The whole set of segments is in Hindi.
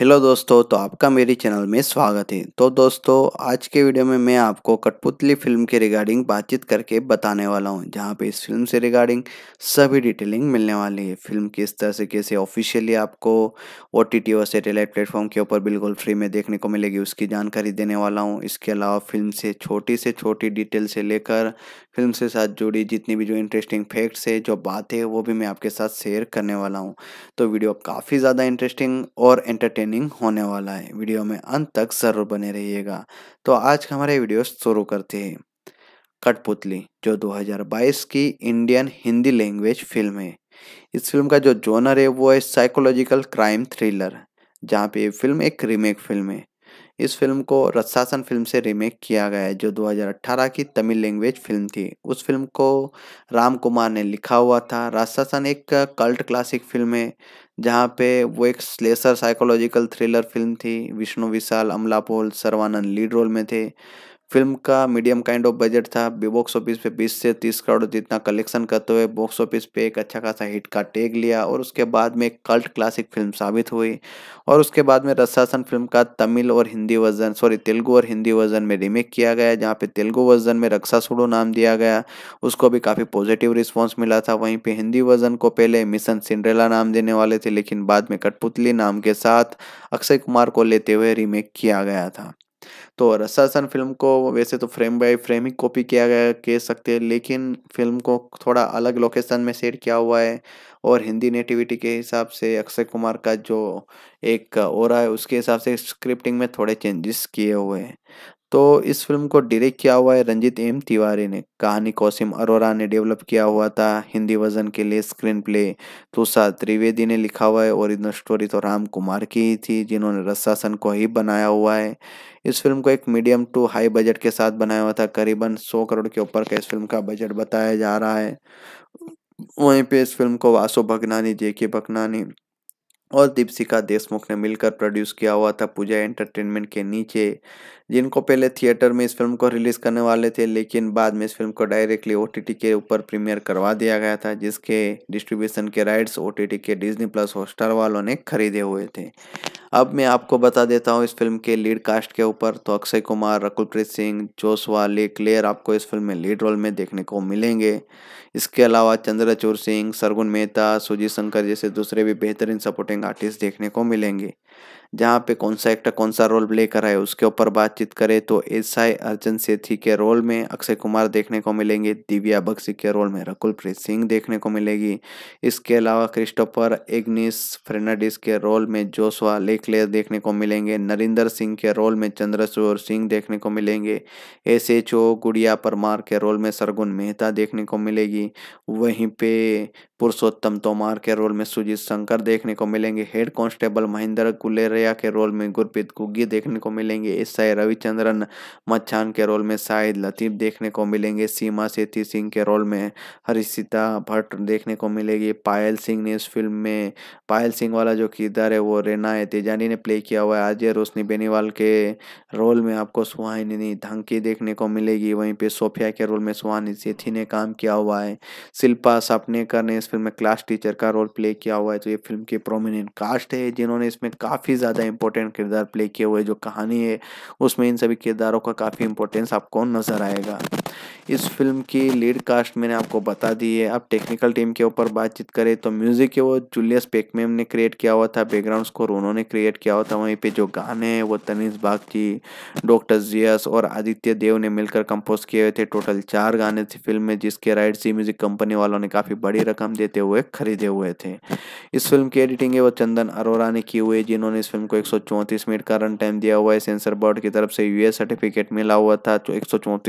हेलो दोस्तों तो आपका मेरे चैनल में स्वागत है तो दोस्तों आज के वीडियो में मैं आपको कठपुतली फिल्म के रिगार्डिंग बातचीत करके बताने वाला हूं जहां पे इस फिल्म से रिगार्डिंग सभी डिटेलिंग मिलने वाली है फिल्म किस तरह से कैसे ऑफिशियली आपको ओ टी और सेटेलाइट प्लेटफॉर्म के ऊपर बिल्कुल फ्री में देखने को मिलेगी उसकी जानकारी देने वाला हूँ इसके अलावा फिल्म से छोटी से छोटी डिटेल से लेकर फिल्म से साथ जुड़ी जितनी भी जो इंटरेस्टिंग फैक्ट्स है जो बात है वो भी मैं आपके साथ शेयर करने वाला हूँ तो वीडियो काफ़ी ज़्यादा इंटरेस्टिंग और एंटरटेन एंटरटेनिंग होने वाला है वीडियो में अंत तक जरूर बने रहिएगा तो आज का हमारे वीडियो शुरू करते हैं कठपुतली जो 2022 की इंडियन हिंदी लैंग्वेज फिल्म है इस फिल्म का जो जोनर है वो है साइकोलॉजिकल क्राइम थ्रिलर जहाँ पे ये फिल्म एक रीमेक फिल्म है इस फिल्म को रत्सासन फिल्म से रीमेक किया गया है जो 2018 की तमिल लैंग्वेज फिल्म थी उस फिल्म को राम कुमार ने लिखा हुआ था रत्सासन एक कल्ट क्लासिक फिल्म है जहाँ पे वो एक स्लेसर साइकोलॉजिकल थ्रिलर फिल्म थी विष्णु विशाल अमला पोल सर्वानंद लीड रोल में थे फिल्म का मीडियम काइंड ऑफ बजट था बॉक्स ऑफिस पे 20 से 30 करोड़ जितना कलेक्शन करते हुए बॉक्स ऑफिस पे एक अच्छा खासा हिट का टेग लिया और उसके बाद में एक कल्ट क्लासिक फिल्म साबित हुई और उसके बाद में रसासन फिल्म का तमिल और हिंदी वर्जन सॉरी तेलुगु और हिंदी वर्जन में रीमेक किया गया जहाँ पे तेलुगु वर्जन में रक्षा सुडो नाम दिया गया उसको भी काफ़ी पॉजिटिव रिस्पॉन्स मिला था वहीं पर हिंदी वर्जन को पहले मिशन सिंड्रेला नाम देने वाले थे लेकिन बाद में कठपुतली नाम के साथ अक्षय कुमार को लेते हुए रीमेक किया गया था तो रसासन फिल्म को वैसे तो फ्रेम बाय फ्रेम ही कॉपी किया गया कह सकते हैं लेकिन फिल्म को थोड़ा अलग लोकेशन में सेट किया हुआ है और हिंदी नेटिविटी के हिसाब से अक्षय कुमार का जो एक और है उसके हिसाब से स्क्रिप्टिंग में थोड़े चेंजेस किए हुए हैं तो इस फिल्म को डायरेक्ट किया हुआ है रंजित एम तिवारी ने कहानी कौसिम अरोरा ने डेवलप किया हुआ था हिंदी वर्जन के लिए स्क्रीन प्ले तुषा त्रिवेदी ने लिखा हुआ है ओरिजिनल स्टोरी तो राम कुमार की ही थी जिन्होंने रसासन को ही बनाया हुआ है इस फिल्म को एक मीडियम टू हाई बजट के साथ बनाया हुआ था करीबन सौ करोड़ के ऊपर का इस फिल्म का बजट बताया जा रहा है वहीं पर इस फिल्म को वासु भगनानी जेके भगनानी और दीपशिका देशमुख ने मिलकर प्रोड्यूस किया हुआ था पूजा एंटरटेनमेंट के नीचे जिनको पहले थिएटर में इस फिल्म को रिलीज़ करने वाले थे लेकिन बाद में इस फिल्म को डायरेक्टली ओ के ऊपर प्रीमियर करवा दिया गया था जिसके डिस्ट्रीब्यूशन के राइट्स ओ के डिज्नी प्लस हॉटस्टार वालों ने खरीदे हुए थे अब मैं आपको बता देता हूँ इस फिल्म के लीड कास्ट के ऊपर तो अक्षय कुमार रकुलप्रीत सिंह जोसवा ले क्लेयर आपको इस फिल्म में लीड रोल में देखने को मिलेंगे इसके अलावा चंद्रचूर सिंह सरगुन मेहता सुजीत शंकर जैसे दूसरे भी बेहतरीन सपोर्टिंग आर्टिस्ट देखने को मिलेंगे जहाँ पे कौन सा एक्टर कौन सा रोल प्ले कर रहा है उसके ऊपर बातचीत करें तो एस आई अर्जन सेठी के रोल में अक्षय कुमार देखने को मिलेंगे दिव्या बख्शी के रोल में रकुल प्रीत सिंह देखने को मिलेगी इसके अलावा क्रिस्टोफर एग्निस फर्नांडिस के रोल में जोसवा लेखलेयर देखने को मिलेंगे नरिंदर सिंह के रोल में चंद्रशोर सिंह देखने को मिलेंगे एस एच ओ गुड़िया परमार के रोल में सरगुन मेहता देखने को मिलेगी वहीं पे पुरुषोत्तम तोमार के रोल में सुजीत शंकर देखने को मिलेंगे हेड कांस्टेबल महेंद्र गुलेरिया के रोल में गुरप्रीत गुग्गी देखने को मिलेंगे एस आई रविचंद्रन मच्छान के रोल में शाहिद लतीफ देखने को मिलेंगे सीमा सेठी सिंह के रोल में हरिशिता भट्ट देखने को मिलेगी पायल सिंह ने इस फिल्म में पायल सिंह वाला जो किरदार है वो रेना तेजानी ने प्ले किया हुआ है अजय रोशनी बेनीवाल के रोल में आपको सुहानी धंकी देखने को मिलेगी वहीं पे सोफिया के रोल में सुहानी सेठी ने काम किया हुआ है शिल्पा सपनेकर ने इस फिल्म में क्लास टीचर का रोल प्ले किया हुआ है तो ये फिल्म के प्रोमिनेंट कास्ट है जिन्होंने इसमें काफ़ी ज़्यादा इंपॉर्टेंट किरदार प्ले किए हुए जो कहानी है उसमें इन सभी किरदारों का काफ़ी इंपॉर्टेंस आपको नज़र आएगा इस फिल्म की लीड कास्ट मैंने आपको बता दी है अब टेक्निकल टीम के ऊपर बातचीत करें तो म्यूज़िक वो जूलियस पेकमेम ने क्रिएट किया हुआ था बैकग्राउंड स्कोर उन्होंने क्रिएट किया हुआ था वहीं पे जो गाने हैं वो तनीज बागची डॉक्टर जियस और आदित्य देव ने मिलकर कंपोज किए हुए थे टोटल चार गाने थे फिल्म में जिसके राइट सी म्यूज़िक कंपनी वालों ने काफ़ी बड़ी रकम देते हुए खरीदे हुए थे इस फिल्म की एडिटिंग है वो चंदन अरोरा ने की हुई जिन्होंने इस फिल्म को एक मिनट का रन टाइम दिया हुआ है सेंसर बोर्ड की तरफ से यूएस सर्टिफिकेट मिला हुआ था तो एक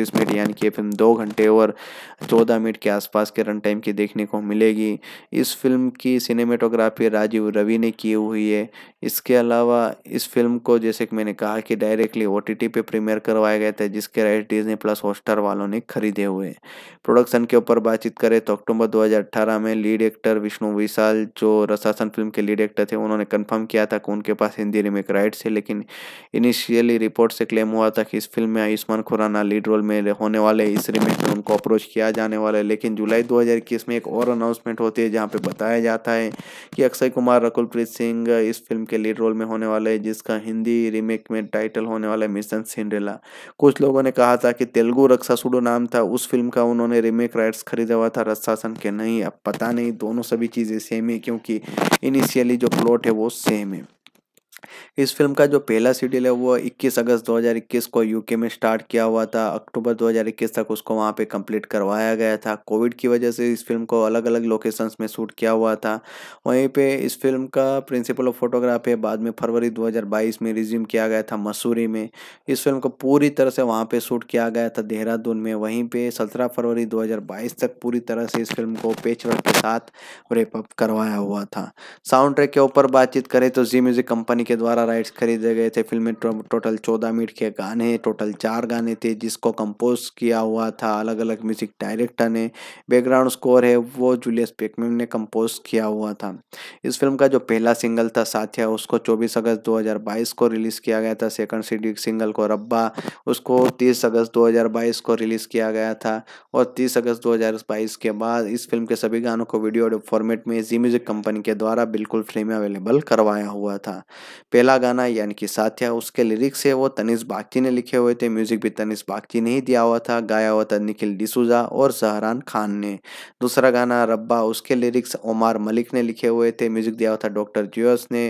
मिनट यानी कि फिल्म दो घंटे और चौदह मिनट के आसपास के रन टाइम की देखने को मिलेगी इस फिल्म की सिनेमेटोग्राफी राजीव रवि ने की हुई है इसके अलावा इस फिल्म को जैसे कि मैंने कहा कि डायरेक्टली ओ पे प्रीमियर करवाया गया था जिसके राइट डिजनी प्लस हॉस्टार वालों ने खरीदे हुए प्रोडक्शन के ऊपर बातचीत करें तो अक्टूबर 2018 में लीड एक्टर विष्णु विशाल जो रसासन फिल्म के लीड एक्टर थे उन्होंने कंफर्म किया था कि उनके पास हिंदी रीमेक राइट्स है लेकिन इनिशियली रिपोर्ट से क्लेम हुआ था कि इस फिल्म में आयुष्मान खुराना लीड रोल में होने वाले इस रीमेक में उनको अप्रोच किया जाने वाला है लेकिन जुलाई दो में एक और अनाउंसमेंट होती है जहाँ पर बताया जाता है कि अक्षय कुमार रकुलप्रीत सिंह इस फिल्म के लीड रोल में होने वाले जिसका हिंदी रीमेक में टाइटल होने वाला है मिशन सिंड्रेला कुछ लोगों ने कहा था कि तेलुगु रक्षा सुडो नाम था उस फिल्म का उन्होंने रीमेक राइट्स खरीदा हुआ था रसासन के नहीं अब पता पता नहीं दोनों सभी चीज़ें सेम है क्योंकि इनिशियली जो प्लॉट है वो सेम है इस फिल्म का जो पहला शेड्यूल है वो 21 अगस्त 2021 को यूके में स्टार्ट किया हुआ था अक्टूबर 2021 तक उसको वहाँ पे कंप्लीट करवाया गया था कोविड की वजह से इस फिल्म को अलग अलग लोकेशंस में शूट किया हुआ था वहीं पे इस फिल्म का प्रिंसिपल ऑफ फोटोग्राफी बाद में फरवरी 2022 में रिज्यूम किया गया था मसूरी में इस फिल्म को पूरी तरह से वहाँ पर शूट किया गया था देहरादून में वहीं पर सत्रह फरवरी दो तक पूरी तरह से इस फिल्म को पेच के साथ रेपअप करवाया हुआ था साउंड ट्रैक के ऊपर बातचीत करें तो जी म्यूजिक कंपनी के द्वारा राइट्स खरीदे गए थे फिल्म में टोटल चौदह मिनट के गाने टोटल चार गाने थे जिसको कंपोज किया हुआ था अलग अलग म्यूजिक डायरेक्टर ने बैकग्राउंड स्कोर है वो जूलियस पेकमैन ने कंपोज किया हुआ था इस फिल्म का जो पहला सिंगल था साथिया उसको चौबीस अगस्त दो को रिलीज़ किया गया था सेकंड सीडी सिंगल को रब्बा उसको तीस अगस्त दो को रिलीज़ किया गया था और तीस अगस्त दो के बाद इस फिल्म के सभी गानों को वीडियो फॉर्मेट में जी म्यूज़िक कंपनी के द्वारा बिल्कुल फ्री में अवेलेबल करवाया हुआ था पहला गाना यानी कि साथिया उसके लिरिक्स है वो तनिष बागची ने लिखे हुए थे म्यूजिक भी तनिष बागची ने ही दिया हुआ था गाया हुआ था निखिल डिसूजा और सहरान खान ने दूसरा गाना रब्बा उसके लिरिक्स ओमार मलिक ने लिखे हुए थे म्यूजिक दिया हुआ था डॉक्टर जूस ने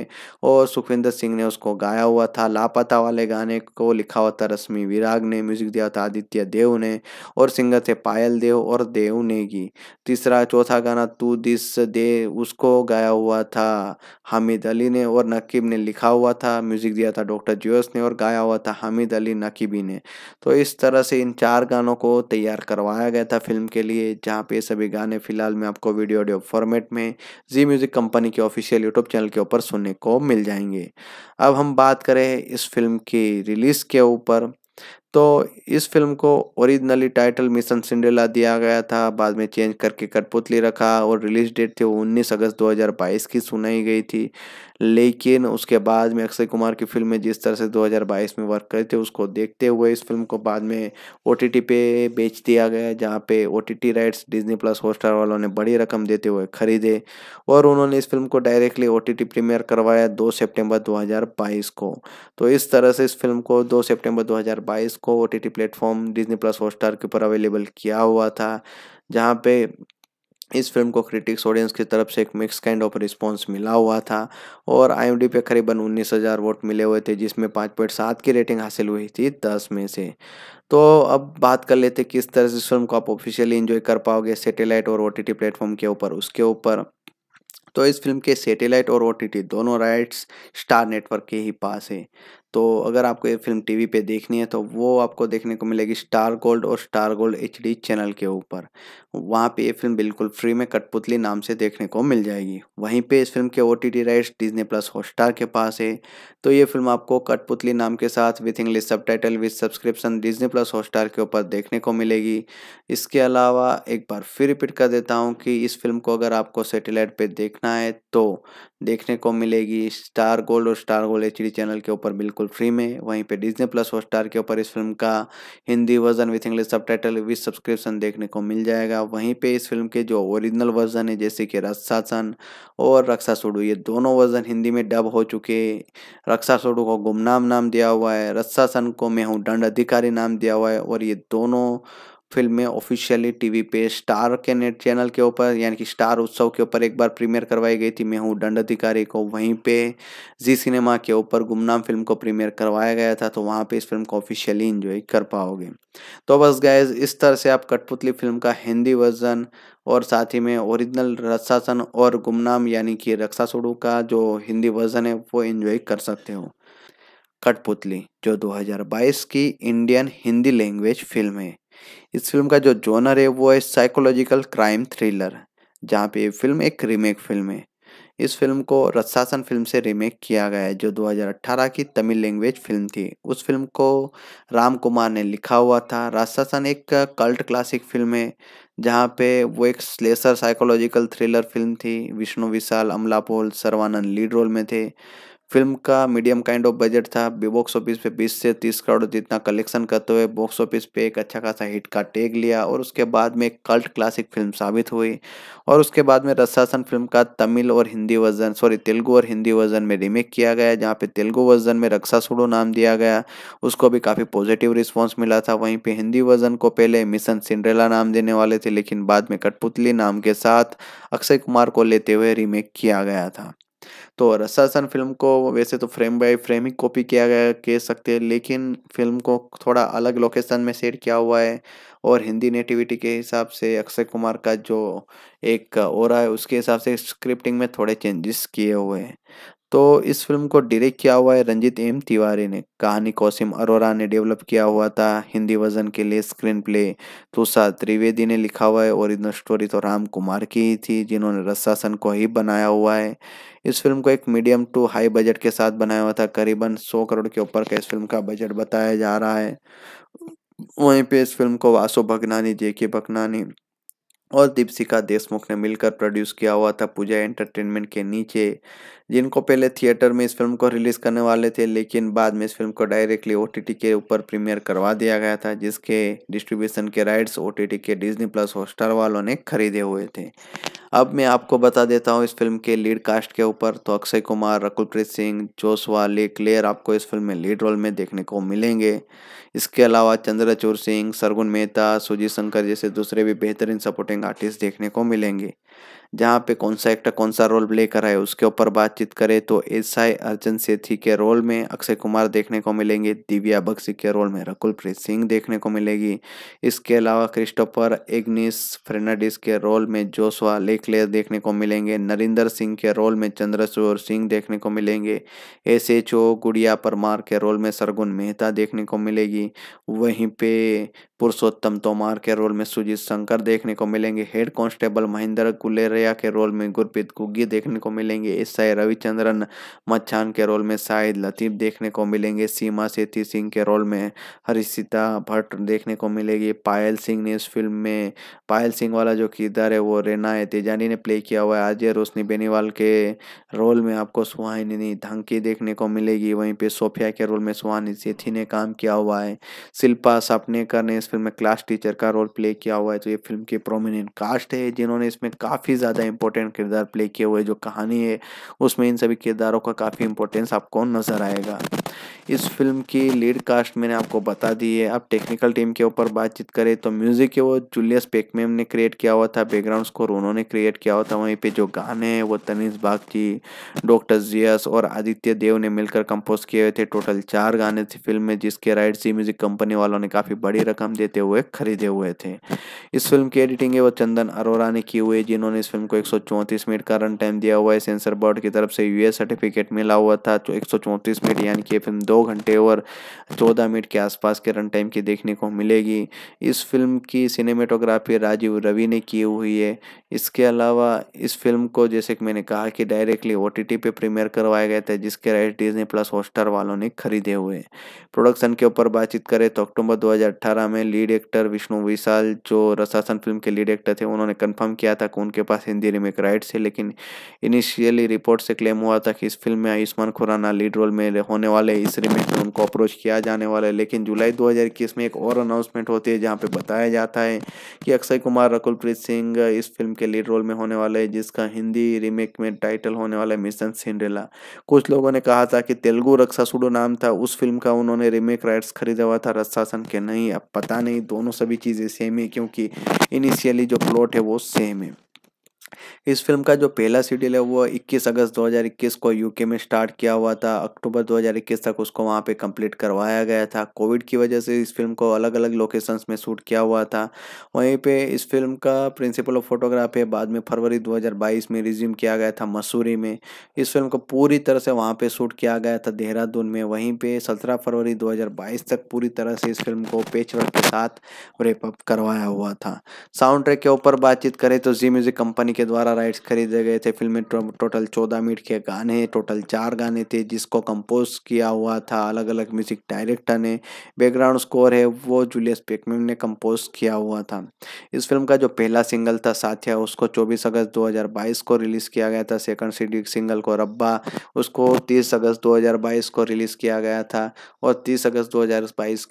और सुखविंदर सिंह ने उसको गाया हुआ था लापता वाले गाने को लिखा हुआ था रश्मि विराग ने म्यूजिक दिया था आदित्य देव ने और सिंगर थे पायल देव और देव नेगी तीसरा चौथा गाना तू दिस दे उसको गाया हुआ था हामिद अली ने और नकीब ने लिखा लिखा हुआ था म्यूज़िक दिया था डॉक्टर जोस ने और गाया हुआ था हामिद अली नकीबी ने तो इस तरह से इन चार गानों को तैयार करवाया गया था फिल्म के लिए जहाँ पे सभी गाने फिलहाल में आपको वीडियो ऑडियो फॉर्मेट में जी म्यूज़िक कंपनी के ऑफिशियल यूट्यूब चैनल के ऊपर सुनने को मिल जाएंगे अब हम बात करें इस फिल्म की रिलीज़ के ऊपर तो इस फिल्म को ओरिजिनली टाइटल मिशन सिंडेला दिया गया था बाद में चेंज करके कठपुतली रखा और रिलीज डेट थी वो उन्नीस अगस्त 2022 की सुनाई गई थी लेकिन उसके बाद में अक्षय कुमार की फिल्म में जिस तरह से 2022 में वर्क करते थे उसको देखते हुए इस फिल्म को बाद में ओ पे बेच दिया गया जहाँ पे ओ राइट्स डिज्नी प्लस हॉटस्टार वालों ने बड़ी रकम देते हुए खरीदे और उन्होंने इस फिल्म को डायरेक्टली ओ प्रीमियर करवाया दो सेप्टेम्बर दो को तो इस तरह से इस फिल्म को दो सेप्टेम्बर दो को ओ प्लेटफॉर्म डिजनी प्लस हॉटस्टार के ऊपर अवेलेबल किया हुआ था जहाँ पे इस फिल्म को क्रिटिक्स ऑडियंस की तरफ से एक मिक्स काइंड ऑफ रिस्पांस मिला हुआ था और आई पे करीबन उन्नीस हज़ार वोट मिले हुए थे जिसमें पाँच पॉइंट सात की रेटिंग हासिल हुई थी दस में से तो अब बात कर लेते किस तरह से इस फिल्म को आप ऑफिशियली इन्जॉय कर पाओगे सेटेलाइट और ओ टी प्लेटफॉर्म के ऊपर उसके ऊपर तो इस फिल्म के सैटेलाइट और ओ दोनों राइट्स स्टार नेटवर्क के ही पास है तो अगर आपको ये फिल्म टीवी पे देखनी है तो वो आपको देखने को मिलेगी स्टार गोल्ड और स्टार गोल्ड एच चैनल के ऊपर वहाँ पे ये फिल्म बिल्कुल फ्री में कठपुतली नाम से देखने को मिल जाएगी वहीं पे इस फिल्म के O T rights Disney plus Hotstar के पास है तो ये फिल्म आपको कठपुतली नाम के साथ with English subtitle with subscription Disney plus Hotstar के ऊपर देखने को मिलेगी इसके अलावा एक बार फिर रिपीट कर देता हूँ कि इस फिल्म को अगर आपको सेटेलाइट पर देखना है तो देखने को मिलेगी स्टार गोल्ड और स्टार गोल्ड एच चैनल के ऊपर बिल्कुल बिल्कुल फ्री में वहीं पे डिजनी प्लस हॉट स्टार के ऊपर इस फिल्म का Hindi version with English subtitle with subscription देखने को मिल जाएगा वहीं पे इस फिल्म के जो ओरिजिनल वर्जन है जैसे कि रक्षासन और रक्षा सोडू ये दोनों वर्जन हिंदी में डब हो चुके रक्षा सोडू को गुमनाम नाम दिया हुआ है रक्षासन को मैं हूँ दंड अधिकारी नाम दिया हुआ है और ये दोनों फिल्में ऑफिशियली टीवी पे स्टार के नेट चैनल के ऊपर यानी कि स्टार उत्सव के ऊपर एक बार प्रीमियर करवाई गई थी मैं हूँ दंड अधिकारी को वहीं पे जी सिनेमा के ऊपर गुमनाम फिल्म को प्रीमियर करवाया गया था तो वहाँ पे इस फिल्म को ऑफिशियली इंजॉय कर पाओगे तो बस गैज इस तरह से आप कठपुतली फिल्म का हिंदी वर्जन और साथ ही में ओरिजिनल रक्षासन और गुमनाम यानी कि रक्षा सोडू का जो हिंदी वर्जन है वो इन्जॉय कर सकते हो कठपुतली जो 2022 की इंडियन हिंदी लैंग्वेज फिल्म है इस फिल्म का जो जोनर है वो है साइकोलॉजिकल क्राइम थ्रिलर जहाँ पे ये फिल्म एक रीमेक फिल्म है इस फिल्म को रसासन फिल्म से रीमेक किया गया है जो 2018 की तमिल लैंग्वेज फिल्म थी उस फिल्म को राम कुमार ने लिखा हुआ था रसासन एक कल्ट क्लासिक फिल्म है जहाँ पे वो एक स्लेसर साइकोलॉजिकल थ्रिलर फिल्म थी विष्णु विशाल अमला पोल सर्वानंद लीड रोल में थे फिल्म का मीडियम काइंड ऑफ बजट था बॉक्स ऑफिस पे 20 से 30 करोड़ जितना कलेक्शन करते हुए बॉक्स ऑफिस पे एक अच्छा खासा हिट का टेग लिया और उसके बाद में एक कल्ट क्लासिक फिल्म साबित हुई और उसके बाद में रसासन फिल्म का तमिल और हिंदी वर्जन सॉरी तेलुगु और हिंदी वर्जन में रीमेक किया गया जहाँ पे तेलुगु वर्जन में रक्षा सुडो नाम दिया गया उसको भी काफ़ी पॉजिटिव रिस्पॉन्स मिला था वहीं पर हिंदी वर्जन को पहले मिशन सिंड्रेला नाम देने वाले थे लेकिन बाद में कठपुतली नाम के साथ अक्षय कुमार को लेते हुए रीमेक किया गया था तो रसासन फिल्म को वैसे तो फ्रेम बाय फ्रेम ही कॉपी किया गया कह सकते हैं लेकिन फिल्म को थोड़ा अलग लोकेशन में सेट किया हुआ है और हिंदी नेटिविटी के हिसाब से अक्षय कुमार का जो एक और है उसके हिसाब से स्क्रिप्टिंग में थोड़े चेंजेस किए हुए हैं तो इस फिल्म को डायरेक्ट किया हुआ है रंजित एम तिवारी ने कहानी कौसिम अरोरा ने डेवलप किया हुआ था हिंदी वर्जन के लिए स्क्रीन प्ले तुषार त्रिवेदी ने लिखा हुआ है ओरिजिनल स्टोरी तो राम कुमार की ही थी जिन्होंने रसासन को ही बनाया हुआ है इस फिल्म को एक मीडियम टू हाई बजट के साथ बनाया हुआ था करीबन सौ करोड़ के ऊपर का इस फिल्म का बजट बताया जा रहा है वहीं पर इस फिल्म को वासु भगनानी जे के भगनानी और दीपशिका देशमुख ने मिलकर प्रोड्यूस किया हुआ था पूजा एंटरटेनमेंट के नीचे जिनको पहले थिएटर में इस फिल्म को रिलीज़ करने वाले थे लेकिन बाद में इस फिल्म को डायरेक्टली ओ के ऊपर प्रीमियर करवा दिया गया था जिसके डिस्ट्रीब्यूशन के राइट्स ओ के डिज्नी प्लस हॉटस्टार वालों ने खरीदे हुए थे अब मैं आपको बता देता हूँ इस फिल्म के लीड कास्ट के ऊपर तो अक्षय कुमार रकुलप्रीत सिंह जोसवा क्लेयर आपको इस फिल्म में लीड रोल में देखने को मिलेंगे इसके अलावा चंद्रचूर सिंह सरगुन मेहता सुजीत शंकर जैसे दूसरे भी बेहतरीन सपोर्टिंग आर्टिस्ट देखने को मिलेंगे जहाँ पे कौन सा एक्टर कौन सा रोल प्ले कर रहा है उसके ऊपर बातचीत करें तो एस आई अर्जन सेठी के रोल में अक्षय कुमार देखने को मिलेंगे दिव्या बख्शी के रोल में रकुलप्रीत सिंह देखने को मिलेगी इसके अलावा क्रिस्टोफर एग्निस फर्नाडिस के रोल में जोसवा लेकलेयर देखने को मिलेंगे नरिंदर सिंह के रोल में चंद्रशोर सिंह देखने को मिलेंगे एस एच ओ गुड़िया परमार के रोल में सरगुन मेहता देखने को मिलेगी वहीं पे पुरुषोत्तम तोमार के रोल में सुजीत शंकर देखने को मिलेंगे हेड कांस्टेबल महेंद्र गुलेरिया के रोल में गुरप्रीत गुग्गी देखने को मिलेंगे एस आई रविचंद्रन मच्छान के रोल में शाहिद लतीफ देखने को मिलेंगे सीमा सेठी सिंह के रोल में हरिशिता भट्ट देखने को मिलेगी पायल सिंह ने इस फिल्म में पायल सिंह वाला जो किरदार है वो रेना तेजानी ने प्ले किया हुआ है अजय रोशनी बेनीवाल के रोल में आपको सुहानी धंकी देखने को मिलेगी वहीं पर सोफिया के रोल में सुहानी सेठी ने काम किया हुआ है शिल्पा सपने ने इस फिल्म में क्लास टीचर का रोल प्ले किया हुआ है तो ये फिल्म के प्रोमिनेंट कास्ट है जिन्होंने इसमें काफ़ी ज़्यादा इंपॉर्टेंट किरदार प्ले किए हुए जो कहानी है उसमें इन सभी किरदारों का काफ़ी इंपॉर्टेंस आपको नज़र आएगा इस फिल्म की लीड कास्ट मैंने आपको बता दी है अब टेक्निकल टीम के ऊपर बातचीत करें तो म्यूज़िक है वो जूलियस पेकमेम ने क्रिएट किया हुआ था बैकग्राउंड स्कोर उन्होंने क्रिएट किया हुआ था वहीं पे जो गाने हैं वो तनीज बागची डॉक्टर जियस और आदित्य देव ने मिलकर कंपोज किए हुए थे टोटल चार गाने थे फिल्म में जिसके राइट सी म्यूज़िक कंपनी वालों ने काफ़ी बड़ी रकम देते हुए खरीदे हुए थे इस फिल्म की एडिटिंग है वो चंदन अरोरा ने की हुई है जिन्होंने इस फिल्म को एक मिनट का रन टाइम दिया हुआ है सेंसर बोर्ड की तरफ से यूएस सर्टिफिकेट मिला हुआ था तो एक मिनट यानी कि फिल्म दो दो घंटे और चौदह मिनट के आसपास के रन टाइम की देखने को मिलेगी इस फिल्म की सिनेमेटोग्राफी राजीव रवि ने की हुई है इसके अलावा इस फिल्म को जैसे कि मैंने कहा कि डायरेक्टली ओ टी पे प्रीमियर करवाया गया था जिसके राइट डिजनी प्लस हॉटस्टार वालों ने खरीदे हुए प्रोडक्शन के ऊपर बातचीत करें तो अक्टूबर दो में लीड एक्टर विष्णु विशाल जो रसासन फिल्म के लीड एक्टर थे उन्होंने कन्फर्म किया था कि उनके पास हिंदी रिमेक राइट्स है लेकिन इनिशियली रिपोर्ट से क्लेम हुआ था कि इस फिल्म में आयुष्मान खुराना लीड रोल में होने वाले इस बारे में उनको अप्रोच किया जाने वाला है लेकिन जुलाई 2021 में एक और अनाउंसमेंट होती है जहां पे बताया जाता है कि अक्षय कुमार रकुलप्रीत सिंह इस फिल्म के लीड रोल में होने वाले है जिसका हिंदी रीमेक में टाइटल होने वाला है मिशन सिंड्रेला कुछ लोगों ने कहा था कि तेलुगु रक्षा सुडो नाम था उस फिल्म का उन्होंने रीमेक राइट्स खरीदा हुआ था रसासन के नहीं अब पता नहीं दोनों सभी चीज़ें सेम है क्योंकि इनिशियली जो प्लॉट है वो सेम है इस फिल्म का जो पहला शेड्यूल है वो 21 अगस्त 2021 को यूके में स्टार्ट किया हुआ था अक्टूबर 2021 तक उसको वहाँ पे कंप्लीट करवाया गया था कोविड की वजह से इस फिल्म को अलग अलग लोकेशंस में शूट किया हुआ था वहीं पे इस फिल्म का प्रिंसिपल ऑफ फोटोग्राफी बाद में फरवरी 2022 में रिज्यूम किया गया था मसूरी में इस फिल्म को पूरी तरह से वहाँ पर शूट किया गया था देहरादून में वहीं पर सत्रह फरवरी दो तक पूरी तरह से इस फिल्म को पेच के साथ रेपअप करवाया हुआ था साउंड ट्रैक के ऊपर बातचीत करें तो जी म्यूजिक कंपनी के द्वारा राइट्स खरीदे गए थे फिल्म में टोटल चौदह मिनट के गाने टोटल चार गाने थे जिसको कंपोज किया हुआ था अलग अलग म्यूजिक डायरेक्टर ने बैकग्राउंड स्कोर है वो जूलियस पेकमिन ने कंपोज किया हुआ था इस फिल्म का जो पहला सिंगल था साथिया उसको चौबीस अगस्त दो को रिलीज़ किया गया था सेकंड सीडी सिंगल को रब्बा उसको तीस अगस्त दो को रिलीज़ किया गया था और तीस अगस्त दो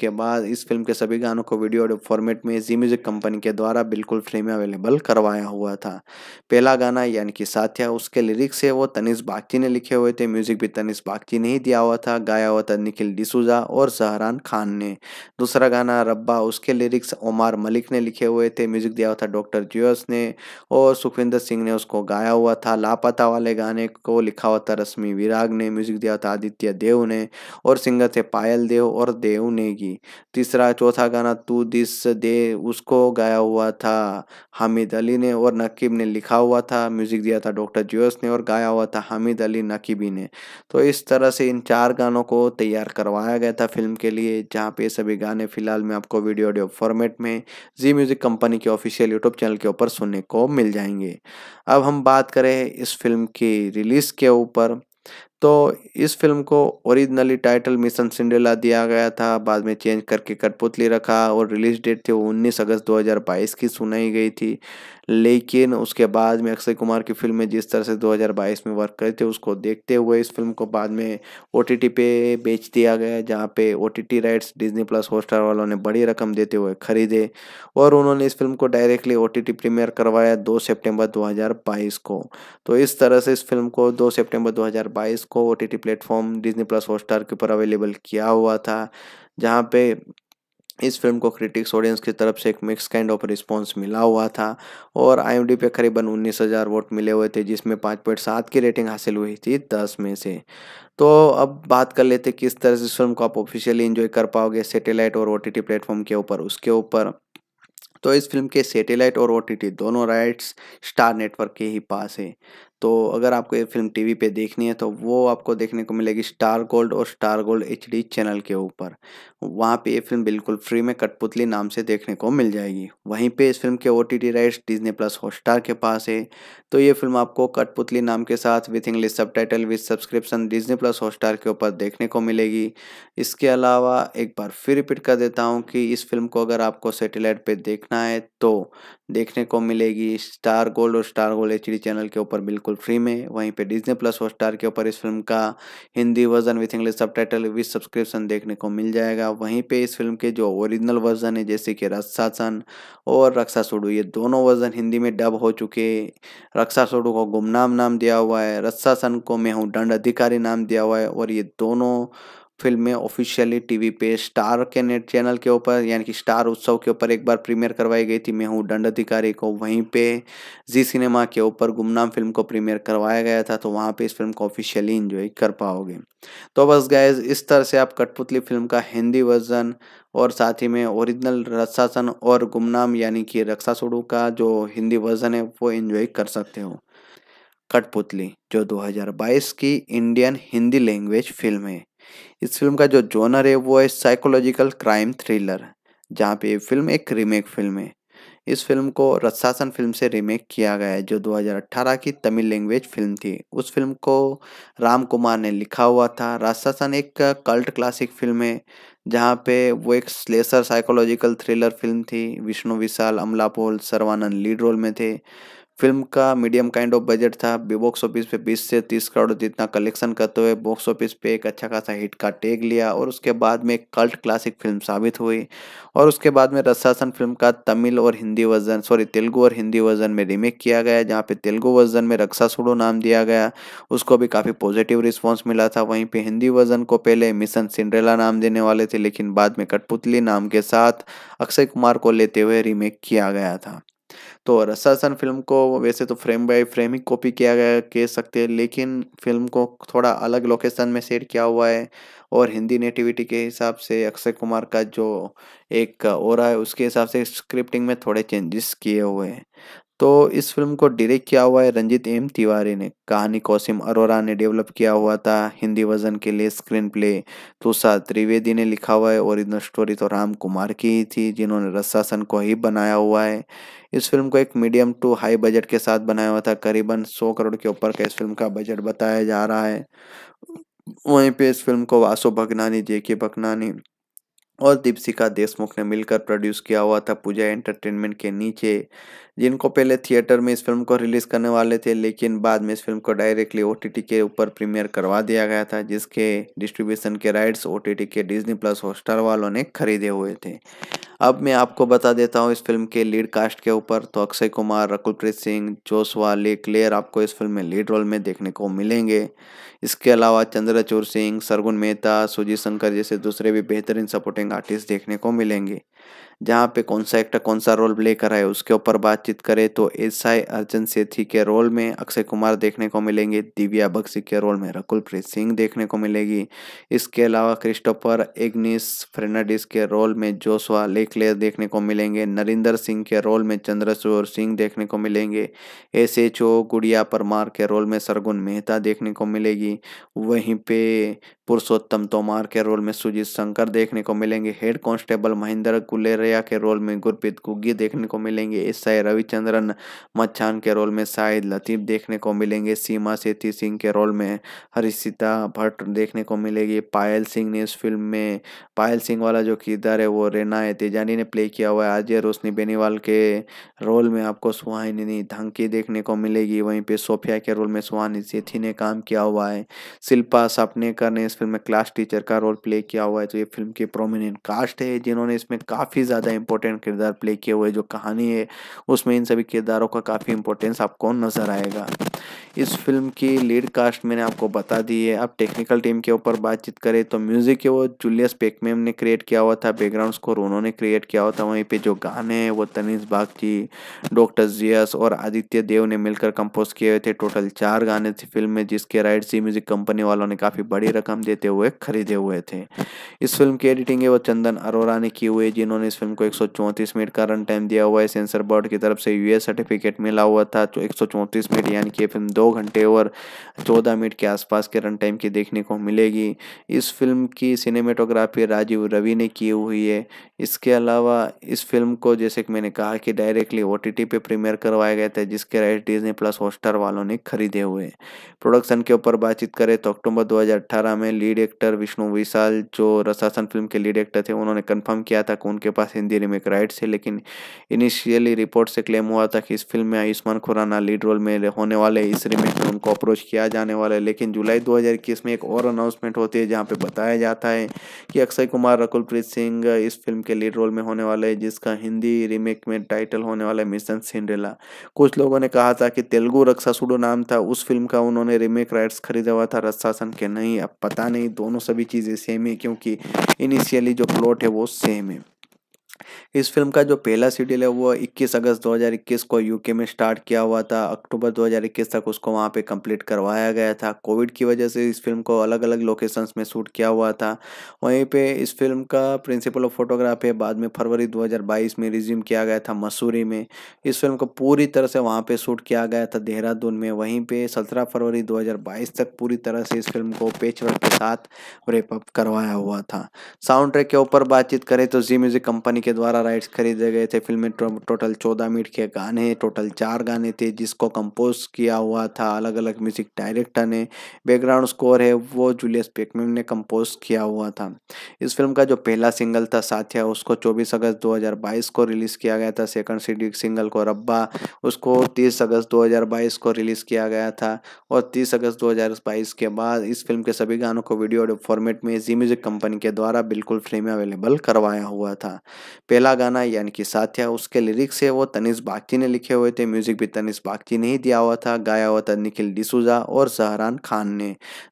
के बाद इस फिल्म के सभी गानों को वीडियो फॉर्मेट में जी म्यूज़िक कंपनी के द्वारा बिल्कुल फ्री में अवेलेबल करवाया हुआ था पहला गाना यानी कि साथिया उसके लिरिक्स है वो तनिष बागची ने लिखे हुए थे म्यूजिक भी तनिष बागची ने ही दिया हुआ था गाया हुआ था निखिल डिसूजा और सहरान खान ने दूसरा गाना रब्बा उसके लिरिक्स ओमार मलिक ने लिखे हुए थे म्यूजिक दिया हुआ था डॉक्टर जियोस ने और सुखविंदर सिंह ने उसको गाया हुआ था लापता वाले गाने को लिखा हुआ था रश्मि विराग ने म्यूजिक दिया था आदित्य देव ने और सिंगर थे पायल देव और देव नेगी तीसरा चौथा गाना तू दिस दे उसको गाया हुआ था हामिद अली ने और नकीब ने लिखा लिखा हुआ था म्यूज़िक दिया था डॉक्टर जोस ने और गाया हुआ था हामिद अली नकीबी ने तो इस तरह से इन चार गानों को तैयार करवाया गया था फिल्म के लिए जहाँ पे सभी गाने फिलहाल में आपको वीडियो ऑडियो फॉर्मेट में जी म्यूज़िक कंपनी के ऑफिशियल यूट्यूब चैनल के ऊपर सुनने को मिल जाएंगे अब हम बात करें इस फिल्म की रिलीज़ के ऊपर तो इस फिल्म को ओरिजिनली टाइटल मिशन सिंडेला दिया गया था बाद में चेंज करके कठपुतली रखा और रिलीज डेट थी वो उन्नीस अगस्त 2022 की सुनाई गई थी लेकिन उसके बाद में अक्षय कुमार की फिल्म में जिस तरह से 2022 में वर्क करे थे उसको देखते हुए इस फिल्म को बाद में ओ पे बेच दिया गया जहाँ पे ओ राइट्स डिजनी प्लस हॉटस्टार वालों ने बड़ी रकम देते हुए खरीदे और उन्होंने इस फिल्म को डायरेक्टली ओ प्रीमियर करवाया दो सेप्टेम्बर दो को तो इस तरह से इस फिल्म को दो सेप्टेम्बर दो को O T platform Disney plus Hotstar के ऊपर अवेलेबल किया हुआ था जहाँ पे इस फिल्म को क्रिटिक्स ऑडियंस की तरफ से एक मिक्स काइंड ऑफ रिस्पांस मिला हुआ था और आई पे करीबन उन्नीस हज़ार वोट मिले हुए थे जिसमें पाँच पॉइंट सात की रेटिंग हासिल हुई थी दस में से तो अब बात कर लेते किस तरह से इस फिल्म को आप ऑफिशियली इन्जॉय कर पाओगे सेटेलाइट और ओ टी प्लेटफॉर्म के ऊपर उसके ऊपर तो इस फिल्म के सैटेलाइट और ओ दोनों राइट्स स्टार नेटवर्क के ही पास है तो अगर आपको ये फिल्म टीवी पे देखनी है तो वो आपको देखने को मिलेगी स्टार गोल्ड और स्टार गोल्ड एच चैनल के ऊपर वहाँ पे ये फिल्म बिल्कुल फ्री में कठपुतली नाम से देखने को मिल जाएगी वहीं पे इस फिल्म के O T rights Disney plus Hotstar के पास है तो ये फिल्म आपको कठपुतली नाम के साथ with English subtitle with subscription Disney plus Hotstar के ऊपर देखने को मिलेगी इसके अलावा एक बार फिर रिपीट कर देता हूँ कि इस फिल्म को अगर आपको सेटेलाइट पर देखना है तो देखने को मिलेगी स्टार गोल्ड और स्टार गोल्ड एच चैनल के ऊपर बिल्कुल फ्री में वहीं पे डिजनी प्लस और स्टार के ऊपर इस फिल्म का Hindi version with English subtitle with subscription देखने को मिल जाएगा वहीं पे इस फिल्म के जो ओरिजिनल वर्जन है जैसे कि रक्षासन और रक्षा सोडू ये दोनों वर्जन हिंदी में डब हो चुके रक्षा सोडू को गुमनाम नाम दिया हुआ है रक्षासन को मैं हूँ दंड अधिकारी नाम दिया हुआ है और ये दोनों फिल्में ऑफिशियली टीवी पे स्टार के नेट चैनल के ऊपर यानी कि स्टार उत्सव के ऊपर एक बार प्रीमियर करवाई गई थी मैं हूँ दंड अधिकारी को वहीं पे जी सिनेमा के ऊपर गुमनाम फिल्म को प्रीमियर करवाया गया था तो वहाँ पे इस फिल्म को ऑफिशियली इंजॉय कर पाओगे तो बस गैज इस तरह से आप कठपुतली फिल्म का हिंदी वर्जन और साथ ही में ओरिजिनल रक्षासन और गुमनाम यानी कि रक्षा सोडू का जो हिंदी वर्जन है वो इन्जॉय कर सकते हो कठपुतली जो 2022 की इंडियन हिंदी लैंग्वेज फिल्म है इस फिल्म का जो जोनर है वो है साइकोलॉजिकल क्राइम थ्रिलर जहाँ पे ये फिल्म एक रीमेक फिल्म है इस फिल्म को रसासन फिल्म से रीमेक किया गया है जो 2018 की तमिल लैंग्वेज फिल्म थी उस फिल्म को राम कुमार ने लिखा हुआ था रसासन एक कल्ट क्लासिक फिल्म है जहाँ पे वो एक स्लेसर साइकोलॉजिकल थ्रिलर फिल्म थी विष्णु विशाल अमला पोल सर्वानंद लीड रोल में थे फिल्म का मीडियम काइंड ऑफ बजट था बॉक्स ऑफिस पे 20 से 30 करोड़ जितना कलेक्शन करते हुए बॉक्स ऑफिस पे एक अच्छा खासा हिट का टैग लिया और उसके बाद में एक कल्ट क्लासिक फिल्म साबित हुई और उसके बाद में रसासन फिल्म का तमिल और हिंदी वर्जन सॉरी तेलुगू और हिंदी वर्जन में रीमेक किया गया जहाँ पे तेलुगु वर्जन में रक्षा सुडो नाम दिया गया उसको भी काफ़ी पॉजिटिव रिस्पॉन्स मिला था वहीं पर हिंदी वर्जन को पहले मिशन सिंड्रेला नाम देने वाले थे लेकिन बाद में कठपुतली नाम के साथ अक्षय कुमार को लेते हुए रीमेक किया गया था तो रसासन फिल्म को वैसे तो फ्रेम बाय फ्रेम ही कॉपी किया गया कह सकते हैं लेकिन फिल्म को थोड़ा अलग लोकेशन में सेट किया हुआ है और हिंदी नेटिविटी के हिसाब से अक्षय कुमार का जो एक और है उसके हिसाब से स्क्रिप्टिंग में थोड़े चेंजेस किए हुए हैं तो इस फिल्म को डायरेक्ट किया हुआ है रंजित एम तिवारी ने कहानी कौसिम अरोरा ने डेवलप किया हुआ था हिंदी वर्जन के लिए स्क्रीन प्ले तुषार त्रिवेदी ने लिखा हुआ है ओरिजिनल स्टोरी तो राम कुमार की ही थी जिन्होंने रसासन को ही बनाया हुआ है इस फिल्म को एक मीडियम टू हाई बजट के साथ बनाया हुआ था करीबन सौ करोड़ के ऊपर का इस फिल्म का बजट बताया जा रहा है वहीं पर इस फिल्म को वासु भगनानी जे के भगनानी और दीपशिका देशमुख ने मिलकर प्रोड्यूस किया हुआ था पूजा एंटरटेनमेंट के नीचे जिनको पहले थिएटर में इस फिल्म को रिलीज़ करने वाले थे लेकिन बाद में इस फिल्म को डायरेक्टली ओ के ऊपर प्रीमियर करवा दिया गया था जिसके डिस्ट्रीब्यूशन के राइट्स ओ के डिज्नी प्लस हॉटस्टार वालों ने खरीदे हुए थे अब मैं आपको बता देता हूँ इस फिल्म के लीड कास्ट के ऊपर तो अक्षय कुमार रकुलप्रीत सिंह जोसवा ले क्लेयर आपको इस फिल्म में लीड रोल में देखने को मिलेंगे इसके अलावा चंद्रचूर सिंह सरगुन मेहता सुजीत शंकर जैसे दूसरे भी बेहतरीन सपोर्टिंग आर्टिस्ट देखने को मिलेंगे जहाँ पे कौन सा एक्टर कौन सा रोल प्ले कर रहा है उसके ऊपर बातचीत करें तो एस आई अर्जन सेठी के रोल में अक्षय कुमार देखने को मिलेंगे दिव्या बख्शी के रोल में रकुलप्रीत सिंह देखने को मिलेगी इसके अलावा क्रिस्टोफर एग्निस फर्नाडिस के रोल में जोशवा लेकलेयर देखने को मिलेंगे नरिंदर सिंह के रोल में चंद्रशोर सिंह देखने को मिलेंगे एस एच ओ गुड़िया परमार के रोल में सरगुन मेहता देखने को मिलेगी वहीं पे पुरुषोत्तम तोमार के रोल में सुजीत शंकर देखने को मिलेंगे हेड कांस्टेबल महेंद्र गुलेर दत्तात्रेया के रोल में गुरप्रीत गुग्गी देखने को मिलेंगे इस साय रविचंद्रन मच्छान के रोल में शाहिद लतीफ़ देखने को मिलेंगे सीमा सेती सिंह के रोल में हरिशिता भट्ट देखने को मिलेगी पायल सिंह ने इस फिल्म में पायल सिंह वाला जो किरदार है वो रेना तेजानी ने प्ले किया हुआ है अजय रोशनी बेनीवाल के रोल में आपको सुहानिनी धंकी देखने को मिलेगी वहीं पे सोफिया के रोल में सुहानी सेठी ने काम किया हुआ है शिल्पा सापनेकर ने इस फिल्म में क्लास टीचर का रोल प्ले किया हुआ है तो ये फिल्म की प्रोमिनेंट कास्ट है जिन्होंने इसमें काफ़ी ज़्यादा इंपॉर्टेंट किरदार प्ले किए हुए जो कहानी है उसमें इन सभी किरदारों का काफ़ी इंपॉर्टेंस आपको नज़र आएगा इस फिल्म की लीड कास्ट मैंने आपको बता दी है अब टेक्निकल टीम के ऊपर बातचीत करें तो म्यूज़िक है वो जूलियस पेकमेम ने क्रिएट किया हुआ था बैकग्राउंड स्कोर उन्होंने क्रिएट किया हुआ था वहीं पे जो गाने हैं वो तनीज बागची डॉक्टर जियस और आदित्य देव ने मिलकर कंपोज किए हुए थे टोटल चार गाने थे फिल्म में जिसके राइट सी म्यूज़िक कंपनी वालों ने काफ़ी बड़ी रकम देते हुए खरीदे हुए थे इस फिल्म की एडिटिंग है वो चंदन अरोरा ने की हुई है जिन्होंने इस फिल्म को एक मिनट का रन टाइम दिया हुआ है सेंसर बोर्ड की तरफ से यूएस सर्टिफिकेट मिला हुआ था जो एक मिनट यानी कि फिल्म दो दो घंटे और चौदह मिनट के आसपास के रन टाइम की देखने को मिलेगी इस फिल्म की सिनेमेटोग्राफी राजीव रवि ने की हुई है इसके अलावा इस फिल्म को जैसे कि मैंने कहा कि डायरेक्टली ओ टी पे प्रीमियर करवाया गया था जिसके राइट डिजनी प्लस हॉस्टार वालों ने खरीदे हुए प्रोडक्शन के ऊपर बातचीत करें तो अक्टूबर दो में लीड एक्टर विष्णु विशाल जो रसासन फिल्म के लीड एक्टर थे उन्होंने कन्फर्म किया था कि उनके पास हिंदी रिमेक राइट्स है लेकिन इनिशियली रिपोर्ट से क्लेम हुआ था कि इस फिल्म में आयुष्मान खुराना लीड रोल में होने वाले इस एग्रीमेंट में उनको अप्रोच किया जाने वाला है लेकिन जुलाई 2021 में एक और अनाउंसमेंट होती है जहां पे बताया जाता है कि अक्षय कुमार रकुलप्रीत सिंह इस फिल्म के लीड रोल में होने वाले हैं जिसका हिंदी रीमेक में टाइटल होने वाला है मिशन सिंड्रेला कुछ लोगों ने कहा था कि तेलुगु रक्षा सुडो नाम था उस फिल्म का उन्होंने रीमेक राइट्स खरीदा हुआ था रसासन के नहीं अब पता नहीं दोनों सभी चीज़ें सेम है क्योंकि इनिशियली जो प्लॉट है वो सेम है इस फिल्म का जो पहला शेड्यूल है वो 21 अगस्त 2021 को यूके में स्टार्ट किया हुआ था अक्टूबर 2021 तक उसको वहाँ पे कंप्लीट करवाया गया था कोविड की वजह से इस फिल्म को अलग अलग लोकेशंस में शूट किया हुआ था वहीं पे इस फिल्म का प्रिंसिपल ऑफ फोटोग्राफी बाद में फरवरी 2022 में रिज्यूम किया गया था मसूरी में इस फिल्म को पूरी तरह से वहाँ पर शूट किया गया था देहरादून में वहीं पर सत्रह फरवरी दो तक पूरी तरह से इस फिल्म को पेच के साथ रेपअप करवाया हुआ था साउंड ट्रैक के ऊपर बातचीत करें तो जी म्यूजिक कंपनी के द्वारा राइट्स खरीदे गए थे फिल्म में टोटल चौदह मिनट के गाने टोटल चार गाने थे जिसको कंपोज किया हुआ था अलग अलग म्यूजिक डायरेक्टर ने बैकग्राउंड स्कोर है वो जूलियस पेकमैन ने कंपोज किया हुआ था इस फिल्म का जो पहला सिंगल था साथिया उसको चौबीस अगस्त दो को रिलीज़ किया गया था सेकंड सीडी सिंगल को रब्बा उसको तीस अगस्त दो को रिलीज़ किया गया था और तीस अगस्त दो के बाद इस फिल्म के सभी गानों को वीडियो फॉर्मेट में जी म्यूज़िक कंपनी के द्वारा बिल्कुल फ्री में अवेलेबल करवाया हुआ था पहला गाना यानी कि साथिया उसके लिरिक्स है वो तनिष बागची ने लिखे हुए थे म्यूजिक भी तनिष बागची ने ही दिया हुआ था गाया हुआ था निखिल डिसूजा और सहरान खान ने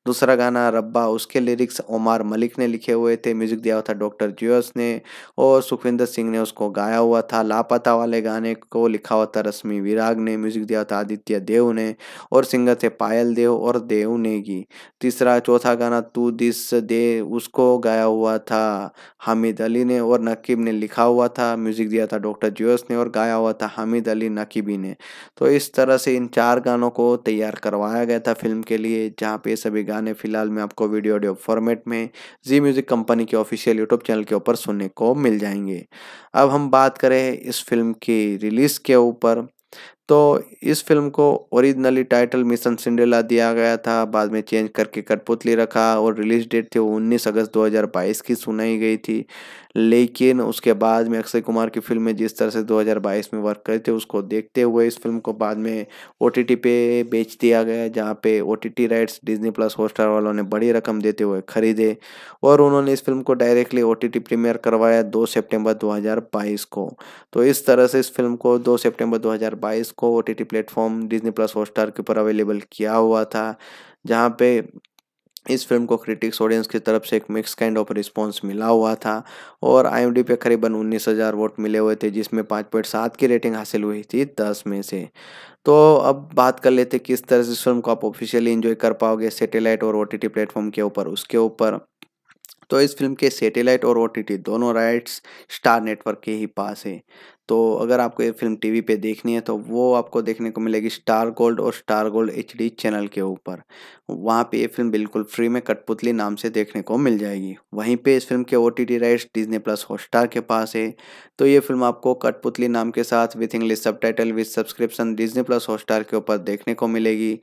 दूसरा गाना रब्बा उसके लिरिक्स ओमार मलिक ने लिखे हुए थे म्यूजिक दिया हुआ था डॉक्टर जूस ने और सुखविंदर सिंह ने उसको गाया हुआ था लापता वाले गाने को लिखा हुआ था रश्मि विराग ने म्यूजिक दिया था आदित्य देव ने और सिंगर थे पायल देव और देव नेगी तीसरा चौथा गाना तू दिस दे उसको गाया हुआ था हामिद अली ने और नकीब ने लिखा लिखा हुआ था म्यूज़िक दिया था डॉक्टर जोस ने और गाया हुआ था हामिद अली नकीबी ने तो इस तरह से इन चार गानों को तैयार करवाया गया था फिल्म के लिए जहाँ पे सभी गाने फिलहाल में आपको वीडियो ऑडियो फॉर्मेट में जी म्यूज़िक कंपनी के ऑफिशियल यूट्यूब चैनल के ऊपर सुनने को मिल जाएंगे अब हम बात करें इस फिल्म की रिलीज़ के ऊपर तो इस फिल्म को ओरिजिनली टाइटल मिशन सिंडेला दिया गया था बाद में चेंज करके कठपुतली रखा और रिलीज डेट थी वो उन्नीस अगस्त 2022 की सुनाई गई थी लेकिन उसके बाद में अक्षय कुमार की फिल्म में जिस तरह से 2022 में वर्क करे थे उसको देखते हुए इस फिल्म को बाद में ओ पे बेच दिया गया जहाँ पे ओ राइट्स डिजनी प्लस हॉटस्टार वालों ने बड़ी रकम देते हुए खरीदे और उन्होंने इस फिल्म को डायरेक्टली ओ प्रीमियर करवाया दो सेप्टेम्बर दो को तो इस तरह से इस फिल्म को दो सेप्टेम्बर दो को O T platform Disney plus Hotstar के ऊपर अवेलेबल किया हुआ था जहाँ पे इस फिल्म को क्रिटिक्स ऑडियंस की तरफ से एक मिक्स काइंड ऑफ रिस्पांस मिला हुआ था और आई पे करीबन उन्नीस हज़ार वोट मिले हुए थे जिसमें पाँच पॉइंट सात की रेटिंग हासिल हुई थी दस में से तो अब बात कर लेते किस तरह से इस फिल्म को आप ऑफिशियली इन्जॉय कर पाओगे सेटेलाइट और ओ टी प्लेटफॉर्म के ऊपर उसके ऊपर तो इस फिल्म के सैटेलाइट और ओ दोनों राइट्स स्टार नेटवर्क के ही पास है तो अगर आपको ये फिल्म टीवी पे देखनी है तो वो आपको देखने को मिलेगी स्टार गोल्ड और स्टार गोल्ड एच चैनल के ऊपर वहाँ पे ये फिल्म बिल्कुल फ्री में कठपुतली नाम से देखने को मिल जाएगी वहीं पे इस फिल्म के O T rights Disney plus Hotstar के पास है तो ये फिल्म आपको कठपुतली नाम के साथ with English subtitle with subscription Disney plus Hotstar के ऊपर देखने को मिलेगी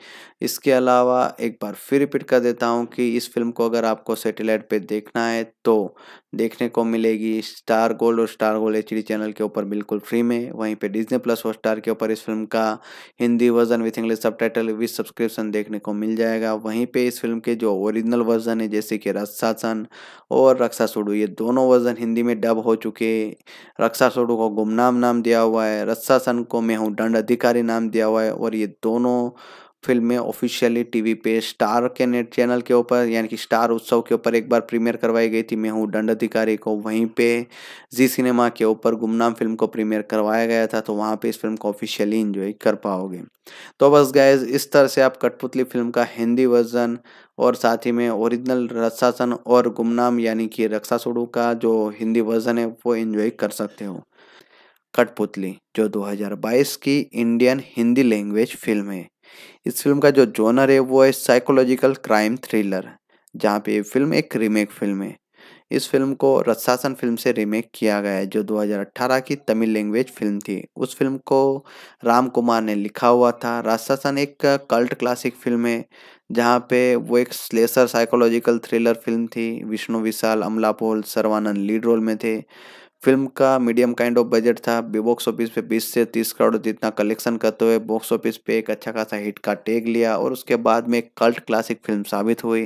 इसके अलावा एक बार फिर रिपीट कर देता हूँ कि इस फिल्म को अगर आपको सेटेलाइट पर देखना है तो देखने को मिलेगी स्टार गोल्ड और स्टार गोल्ड एच चैनल के ऊपर बिल्कुल अवेलेबल फ्री में वहीं पे डिजनी प्लस हॉट स्टार के ऊपर इस फिल्म का Hindi version with English subtitle with subscription देखने को मिल जाएगा वहीं पे इस फिल्म के जो ओरिजिनल वर्जन है जैसे कि रक्षासन और रक्षा सोडू ये दोनों वर्जन हिंदी में डब हो चुके रक्षा सोडू को गुमनाम नाम दिया हुआ है रक्षासन को मैं हूँ दंड अधिकारी नाम दिया हुआ है और ये दोनों फिल्में ऑफिशियली टीवी पे स्टार के नेट चैनल के ऊपर यानी कि स्टार उत्सव के ऊपर एक बार प्रीमियर करवाई गई थी मैं हूँ दंड अधिकारी को वहीं पे जी सिनेमा के ऊपर गुमनाम फिल्म को प्रीमियर करवाया गया था तो वहाँ पे इस फिल्म को ऑफिशियली इंजॉय कर पाओगे तो बस गैज इस तरह से आप कठपुतली फिल्म का हिंदी वर्जन और साथ ही में ओरिजिनल रक्षासन और गुमनाम यानी कि रक्षा सोडू का जो हिंदी वर्जन है वो इन्जॉय कर सकते हो कठपुतली जो 2022 की इंडियन हिंदी लैंग्वेज फिल्म है इस फिल्म का जो जोनर है वो है साइकोलॉजिकल क्राइम थ्रिलर जहाँ पे ये फिल्म एक रीमेक फिल्म है इस फिल्म को रसासन फिल्म से रीमेक किया गया है जो 2018 की तमिल लैंग्वेज फिल्म थी उस फिल्म को राम कुमार ने लिखा हुआ था रसासन एक कल्ट क्लासिक फिल्म है जहाँ पे वो एक स्लेसर साइकोलॉजिकल थ्रिलर फिल्म थी विष्णु विशाल अमला पोल सर्वानंद लीड रोल में थे फिल्म का मीडियम काइंड ऑफ बजट था बॉक्स ऑफिस पे 20 से 30 करोड़ जितना कलेक्शन करते हुए बॉक्स ऑफिस पे एक अच्छा खासा हिट का टैग लिया और उसके बाद में कल्ट क्लासिक फिल्म साबित हुई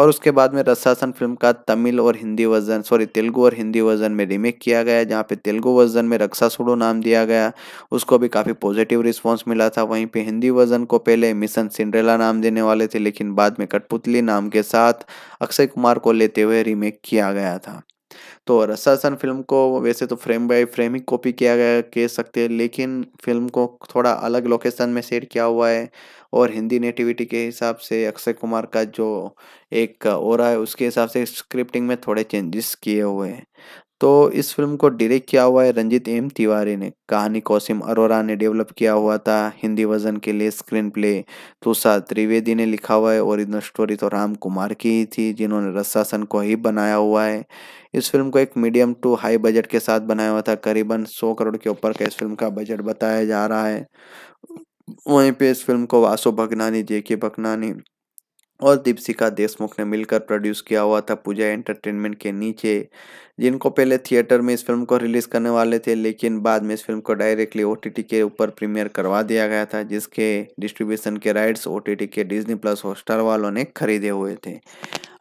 और उसके बाद में रसासन फिल्म का तमिल और हिंदी वर्जन सॉरी तेलुगू और हिंदी वर्जन में रीमेक किया गया जहाँ पे तेलुगू वर्जन में रक्षा सुडो नाम दिया गया उसको भी काफ़ी पॉजिटिव रिस्पॉन्स मिला था वहीं पर हिंदी वर्जन को पहले मिशन सिंड्रेला नाम देने वाले थे लेकिन बाद में कठपुतली नाम के साथ अक्षय कुमार को लेते हुए रीमेक किया गया था तो रसासन फिल्म को वैसे तो फ्रेम बाय फ्रेम ही कॉपी किया गया कह सकते हैं लेकिन फिल्म को थोड़ा अलग लोकेशन में सेट किया हुआ है और हिंदी नेटिविटी के हिसाब से अक्षय कुमार का जो एक और है उसके हिसाब से स्क्रिप्टिंग में थोड़े चेंजेस किए हुए हैं तो इस फिल्म को डायरेक्ट किया हुआ है रंजित एम तिवारी ने कहानी कौसिम अरोरा ने डेवलप किया हुआ था हिंदी वजन के लिए स्क्रीन प्ले तुषा त्रिवेदी ने लिखा हुआ है ओरिजिनल स्टोरी तो राम कुमार की ही थी जिन्होंने रसासन को ही बनाया हुआ है इस फिल्म को एक मीडियम टू हाई बजट के साथ बनाया हुआ था करीबन सौ करोड़ के ऊपर का इस फिल्म का बजट बताया जा रहा है वहीं पे इस फिल्म को वासु भगनानी जे के भगनानी और दीपशिका देशमुख ने मिलकर प्रोड्यूस किया हुआ था पूजा एंटरटेनमेंट के नीचे जिनको पहले थिएटर में इस फिल्म को रिलीज़ करने वाले थे लेकिन बाद में इस फिल्म को डायरेक्टली ओ के ऊपर प्रीमियर करवा दिया गया था जिसके डिस्ट्रीब्यूशन के राइट्स ओ के डिज्नी प्लस हॉटस्टार वालों ने खरीदे हुए थे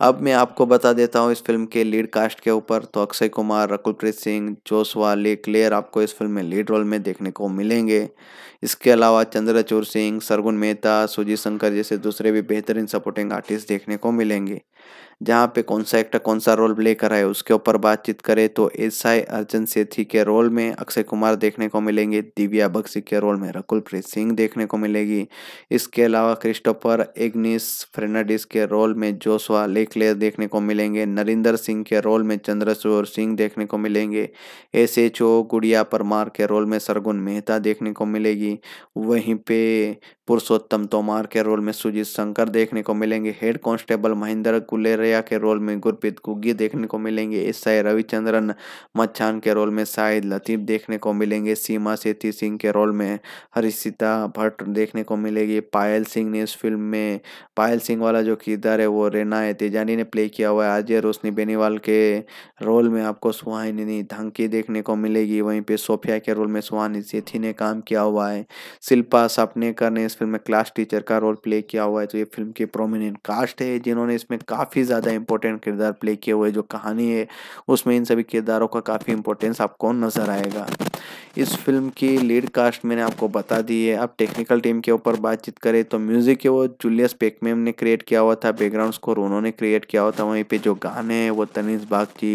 अब मैं आपको बता देता हूँ इस फिल्म के लीड कास्ट के ऊपर तो अक्षय कुमार रकुलप्रीत सिंह जोसवा ले क्लेयर आपको इस फिल्म में लीड रोल में देखने को मिलेंगे इसके अलावा चंद्रचूर सिंह सरगुन मेहता सुजीत शंकर जैसे दूसरे भी बेहतरीन सपोर्टिंग आर्टिस्ट देखने को मिलेंगे जहाँ पे कौन सा एक्टर कौन सा रोल प्ले कर रहा है उसके ऊपर बातचीत करें तो एस आई अर्जन सेठी के रोल में अक्षय कुमार देखने को मिलेंगे दिव्या बख्शी के रोल में रकुलप्रीत सिंह देखने को मिलेगी इसके अलावा क्रिस्टोफर एग्निस फर्नाडिस के रोल में जोसवा लेखले देखने को मिलेंगे नरिंदर सिंह के रोल में चंद्रशोर सिंह देखने को मिलेंगे एस एच ओ गुड़िया परमार के रोल में सरगुन मेहता देखने को मिलेगी वहीं पे पुरुषोत्तम तोमार के रोल में सुजीत शंकर देखने को मिलेंगे हेड कांस्टेबल महेंद्र कुलेरिया के रोल में गुरप्रीत गुग्गी देखने को मिलेंगे इस साय रविचंद्रन मच्छान के रोल में शाहिद लतीफ़ देखने को मिलेंगे सीमा सेती सिंह के रोल में हरिशिता भट्ट देखने को मिलेगी पायल सिंह ने इस फिल्म में पायल सिंह वाला जो किरदार है वो रेना तेजानी ने प्ले किया हुआ है अजय रोशनी बेनीवाल के रोल में आपको सुहानिनी धंकी देखने को मिलेगी वहीं पे सोफिया के रोल में सुहानी सेठी ने काम किया हुआ है शिल्पा सपनेकर ने इस फिल्म में क्लास टीचर का रोल प्ले किया हुआ है तो ये फिल्म की प्रोमिनेंट कास्ट है जिन्होंने इसमें काफ़ी काफ़ी ज़्यादा इम्पोर्टेंट किरदार प्ले किए हुए जो कहानी है उसमें इन सभी किरदारों का काफ़ी इंपॉर्टेंस आपको नज़र आएगा इस फिल्म की लीड कास्ट मैंने आपको बता दी है अब टेक्निकल टीम के ऊपर बातचीत करें तो म्यूज़िक है वो जूलियस पेकमेम ने क्रिएट किया हुआ था बैकग्राउंड स्कोर उन्होंने क्रिएट किया हुआ था वहीं पे जो गाने हैं वो तनीज बागची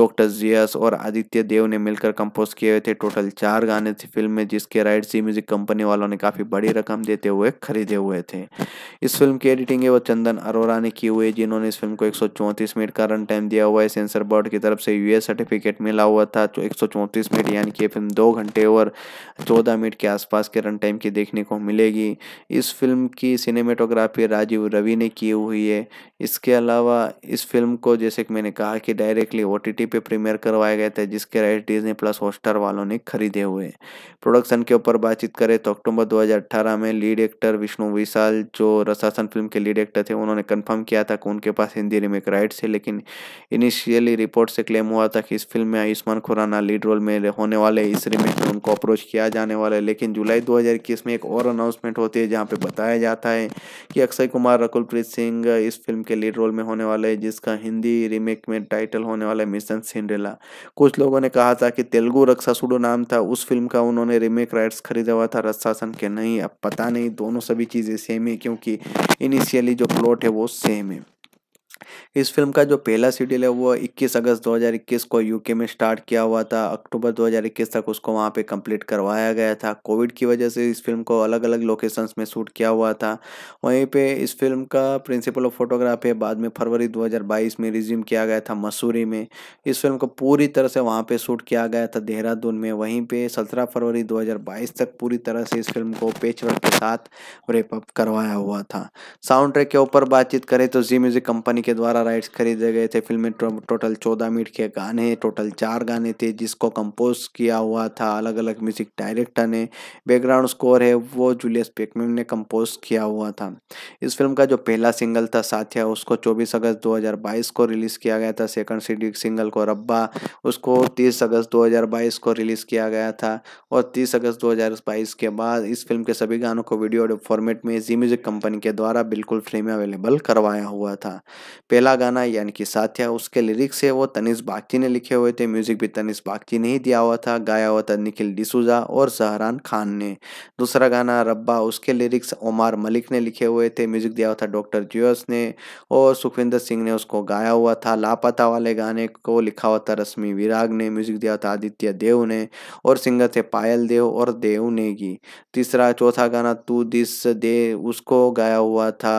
डॉक्टर जियस और आदित्य देव ने मिलकर कंपोज किए हुए थे टोटल चार गाने थे फिल्म में जिसके राइट सी म्यूज़िक कंपनी वालों ने काफ़ी बड़ी रकम देते हुए खरीदे हुए थे इस फिल्म की एडिटिंग है वो चंदन अरोरा ने की हुई जिन्होंने उन्होंने इस फिल्म को एक मिनट का रन टाइम दिया हुआ है सेंसर बोर्ड की तरफ से यूएस सर्टिफिकेट मिला हुआ था तो एक मिनट यानी कि ये फिल्म दो घंटे और चौदह मिनट के आसपास के रन टाइम की देखने को मिलेगी इस फिल्म की सिनेमेटोग्राफी राजीव रवि ने की हुई है इसके अलावा इस फिल्म को जैसे कि मैंने कहा कि डायरेक्टली ओ पे प्रीमियर करवाया गया था जिसके राइट डिजनी प्लस हॉस्टार वालों ने खरीदे हुए प्रोडक्शन के ऊपर बातचीत करें तो अक्टूबर 2018 में लीड एक्टर विष्णु विशाल जो रसासन फिल्म के लीड एक्टर थे उन्होंने कन्फर्म किया था कि उनके के पास हिंदी रिमेक राइट्स है लेकिन इनिशियली रिपोर्ट से क्लेम हुआ था कि इस फिल्म में आयुष्मान खुराना लीड रोल में होने वाले इस रिमेक में उनको अप्रोच किया जाने वाला है लेकिन जुलाई दो में एक और अनाउंसमेंट होती है जहाँ पर बताया जाता है कि अक्षय कुमार रकुलप्रीत सिंह इस फिल्म के लीड रोल में होने वाले हैं जिसका हिंदी रीमेक में टाइटल होने वाला है मिशन सिंड्रेला कुछ लोगों ने कहा था कि तेलुगु रक्षा सुडो नाम था उस फिल्म का उन्होंने रिमेक राइट्स खरीदा हुआ था रक्षासन के नहीं अब पता नहीं दोनों सभी चीज़ें सेम है क्योंकि इनिशियली जो प्लॉट है वो सेम है इस फिल्म का जो पहला शेड्यूल है वो 21 अगस्त 2021 को यूके में स्टार्ट किया हुआ था अक्टूबर 2021 तक उसको वहाँ पे कंप्लीट करवाया गया था कोविड की वजह से इस फिल्म को अलग अलग लोकेशंस में शूट किया हुआ था वहीं पे इस फिल्म का प्रिंसिपल ऑफ फोटोग्राफी बाद में फरवरी 2022 में रिज्यूम किया गया था मसूरी में इस फिल्म को पूरी तरह से वहाँ पर शूट किया गया था देहरादून में वहीं पर सत्रह फरवरी दो तक पूरी तरह से इस फिल्म को पेच के साथ रेपअप करवाया हुआ था साउंड ट्रैक के ऊपर बातचीत करें तो जी म्यूजिक कंपनी के द्वारा राइट्स खरीदे गए थे फिल्म में टोटल चौदह मिनट के गाने टोटल चार गाने थे जिसको कंपोज किया हुआ था अलग अलग म्यूजिक डायरेक्टर ने बैकग्राउंड स्कोर है वो जूलियस पेकमिंग ने कंपोज किया हुआ था इस फिल्म का जो पहला सिंगल था साथिया उसको चौबीस अगस्त दो को रिलीज़ किया गया था सेकंड सीडी सिंगल को रब्बा उसको तीस अगस्त दो को रिलीज़ किया गया था और तीस अगस्त दो के बाद इस फिल्म के सभी गानों को वीडियो फॉर्मेट में जी म्यूज़िक कंपनी के द्वारा बिल्कुल फ्री में अवेलेबल करवाया हुआ था पहला गाना यानी कि साथिया उसके लिरिक्स है वो तनिष बागची ने लिखे हुए थे म्यूजिक भी तनिष बागची ने ही दिया हुआ था गाया हुआ था निखिल डिसूजा और जहरान खान ने दूसरा गाना रब्बा उसके लिरिक्स ओमार मलिक ने लिखे हुए थे म्यूजिक दिया हुआ था डॉक्टर जूस ने और सुखविंदर सिंह ने उसको गाया हुआ था लापता वाले गाने को लिखा हुआ था रश्मि विराग ने म्यूजिक दिया था आदित्य देव ने और सिंगर थे पायल देव और देव नेगी तीसरा चौथा गाना तू दिस दे उसको गाया हुआ था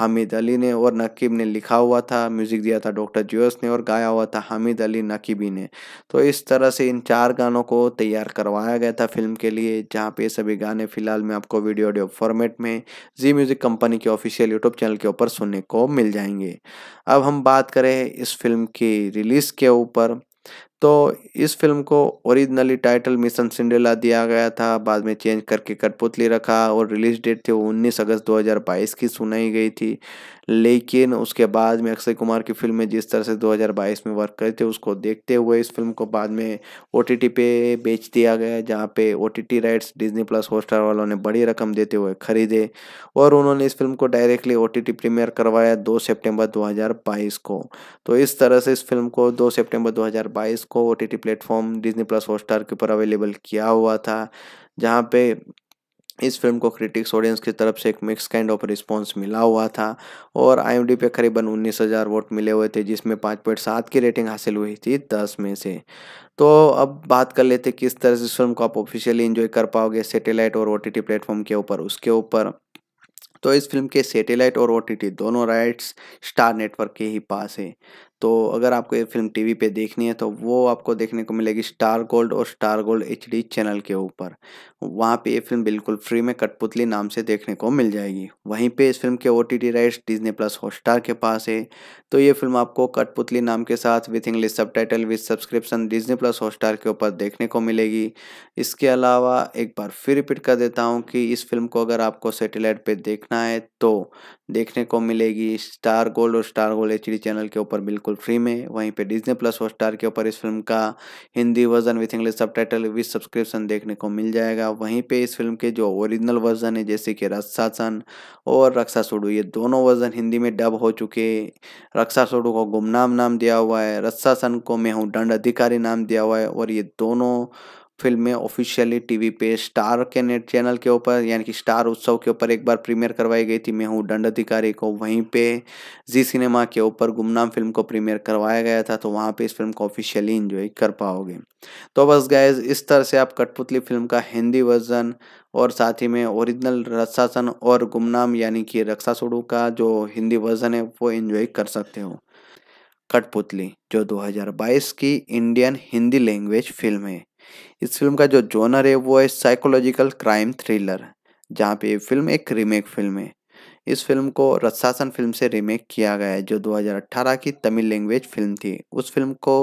हामिद अली ने और नकीब ने लिखा लिखा हुआ था म्यूजिक दिया था डॉक्टर जोस ने और गाया हुआ था हामिद अली नकीबी ने तो इस तरह से इन चार गानों को तैयार करवाया गया था फिल्म के लिए जहाँ पे सभी गाने फिलहाल में आपको वीडियो ऑडियो फॉर्मेट में जी म्यूजिक कंपनी के ऑफिशियल यूट्यूब चैनल के ऊपर सुनने को मिल जाएंगे अब हम बात करें इस फिल्म की रिलीज के ऊपर तो इस फिल्म को ओरिजिनली टाइटल मिशन सिंडेला दिया गया था बाद में चेंज करके कठपुतली रखा और रिलीज डेट थी वो उन्नीस अगस्त 2022 की सुनाई गई थी लेकिन उसके बाद में अक्षय कुमार की फिल्म में जिस तरह से 2022 में वर्क करे थे उसको देखते हुए इस फिल्म को बाद में ओ पे बेच दिया गया जहाँ पे ओ राइट्स डिजनी प्लस हॉटस्टार वालों ने बड़ी रकम देते हुए खरीदे और उन्होंने इस फिल्म को डायरेक्टली ओ प्रीमियर करवाया दो सेप्टेम्बर दो को तो इस तरह से इस फिल्म को दो सेप्टेम्बर दो को O T platform Disney plus Hotstar के ऊपर अवेलेबल किया हुआ था जहाँ पे इस फिल्म को क्रिटिक्स ऑडियंस की तरफ से एक मिक्स काइंड ऑफ रिस्पांस मिला हुआ था और आई पे करीबन उन्नीस हज़ार वोट मिले हुए थे जिसमें पाँच पॉइंट सात की रेटिंग हासिल हुई थी दस में से तो अब बात कर लेते किस तरह से इस फिल्म को आप ऑफिशियली इन्जॉय कर पाओगे सेटेलाइट और ओ टी टी प्लेटफॉर्म के ऊपर उसके ऊपर तो इस फिल्म के सैटेलाइट और ओ टी टी दोनों राइट्स स्टार नेटवर्क के ही पास है तो अगर आपको ये फिल्म टीवी पे देखनी है तो वो आपको देखने को मिलेगी स्टार गोल्ड और स्टार गोल्ड एच चैनल के ऊपर वहाँ पे ये फिल्म बिल्कुल फ्री में कठपुतली नाम से देखने को मिल जाएगी वहीं पे इस फिल्म के O T rights Disney plus Hotstar के पास है तो ये फिल्म आपको कठपुतली नाम के साथ with English subtitle with subscription Disney plus Hotstar के ऊपर देखने को मिलेगी इसके अलावा एक बार फिर रिपीट कर देता हूँ कि इस फिल्म को अगर आपको सेटेलाइट पर देखना है तो देखने को मिलेगी स्टार गोल्ड और स्टार गोल्ड एच चैनल के ऊपर बिल्कुल बिल्कुल फ्री में वहीं पे डिज्नी प्लस हॉट स्टार के ऊपर इस फिल्म का Hindi version with English subtitle with subscription देखने को मिल जाएगा वहीं पे इस फिल्म के जो ओरिजिनल वर्जन है जैसे कि रक्षासन और रक्षा सोडू ये दोनों वर्जन हिंदी में डब हो चुके रक्षा सोडू को गुमनाम नाम दिया हुआ है रक्षासन को मैं हूँ दंड अधिकारी नाम दिया हुआ है और ये दोनों फिल्में ऑफिशियली टीवी पे स्टार के नेट चैनल के ऊपर यानी कि स्टार उत्सव के ऊपर एक बार प्रीमियर करवाई गई थी मैं हूँ दंड अधिकारी को वहीं पे जी सिनेमा के ऊपर गुमनाम फिल्म को प्रीमियर करवाया गया था तो वहाँ पे इस फिल्म को ऑफिशियली इंजॉय कर पाओगे तो बस गैज इस तरह से आप कठपुतली फिल्म का हिंदी वर्जन और साथ ही में ओरिजिनल रक्षासन और गुमनाम यानी कि रक्षा सुडू का जो हिंदी वर्जन है वो इन्जॉय कर सकते हो कठपुतली जो 2022 की इंडियन हिंदी लैंग्वेज फिल्म है इस फिल्म का जो जोनर है वो है साइकोलॉजिकल क्राइम थ्रिलर जहाँ पे ये फिल्म एक रीमेक फिल्म है इस फिल्म को रसासन फिल्म से रीमेक किया गया है जो 2018 की तमिल लैंग्वेज फिल्म थी उस फिल्म को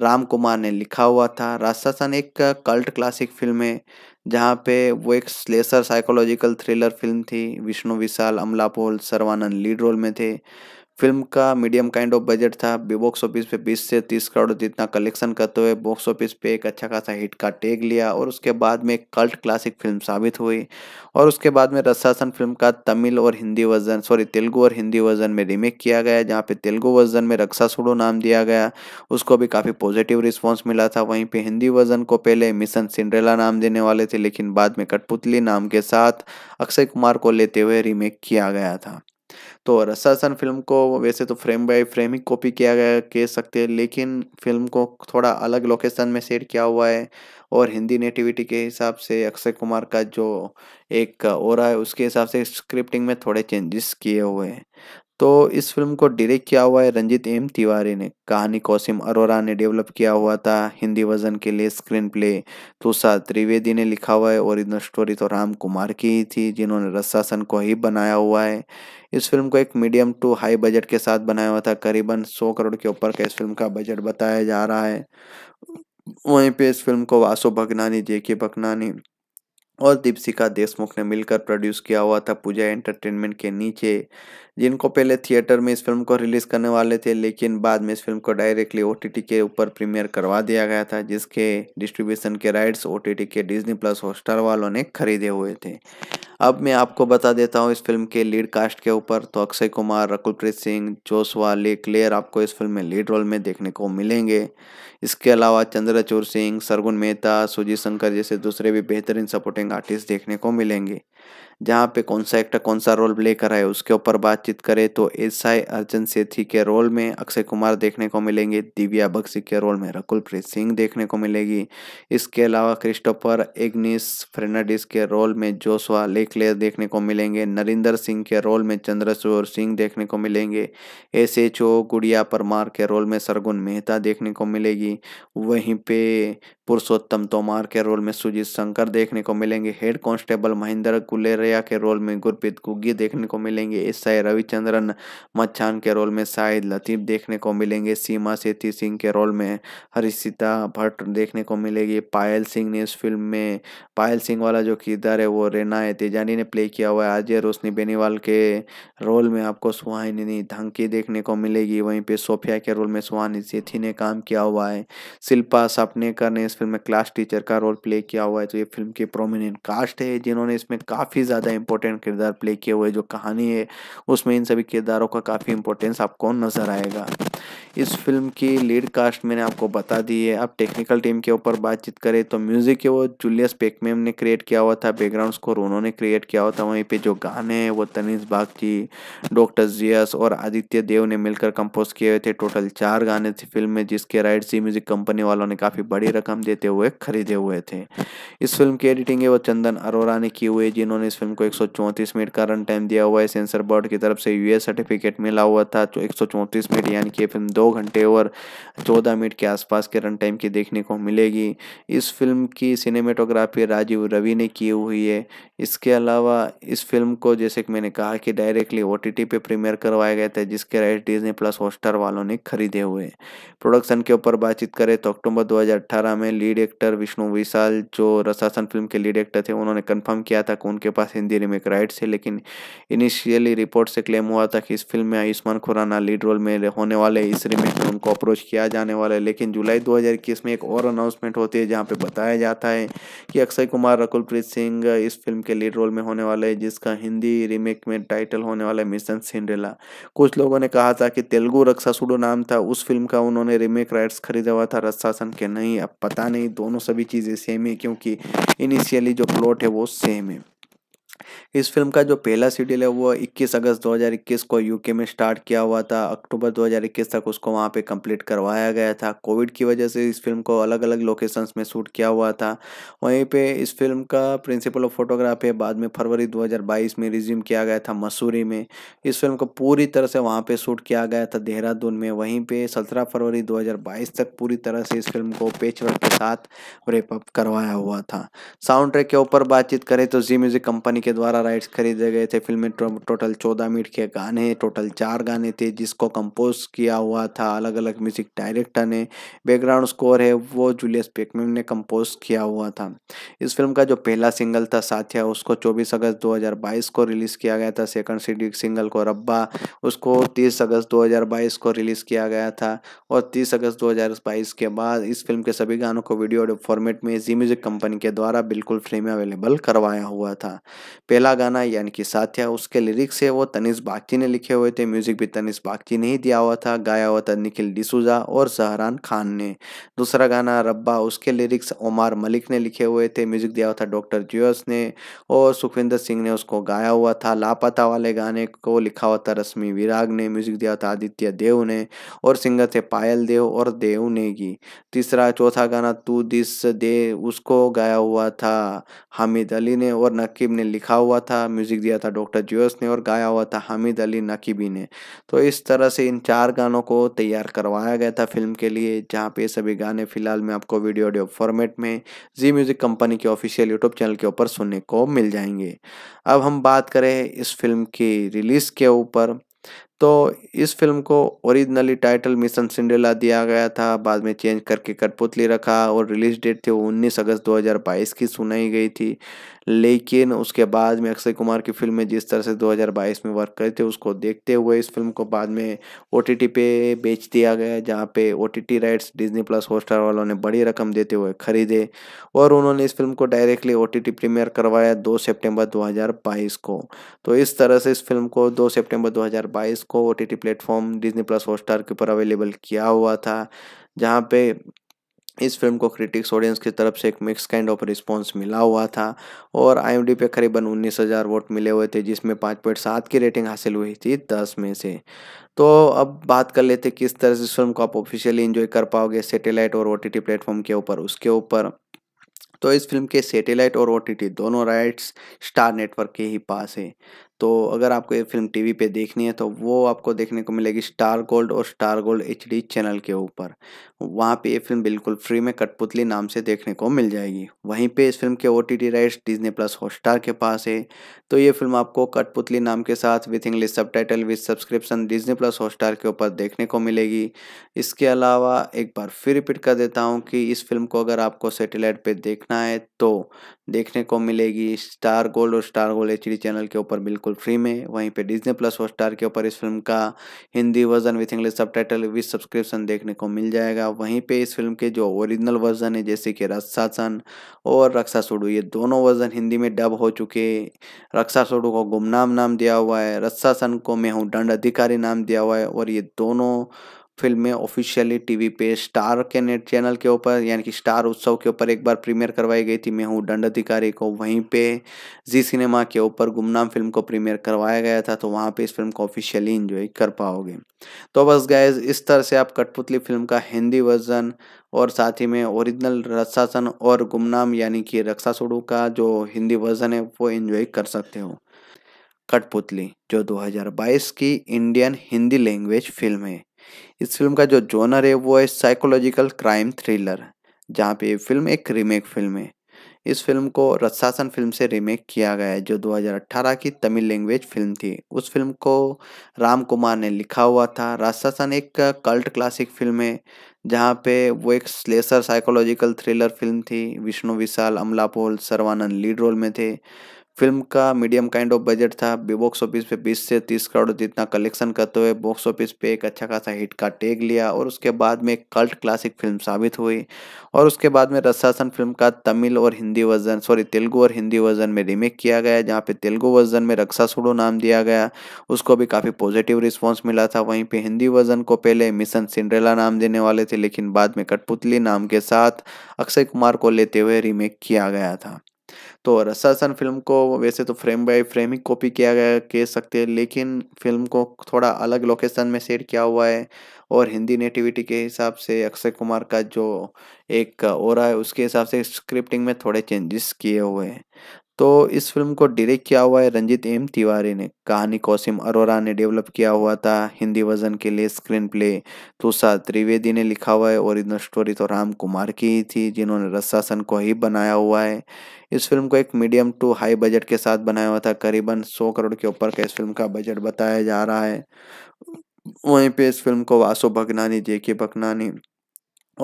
राम कुमार ने लिखा हुआ था रसासन एक कल्ट क्लासिक फिल्म है जहाँ पे वो एक स्लेसर साइकोलॉजिकल थ्रिलर फिल्म थी विष्णु विशाल अमला पोल सर्वानंद लीड रोल में थे फिल्म का मीडियम काइंड ऑफ बजट था बॉक्स ऑफिस पे 20 से 30 करोड़ जितना कलेक्शन करते हुए बॉक्स ऑफिस पे एक अच्छा खासा हिट का टैग लिया और उसके बाद में एक कल्ट क्लासिक फिल्म साबित हुई और उसके बाद में रसासन फिल्म का तमिल और हिंदी वर्जन सॉरी तेलुगू और हिंदी वर्जन में रीमेक किया गया जहाँ पे तेलुगु वर्जन में रक्षा सुडो नाम दिया गया उसको भी काफ़ी पॉजिटिव रिस्पॉन्स मिला था वहीं पर हिंदी वर्जन को पहले मिशन सिंड्रेला नाम देने वाले थे लेकिन बाद में कठपुतली नाम के साथ अक्षय कुमार को लेते हुए रीमेक किया गया था तो रसासन फिल्म को वैसे तो फ्रेम बाय फ्रेम ही कॉपी किया गया कह सकते हैं लेकिन फिल्म को थोड़ा अलग लोकेशन में सेट किया हुआ है और हिंदी नेटिविटी के हिसाब से अक्षय कुमार का जो एक और है उसके हिसाब से स्क्रिप्टिंग में थोड़े चेंजेस किए हुए हैं तो इस फिल्म को डायरेक्ट किया हुआ है रंजीत एम तिवारी ने कहानी कौसिम अरोरा ने डेवलप किया हुआ था हिंदी वर्जन के लिए स्क्रीन प्ले तुषा त्रिवेदी ने लिखा हुआ है ओरिजिनल स्टोरी तो राम कुमार की ही थी जिन्होंने रसासन को ही बनाया हुआ है इस फिल्म को एक मीडियम टू हाई बजट के साथ बनाया हुआ था करीबन सौ करोड़ के ऊपर का इस फिल्म का बजट बताया जा रहा है वहीं पर इस फिल्म को वासु भगनानी जेके भगनानी और दीपशिका देशमुख ने मिलकर प्रोड्यूस किया हुआ था पूजा एंटरटेनमेंट के नीचे जिनको पहले थिएटर में इस फिल्म को रिलीज़ करने वाले थे लेकिन बाद में इस फिल्म को डायरेक्टली ओ के ऊपर प्रीमियर करवा दिया गया था जिसके डिस्ट्रीब्यूशन के राइट्स ओ के डिजनी प्लस हॉटस्टार वालों ने खरीदे हुए थे अब मैं आपको बता देता हूँ इस फिल्म के लीड कास्ट के ऊपर तो अक्षय कुमार रकुलप्रीत सिंह जोशवा ले क्लेयर आपको इस फिल्म में लीड रोल में देखने को मिलेंगे इसके अलावा चंद्रचूर सिंह सरगुन मेहता सुजीत शंकर जैसे दूसरे भी बेहतरीन सपोर्टिंग आर्टिस्ट देखने को मिलेंगे जहाँ पे कौन सा एक्टर कौन सा रोल प्ले कर रहा है उसके ऊपर बातचीत करें तो एस आई अर्जुन सेठी के रोल में अक्षय कुमार देखने को मिलेंगे दिव्या बक्सी के रोल में रकुलप्रीत सिंह देखने को मिलेगी इसके अलावा क्रिस्टोफर एग्निस फर्नाडिस के रोल में जोसवा लेकलेर देखने को मिलेंगे नरिंदर सिंह के रोल में चंद्रशोर सिंह देखने को मिलेंगे एस एच ओ गुड़िया परमार के रोल में सरगुन मेहता देखने को मिलेगी वहीं पे पुरुषोत्तम तोमार के रोल में सुजीत शंकर देखने को मिलेंगे हेड कांस्टेबल महेंद्र गुलेर आर्या के रोल में गुरप्रीत गुग्गी देखने को मिलेंगे इस साई रविचंद्रन मच्छान के रोल में शाहिद लतीफ़ देखने को मिलेंगे सीमा सेती सिंह के रोल में हरिशिता भट्ट देखने को मिलेगी पायल सिंह ने इस फिल्म में पायल सिंह वाला जो किरदार है वो रेना तेजानी ने प्ले किया हुआ है अजय रोशनी बेनीवाल के रोल में आपको सुहानिनी धंकी देखने को मिलेगी वहीं पे सोफिया के रोल में सुहानी सेठी ने काम किया हुआ है शिल्पा सपनेकर ने इस फिल्म में क्लास टीचर का रोल प्ले किया हुआ है तो ये फिल्म की प्रोमिनेंट कास्ट है जिन्होंने इसमें काफ़ी ज़्यादा इंपॉर्टेंट किरदार प्ले किए हुए जो कहानी है उसमें इन सभी किरदारों का काफ़ी इंपॉर्टेंस आपको नज़र आएगा इस फिल्म की लीड कास्ट मैंने आपको बता दी है अब टेक्निकल टीम के ऊपर बातचीत करें तो म्यूज़िक है वो जूलियस पेकमेम ने क्रिएट किया हुआ था बैकग्राउंड स्कोर उन्होंने क्रिएट किया हुआ था वहीं पे जो गाने हैं वो तनीज बागची डॉक्टर जियस और आदित्य देव ने मिलकर कंपोज किए हुए थे टोटल चार गाने थे फिल्म में जिसके राइट सी म्यूज़िक कंपनी वालों ने काफ़ी बड़ी रकम देते हुए खरीदे हुए थे इस फिल्म की एडिटिंग है वो चंदन अरोरा ने की हुई जिन्होंने इस फिल्म को एक मिनट का रन टाइम दिया हुआ है सेंसर बोर्ड की तरफ से यूएस सर्टिफिकेट मिला हुआ था तो एक मिनट यानी कि फिल्म दो घंटे और चौदह मिनट के आसपास के रन टाइम की देखने को मिलेगी इस फिल्म की सिनेमेटोग्राफी राजीव रवि ने की हुई है इसके अलावा इस फिल्म को जैसे कि मैंने कहा कि डायरेक्टली ओ पे प्रीमियर करवाया गया था जिसके राइट डिज्नी प्लस हॉस्टार वालों ने खरीदे हुए प्रोडक्शन के ऊपर बातचीत करें तो अक्टूबर 2018 में लीड एक्टर विष्णु विशाल जो रसासन फिल्म के लीड एक्टर थे उन्होंने कन्फर्म किया था कि उनके पास हिंदी रिमेक राइट से लेकिन इनिशियली रिपोर्ट से क्लेम हुआ था कि इस फिल्म में आयुष्मान खुराना लीड रोल में होने वाले इस रिमेक में उनको अप्रोच किया जाने वाला है लेकिन जुलाई दो में एक और अनाउंसमेंट होती है जहाँ पर बताया जाता है कि अक्षय कुमार रकुलप्रीत सिंह इस फिल्म के लीड रोल में होने वाले है जिसका हिंदी रिमेक में टाइटल होने वाला है मिशन सिंड्रेला कुछ लोगों ने कहा था कि तेलुगु रक्षा सुडो नाम था उस फिल्म का उन्होंने रिमेक राइट्स खरीदा हुआ था रसासन के नहीं अब पता नहीं दोनों सभी चीज़ें सेम है क्योंकि इनिशियली जो प्लॉट है वो सेम है इस फिल्म का जो पहला शेड्यूल है वो 21 अगस्त 2021 को यूके में स्टार्ट किया हुआ था अक्टूबर 2021 तक उसको वहाँ पे कंप्लीट करवाया गया था कोविड की वजह से इस फिल्म को अलग अलग लोकेशंस में शूट किया हुआ था वहीं पे इस फिल्म का प्रिंसिपल ऑफ फोटोग्राफी बाद में फरवरी 2022 में रिज्यूम किया गया था मसूरी में इस फिल्म को पूरी तरह से वहाँ पर शूट किया गया था देहरादून में वहीं पर सत्रह फरवरी दो तक पूरी तरह से इस फिल्म को पेच के साथ रेपअप करवाया हुआ था साउंड ट्रैक के ऊपर बातचीत करें तो जी म्यूजिक कंपनी के द्वारा राइट्स खरीदे गए थे फिल्म में टोटल चौदह मिनट के गाने टोटल चार गाने थे जिसको कंपोज किया हुआ था अलग अलग म्यूजिक डायरेक्टर ने बैकग्राउंड स्कोर है वो जूलियस पेकमिन ने कंपोज किया हुआ था इस फिल्म का जो पहला सिंगल था साथिया उसको चौबीस अगस्त दो को रिलीज़ किया गया था सेकंड सिंगल को रब्बा उसको तीस अगस्त दो को रिलीज़ किया गया था और तीस अगस्त दो के बाद इस फिल्म के सभी गानों को वीडियो फॉर्मेट में जी म्यूजिक कंपनी के द्वारा बिल्कुल फ्री में अवेलेबल करवाया हुआ था पहला गाना यानी कि साथिया उसके लिरिक्स है वो तनिष बागची ने लिखे हुए थे म्यूजिक भी तनिष बागची ने ही दिया हुआ था गाया हुआ था निखिल डिसूजा और जहरान खान ने दूसरा गाना रब्बा उसके लिरिक्स ओमार मलिक ने लिखे हुए थे म्यूजिक दिया हुआ था डॉक्टर जूस ने और सुखविंदर सिंह ने उसको गाया हुआ था लापता वाले गाने को लिखा हुआ था रश्मि विराग ने म्यूजिक दिया हुआ था आदित्य देव ने और सिंगर थे पायल देव और देव नेगी तीसरा चौथा गाना तू दिस दे उसको गाया हुआ था हामिद अली ने और नकीब ने लिखा लिखा हुआ था म्यूजिक दिया था डॉक्टर जोस ने और गाया हुआ था हामिद अली नकीबी ने तो इस तरह से इन चार गानों को तैयार करवाया गया था फिल्म के लिए जहाँ पे सभी गाने फिलहाल में आपको वीडियो ऑडियो फॉर्मेट में जी म्यूजिक कंपनी के ऑफिशियल यूट्यूब चैनल के ऊपर सुनने को मिल जाएंगे अब हम बात करें इस फिल्म की रिलीज के ऊपर तो इस फिल्म को ओरिजिनली टाइटल मिशन सिंडेला दिया गया था बाद में चेंज करके कठपुतली रखा और रिलीज डेट थी वो उन्नीस अगस्त 2022 की सुनाई गई थी लेकिन उसके बाद में अक्षय कुमार की फिल्में जिस तरह से 2022 में वर्क करे थे उसको देखते हुए इस फिल्म को बाद में ओ पे बेच दिया गया जहाँ पे ओ राइट्स डिजनी प्लस हॉटस्टार वालों ने बड़ी रकम देते हुए खरीदे और उन्होंने इस फिल्म को डायरेक्टली ओ प्रीमियर करवाया दो सेप्टेम्बर दो को तो इस तरह से इस फिल्म को दो सेप्टेम्बर दो को O T platform Disney plus Hotstar के ऊपर अवेलेबल किया हुआ था जहाँ पे इस फिल्म को क्रिटिक्स ऑडियंस की तरफ से एक मिक्स काइंड ऑफ रिस्पांस मिला हुआ था और आई पे करीबन उन्नीस हज़ार वोट मिले हुए थे जिसमें पाँच पॉइंट सात की रेटिंग हासिल हुई थी दस में से तो अब बात कर लेते किस तरह से इस फिल्म को आप ऑफिशियली इन्जॉय कर पाओगे सेटेलाइट और ओ टी प्लेटफॉर्म के ऊपर उसके ऊपर तो इस फिल्म के सैटेलाइट और ओ दोनों राइट्स स्टार नेटवर्क के ही पास है तो अगर आपको ये फिल्म टीवी पे देखनी है तो वो आपको देखने को मिलेगी स्टार गोल्ड और स्टार गोल्ड एच चैनल के ऊपर वहाँ पे ये फिल्म बिल्कुल फ्री में कठपुतली नाम से देखने को मिल जाएगी वहीं पे इस फिल्म के O T rights Disney plus Hotstar के पास है तो ये फिल्म आपको कठपुतली नाम के साथ with English subtitle with subscription Disney plus Hotstar के ऊपर देखने को मिलेगी इसके अलावा एक बार फिर रिपीट कर देता हूँ कि इस फिल्म को अगर आपको सेटेलाइट पर देखना है तो देखने को मिलेगी स्टार गोल्ड और स्टार गोल्ड एच चैनल के ऊपर बिल्कुल फ्री में वहीं पर डिजनी प्लस हॉटस्टार के ऊपर इस फिल्म का Hindi version with English subtitle with subscription देखने को मिल जाएगा गया वहीं पे इस फिल्म के जो ओरिजिनल वर्जन है जैसे कि रक्षासन और रक्षा सोडू ये दोनों वर्जन हिंदी में डब हो चुके रक्षा सोडू को गुमनाम नाम दिया हुआ है रक्षासन को मैं हूँ दंड अधिकारी नाम दिया हुआ है और ये दोनों फिल्में ऑफिशियली टीवी पे स्टार के नेट चैनल के ऊपर यानी कि स्टार उत्सव के ऊपर एक बार प्रीमियर करवाई गई थी मैं हूँ दंड अधिकारी को वहीं पे जी सिनेमा के ऊपर गुमनाम फिल्म को प्रीमियर करवाया गया था तो वहाँ पे इस फिल्म को ऑफिशियली इंजॉय कर पाओगे तो बस गैज इस तरह से आप कठपुतली फिल्म का हिंदी वर्जन और साथ ही में ओरिजिनल रक्षासन और गुमनाम यानी कि रक्षा सुडू का जो हिंदी वर्जन है वो इन्जॉय कर सकते हो कठपुतली जो 2022 की इंडियन हिंदी लैंग्वेज फिल्म है इस फिल्म का जो जोनर है वो है साइकोलॉजिकल क्राइम थ्रिलर जहाँ पे ये फिल्म एक रीमेक फिल्म है इस फिल्म को रत्सासन फिल्म से रीमेक किया गया है जो 2018 की तमिल लैंग्वेज फिल्म थी उस फिल्म को राम कुमार ने लिखा हुआ था रत्सासन एक कल्ट क्लासिक फिल्म है जहाँ पे वो एक स्लेसर साइकोलॉजिकल थ्रिलर फिल्म थी विष्णु विशाल अमला पोल सर्वानंद लीड रोल में थे फिल्म का मीडियम काइंड ऑफ बजट था बॉक्स ऑफिस पे 20 से 30 करोड़ जितना कलेक्शन करते हुए बॉक्स ऑफिस पे एक अच्छा खासा हिट का टैग लिया और उसके बाद में कल्ट क्लासिक फिल्म साबित हुई और उसके बाद में रसासन फिल्म का तमिल और हिंदी वर्जन सॉरी तेलुगु और हिंदी वर्जन में रीमेक किया गया जहाँ पे तेलुगू वर्जन में रक्षा सुडो नाम दिया गया उसको भी काफ़ी पॉजिटिव रिस्पॉन्स मिला था वहीं पर हिंदी वर्जन को पहले मिशन सिंड्रेला नाम देने वाले थे लेकिन बाद में कठपुतली नाम के साथ अक्षय कुमार को लेते हुए रीमेक किया गया था तो रसासन फिल्म को वैसे तो फ्रेम बाय फ्रेम ही कॉपी किया गया कह सकते हैं लेकिन फिल्म को थोड़ा अलग लोकेशन में सेट किया हुआ है और हिंदी नेटिविटी के हिसाब से अक्षय कुमार का जो एक और है उसके हिसाब से स्क्रिप्टिंग में थोड़े चेंजेस किए हुए हैं तो इस फिल्म को डायरेक्ट किया हुआ है रंजीत एम तिवारी ने कहानी कौसिम अरोरा ने डेवलप किया हुआ था हिंदी वजन के लिए स्क्रीन प्ले तुषा त्रिवेदी ने लिखा हुआ है ओरिजिनल स्टोरी तो राम कुमार की ही थी जिन्होंने रसासन को ही बनाया हुआ है इस फिल्म को एक मीडियम टू हाई बजट के साथ बनाया हुआ था करीबन सौ करोड़ के ऊपर का इस फिल्म का बजट बताया जा रहा है वहीं पर इस फिल्म को वासु भगनानी जे के भगनानी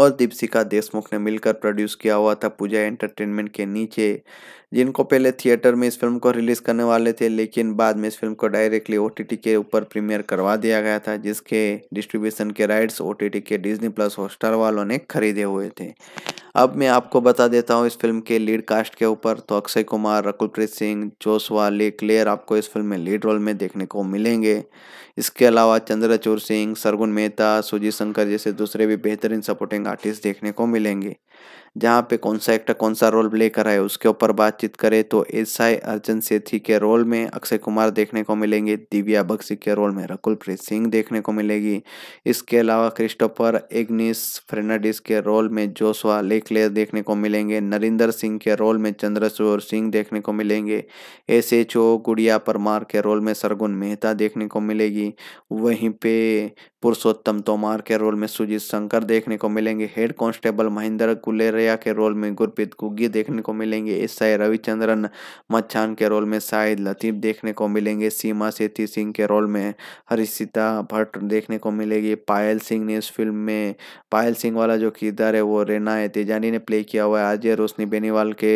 और दीपशिका देशमुख ने मिलकर प्रोड्यूस किया हुआ था पूजा एंटरटेनमेंट के नीचे जिनको पहले थिएटर में इस फिल्म को रिलीज़ करने वाले थे लेकिन बाद में इस फिल्म को डायरेक्टली ओ के ऊपर प्रीमियर करवा दिया गया था जिसके डिस्ट्रीब्यूशन के राइट्स ओ के डिज्नी प्लस हॉटस्टार वालों ने खरीदे हुए थे अब मैं आपको बता देता हूँ इस फिल्म के लीड कास्ट के ऊपर तो अक्षय कुमार रकुलप्रीत सिंह जोसवा क्लेयर आपको इस फिल्म में लीड रोल में देखने को मिलेंगे इसके अलावा चंद्रचूर सिंह सरगुन मेहता सुजीत शंकर जैसे दूसरे भी बेहतरीन सपोर्टिंग आर्टिस्ट देखने को मिलेंगे जहाँ पे कौन सा एक्टर कौन सा रोल प्ले कर रहा है उसके ऊपर बातचीत करें तो एस आई अर्जुन सेठी के रोल में अक्षय कुमार देखने को मिलेंगे दिव्या बख्शी के रोल में रकुलप्रीत सिंह देखने को मिलेगी इसके अलावा क्रिस्टोफर एग्निस फर्नाडिस के रोल में जोशवा लेकलेयर देखने को मिलेंगे नरिंदर सिंह के रोल में चंद्रशोर सिंह देखने को मिलेंगे एस एच ओ गुड़िया परमार के रोल में सरगुन मेहता देखने को मिलेगी वहीं पे पुरुषोत्तम तोमार के रोल में सुजीत शंकर देखने को मिलेंगे हेड कॉन्स्टेबल महेंद्र गुलेरे आर्या के रोल में गुरप्रीत गुग्गी देखने को मिलेंगे इस रविचंद्रन मच्छान के रोल में शाहिद लतीफ़ देखने को मिलेंगे सीमा सेती सिंह के रोल में हरिशिता भट्ट देखने को मिलेगी पायल सिंह ने इस फिल्म में पायल सिंह वाला जो किरदार है वो रेना तेजानी ने प्ले किया हुआ है अजय रोशनी बेनीवाल के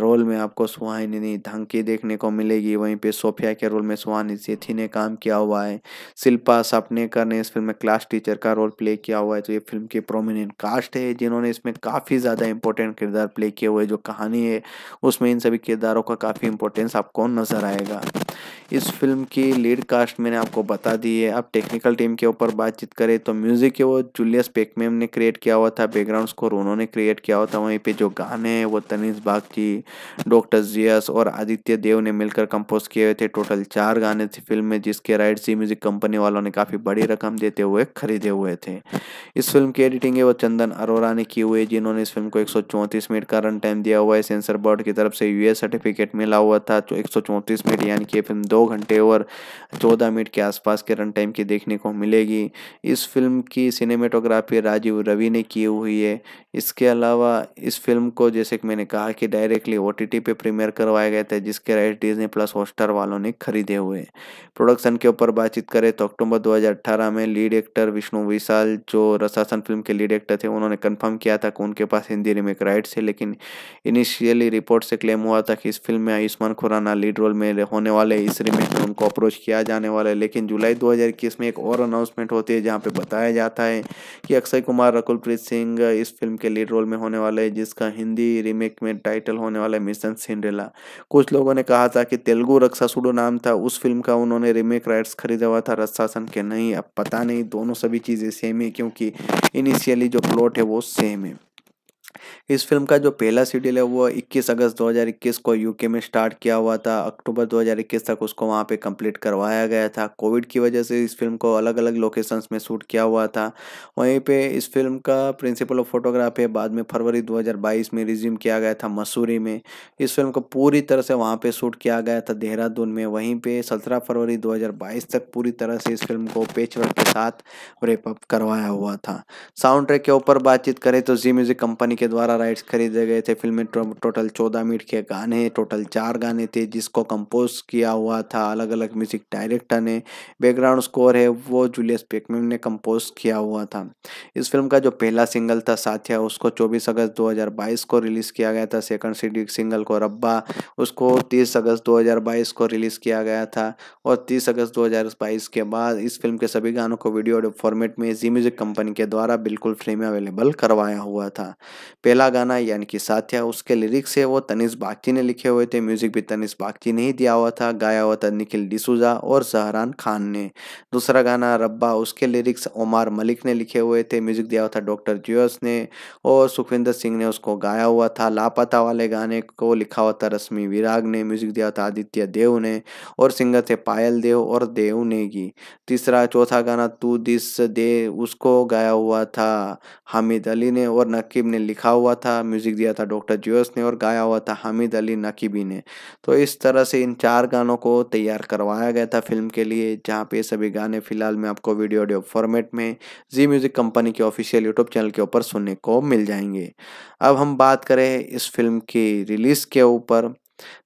रोल में आपको सुहानिनी धंकी देखने को मिलेगी वहीं पे सोफिया के रोल में सुहानी सेठी ने काम किया हुआ है शिल्पा सपनेकर ने इस फिल्म में क्लास टीचर का रोल प्ले किया हुआ है तो ये फिल्म की प्रोमिनेंट कास्ट है जिन्होंने इसमें काफ़ी ज़्यादा इंपॉर्टेंट किरदार प्ले किए हुए जो कहानी है उसमें इन सभी किरदारों का काफ़ी इंपॉर्टेंस आपको नज़र आएगा इस फिल्म की लीड कास्ट मैंने आपको बता दी है अब टेक्निकल टीम के ऊपर बातचीत करें तो म्यूज़िक है वो जूलियस पेकमेम ने क्रिएट किया हुआ था बैकग्राउंड स्कोर उन्होंने क्रिएट किया हुआ था वहीं पे जो गाने हैं वो तनीज बागची डॉक्टर जियस और आदित्य देव ने मिलकर कंपोज किए हुए थे टोटल चार गाने थे फिल्म में जिसके राइट सी म्यूज़िक कंपनी वालों ने काफ़ी बड़ी रकम देते हुए खरीदे हुए थे इस फिल्म की एडिटिंग है वो चंदन अरोरा ने की हुई जिन्होंने इस फिल्म को एक मिनट का रन टाइम दिया हुआ है सेंसर बोर्ड की तरफ से यू सर्टिफिकेट मिला हुआ था तो एक मिनट यानी कि फिल्म दो घंटे और चौदह मिनट के आसपास के रन टाइम की देखने को मिलेगी इस फिल्म की सिनेमेटोग्राफी राजीव रवि ने की हुई है इसके अलावा इस फिल्म को जैसे कि मैंने कहा कि डायरेक्टली ओ टी पे प्रीमियर करवाया गया था जिसके राइट डिजनी प्लस हॉस्टर वालों ने खरीदे हुए प्रोडक्शन के ऊपर बातचीत करें तो अक्टूबर 2018 में लीड एक्टर विष्णु विशाल जो रसासन फिल्म के लीड एक्टर थे उन्होंने कंफर्म किया था कि उनके पास हिंदी रिमेक राइट्स है लेकिन इनिशियली रिपोर्ट से क्लेम हुआ था कि इस फिल्म में आयुष्मान खुराना लीड रोल में होने वाले वाले इस रिमेट में उनको अप्रोच किया जाने वाला है लेकिन जुलाई 2021 में एक और अनाउंसमेंट होती है जहाँ पे बताया जाता है कि अक्षय कुमार रकुलप्रीत सिंह इस फिल्म के लीड रोल में होने वाले हैं जिसका हिंदी रीमेक में टाइटल होने वाला है मिशन सिंड्रेला कुछ लोगों ने कहा था कि तेलुगु सुडो नाम था उस फिल्म का उन्होंने रीमेक राइट्स खरीदा हुआ था रस्सासन के नहीं अब पता नहीं दोनों सभी चीज़ें सेम है क्योंकि इनिशियली जो प्लॉट है वो सेम है इस फिल्म का जो पहला शेड्यूल है वो 21 अगस्त 2021 को यूके में स्टार्ट किया हुआ था अक्टूबर 2021 तक उसको वहाँ पे कंप्लीट करवाया गया था कोविड की वजह से इस फिल्म को अलग अलग लोकेशंस में शूट किया हुआ था वहीं पे इस फिल्म का प्रिंसिपल ऑफ फोटोग्राफी बाद में फरवरी 2022 में रिज्यूम किया गया था मसूरी में इस फिल्म को पूरी तरह से वहाँ पर शूट किया गया था देहरादून में वहीं पर सत्रह फरवरी दो तक पूरी तरह से इस फिल्म को पेच के साथ रेपअप करवाया हुआ था साउंड ट्रैक के ऊपर बातचीत करें तो जी म्यूजिक कंपनी के द्वारा राइट्स खरीदे गए थे फिल्म में टोटल चौदह मिनट के गाने टोटल चार गाने थे जिसको कंपोज किया हुआ था अलग अलग म्यूजिक डायरेक्टर ने बैकग्राउंड स्कोर है वो जूलियस पेकमिन ने कंपोज किया हुआ था इस फिल्म का जो पहला सिंगल था साथिया उसको चौबीस अगस्त दो को रिलीज़ किया गया था सेकंड सीडी सिंगल को रब्बा उसको तीस अगस्त दो को रिलीज़ किया गया था और तीस अगस्त दो के बाद इस फिल्म के सभी गानों को वीडियो फॉर्मेट में जी म्यूज़िक कंपनी के द्वारा बिल्कुल फ्री में अवेलेबल करवाया हुआ था पहला गाना यानी कि साथिया उसके लिरिक्स है वो तनिष बागची ने लिखे हुए थे म्यूजिक भी तनिष बागची ने ही दिया हुआ था गाया हुआ था निखिल डिसूजा और जहरान खान ने दूसरा गाना रब्बा उसके लिरिक्स ओमार मलिक ने लिखे हुए थे म्यूजिक दिया हुआ था डॉक्टर जूस ने और सुखविंदर सिंह ने उसको गाया हुआ था लापता वाले गाने को लिखा हुआ था रश्मि विराग ने म्यूजिक दिया हुआ था आदित्य देव ने और सिंगर थे पायल देव और देव नेगी तीसरा चौथा गाना तू दिस दे उसको गाया हुआ था हामिद अली ने और नकीब ने लिखा लिखा हुआ था म्यूजिक दिया था डॉक्टर जोस ने और गाया हुआ था हामिद अली नकीबी ने तो इस तरह से इन चार गानों को तैयार करवाया गया था फिल्म के लिए जहाँ पे सभी गाने फिलहाल में आपको वीडियो ऑडियो फॉर्मेट में जी म्यूजिक कंपनी के ऑफिशियल यूट्यूब चैनल के ऊपर सुनने को मिल जाएंगे अब हम बात करें इस फिल्म की रिलीज़ के ऊपर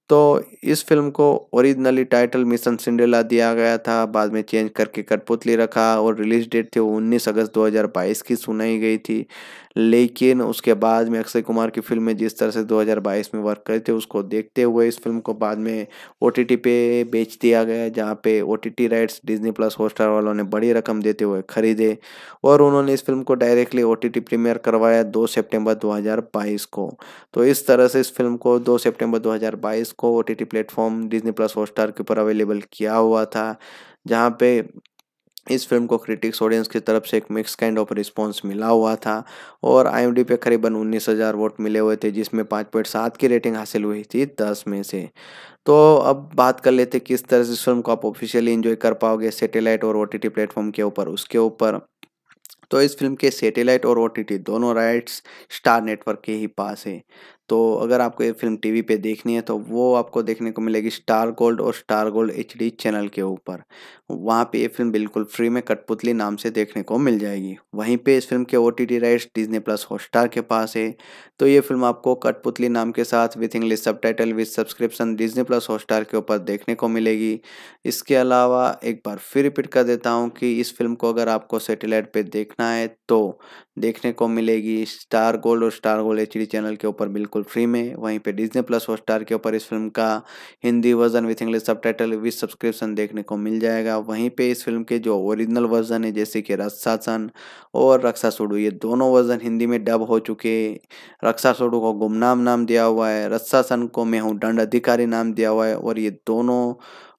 तो इस फिल्म को ओरिजिनली टाइटल मिशन सिंडेला दिया गया था बाद में चेंज करके कठपुतली रखा और रिलीज डेट थी वो उन्नीस अगस्त 2022 की सुनाई गई थी लेकिन उसके बाद में अक्षय कुमार की फिल्म में जिस तरह से 2022 में वर्क करे थे उसको देखते हुए इस फिल्म को बाद में ओ पे बेच दिया गया जहाँ पे ओ राइट्स डिजनी प्लस हॉटस्टार वालों ने बड़ी रकम देते हुए खरीदे और उन्होंने इस फिल्म को डायरेक्टली ओ प्रीमियर करवाया दो सेप्टेम्बर दो को तो इस तरह से इस फिल्म को दो सेप्टेम्बर दो को O T platform Disney plus Hotstar के ऊपर अवेलेबल किया हुआ था जहाँ पे इस फिल्म को क्रिटिक्स ऑडियंस की तरफ से एक मिक्स काइंड ऑफ रिस्पांस मिला हुआ था और आई पे करीबन उन्नीस हज़ार वोट मिले हुए थे जिसमें पाँच पॉइंट सात की रेटिंग हासिल हुई थी दस में से तो अब बात कर लेते किस तरह से इस फिल्म को आप ऑफिशियली इन्जॉय कर पाओगे सेटेलाइट और ओ टी प्लेटफॉर्म के ऊपर उसके ऊपर तो इस फिल्म के सेटेलाइट और ओ दोनों राइट्स स्टार नेटवर्क के ही पास है तो अगर आपको ये फिल्म टीवी पे देखनी है तो वो आपको देखने को मिलेगी स्टार गोल्ड और स्टार गोल्ड एच चैनल के ऊपर वहाँ पे ये फिल्म बिल्कुल फ्री में कठपुतली नाम से देखने को मिल जाएगी वहीं पे इस फिल्म के O T rights Disney plus Hotstar के पास है तो ये फिल्म आपको कठपुतली नाम के साथ with English subtitle with subscription Disney plus Hotstar के ऊपर देखने को मिलेगी इसके अलावा एक बार फिर रिपीट कर देता हूँ कि इस फिल्म को अगर आपको सेटेलाइट पर देखना है तो देखने को मिलेगी स्टार गोल्ड और स्टार गोल्ड एच चैनल के ऊपर बिल्कुल बिल्कुल फ्री में वहीं पे डिजनी प्लस हॉटस्टार के ऊपर इस फिल्म का Hindi version with English subtitle with subscription देखने को मिल जाएगा वहीं पे इस फिल्म के जो ओरिजिनल वर्जन है जैसे कि रक्षासन और रक्षा सोडू ये दोनों वर्जन हिंदी में डब हो चुके रक्षा सोडू को गुमनाम नाम दिया हुआ है रक्षासन को मैं हूँ दंड अधिकारी नाम दिया हुआ है और ये दोनों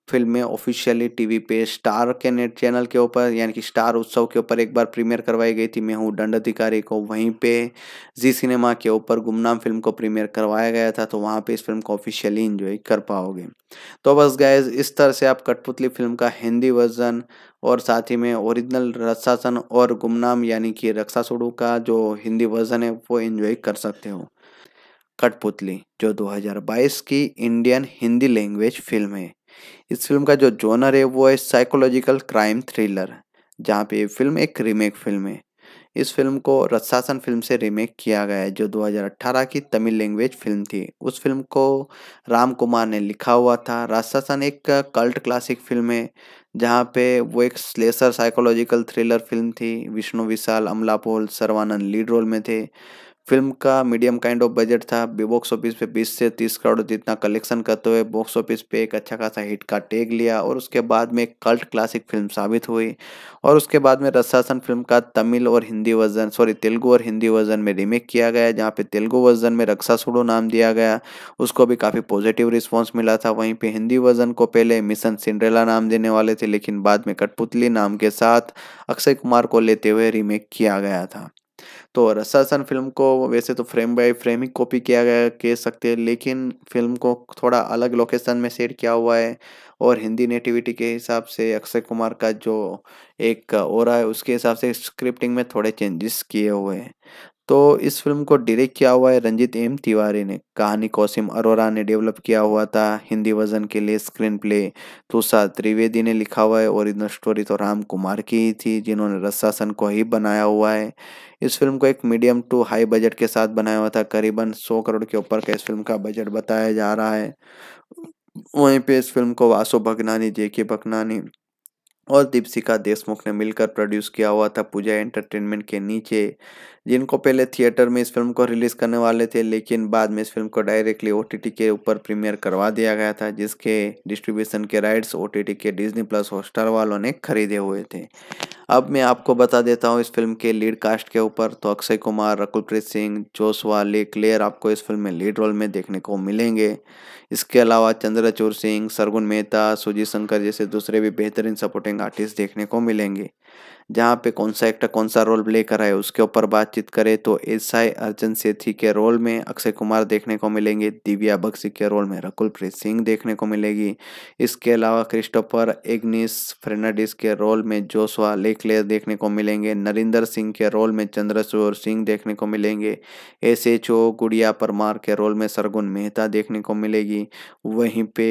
फिल्में ऑफिशियली टीवी पे स्टार के नेट चैनल के ऊपर यानी कि स्टार उत्सव के ऊपर एक बार प्रीमियर करवाई गई थी मैं हूँ दंड अधिकारी को वहीं पे जी सिनेमा के ऊपर गुमनाम फिल्म को प्रीमियर करवाया गया था तो वहाँ पे इस फिल्म को ऑफिशियली इंजॉय कर पाओगे तो बस गाइज इस तरह से आप कठपुतली फिल्म का हिंदी वर्जन और साथ ही में ओरिजिनल रक्षासन और गुमनाम यानी कि रक्षा सोडू का जो हिंदी वर्जन है वो इन्जॉय कर सकते हो कठपुतली जो 2022 की इंडियन हिंदी लैंग्वेज फिल्म है इस फिल्म का जो जोनर है वो है साइकोलॉजिकल क्राइम थ्रिलर जहाँ पे फिल्म एक रीमेक फिल्म है इस फिल्म को रत्सासन फिल्म से रीमेक किया गया है जो 2018 की तमिल लैंग्वेज फिल्म थी उस फिल्म को राम कुमार ने लिखा हुआ था रत्सासन एक कल्ट क्लासिक फिल्म है जहाँ पे वो एक स्लेसर साइकोलॉजिकल थ्रिलर फिल्म थी विष्णु विशाल अमला पोल सर्वानंद लीड रोल में थे फिल्म का मीडियम काइंड ऑफ बजट था बॉक्स ऑफिस पे 20 से 30 करोड़ जितना कलेक्शन करते हुए बॉक्स ऑफिस पे एक अच्छा खासा हिट का टेग लिया और उसके बाद में कल्ट क्लासिक फिल्म साबित हुई और उसके बाद में रसासन फिल्म का तमिल और हिंदी वर्जन सॉरी तेलुगु और हिंदी वर्जन में रीमेक किया गया जहाँ पे तेलुगू वर्जन में रक्षा सुडो नाम दिया गया उसको भी काफ़ी पॉजिटिव रिस्पॉन्स मिला था वहीं पर हिंदी वर्जन को पहले मिशन सिंड्रेला नाम देने वाले थे लेकिन बाद में कठपुतली नाम के साथ अक्षय कुमार को लेते हुए रीमेक किया गया था तो रसासन फिल्म को वैसे तो फ्रेम बाय फ्रेम ही कॉपी किया गया कह सकते हैं लेकिन फिल्म को थोड़ा अलग लोकेशन में सेट किया हुआ है और हिंदी नेटिविटी के हिसाब से अक्षय कुमार का जो एक और है उसके हिसाब से स्क्रिप्टिंग में थोड़े चेंजेस किए हुए हैं तो इस फिल्म को डायरेक्ट किया हुआ है रंजित एम तिवारी ने कहानी कौसिम अरोरा ने डेवलप किया हुआ था हिंदी वजन के लिए स्क्रीन प्ले तुषा त्रिवेदी ने लिखा हुआ है ओरिजिनल स्टोरी तो राम कुमार की ही थी जिन्होंने रसासन को ही बनाया हुआ है इस फिल्म को एक मीडियम टू हाई बजट के साथ बनाया हुआ था करीबन सौ करोड़ के ऊपर का इस फिल्म का बजट बताया जा रहा है वहीं पर इस फिल्म को वासु भगनानी जे के भगनानी और दीपशिका देशमुख ने मिलकर प्रोड्यूस किया हुआ था पूजा एंटरटेनमेंट के नीचे जिनको पहले थिएटर में इस फिल्म को रिलीज़ करने वाले थे लेकिन बाद में इस फिल्म को डायरेक्टली ओ के ऊपर प्रीमियर करवा दिया गया था जिसके डिस्ट्रीब्यूशन के राइट्स ओ के डिज्नी प्लस हॉटस्टार वालों ने खरीदे हुए थे अब मैं आपको बता देता हूँ इस फिल्म के लीड कास्ट के ऊपर तो अक्षय कुमार रकुलप्रीत सिंह जोशवा ले क्लेयर आपको इस फिल्म में लीड रोल में देखने को मिलेंगे इसके अलावा चंद्रचूर सिंह सरगुन मेहता सुजीत शंकर जैसे दूसरे भी बेहतरीन सपोर्टिंग आर्टिस्ट देखने को मिलेंगे जहाँ पे कौन सा एक्टर कौन सा रोल प्ले कर रहा है उसके ऊपर बातचीत करें तो एस आई अर्जुन सेठी के रोल में अक्षय कुमार देखने को मिलेंगे दिव्या बख्शी के रोल में रकुलप्रीत सिंह देखने को मिलेगी इसके अलावा क्रिस्टोफर एग्निस फर्नाडिस के रोल में जोशवा लेकलेयर देखने को मिलेंगे नरिंदर सिंह के रोल में चंद्रशोर सिंह देखने को मिलेंगे एस एच ओ गुड़िया परमार के रोल में सरगुन मेहता देखने को मिलेगी वहीं पे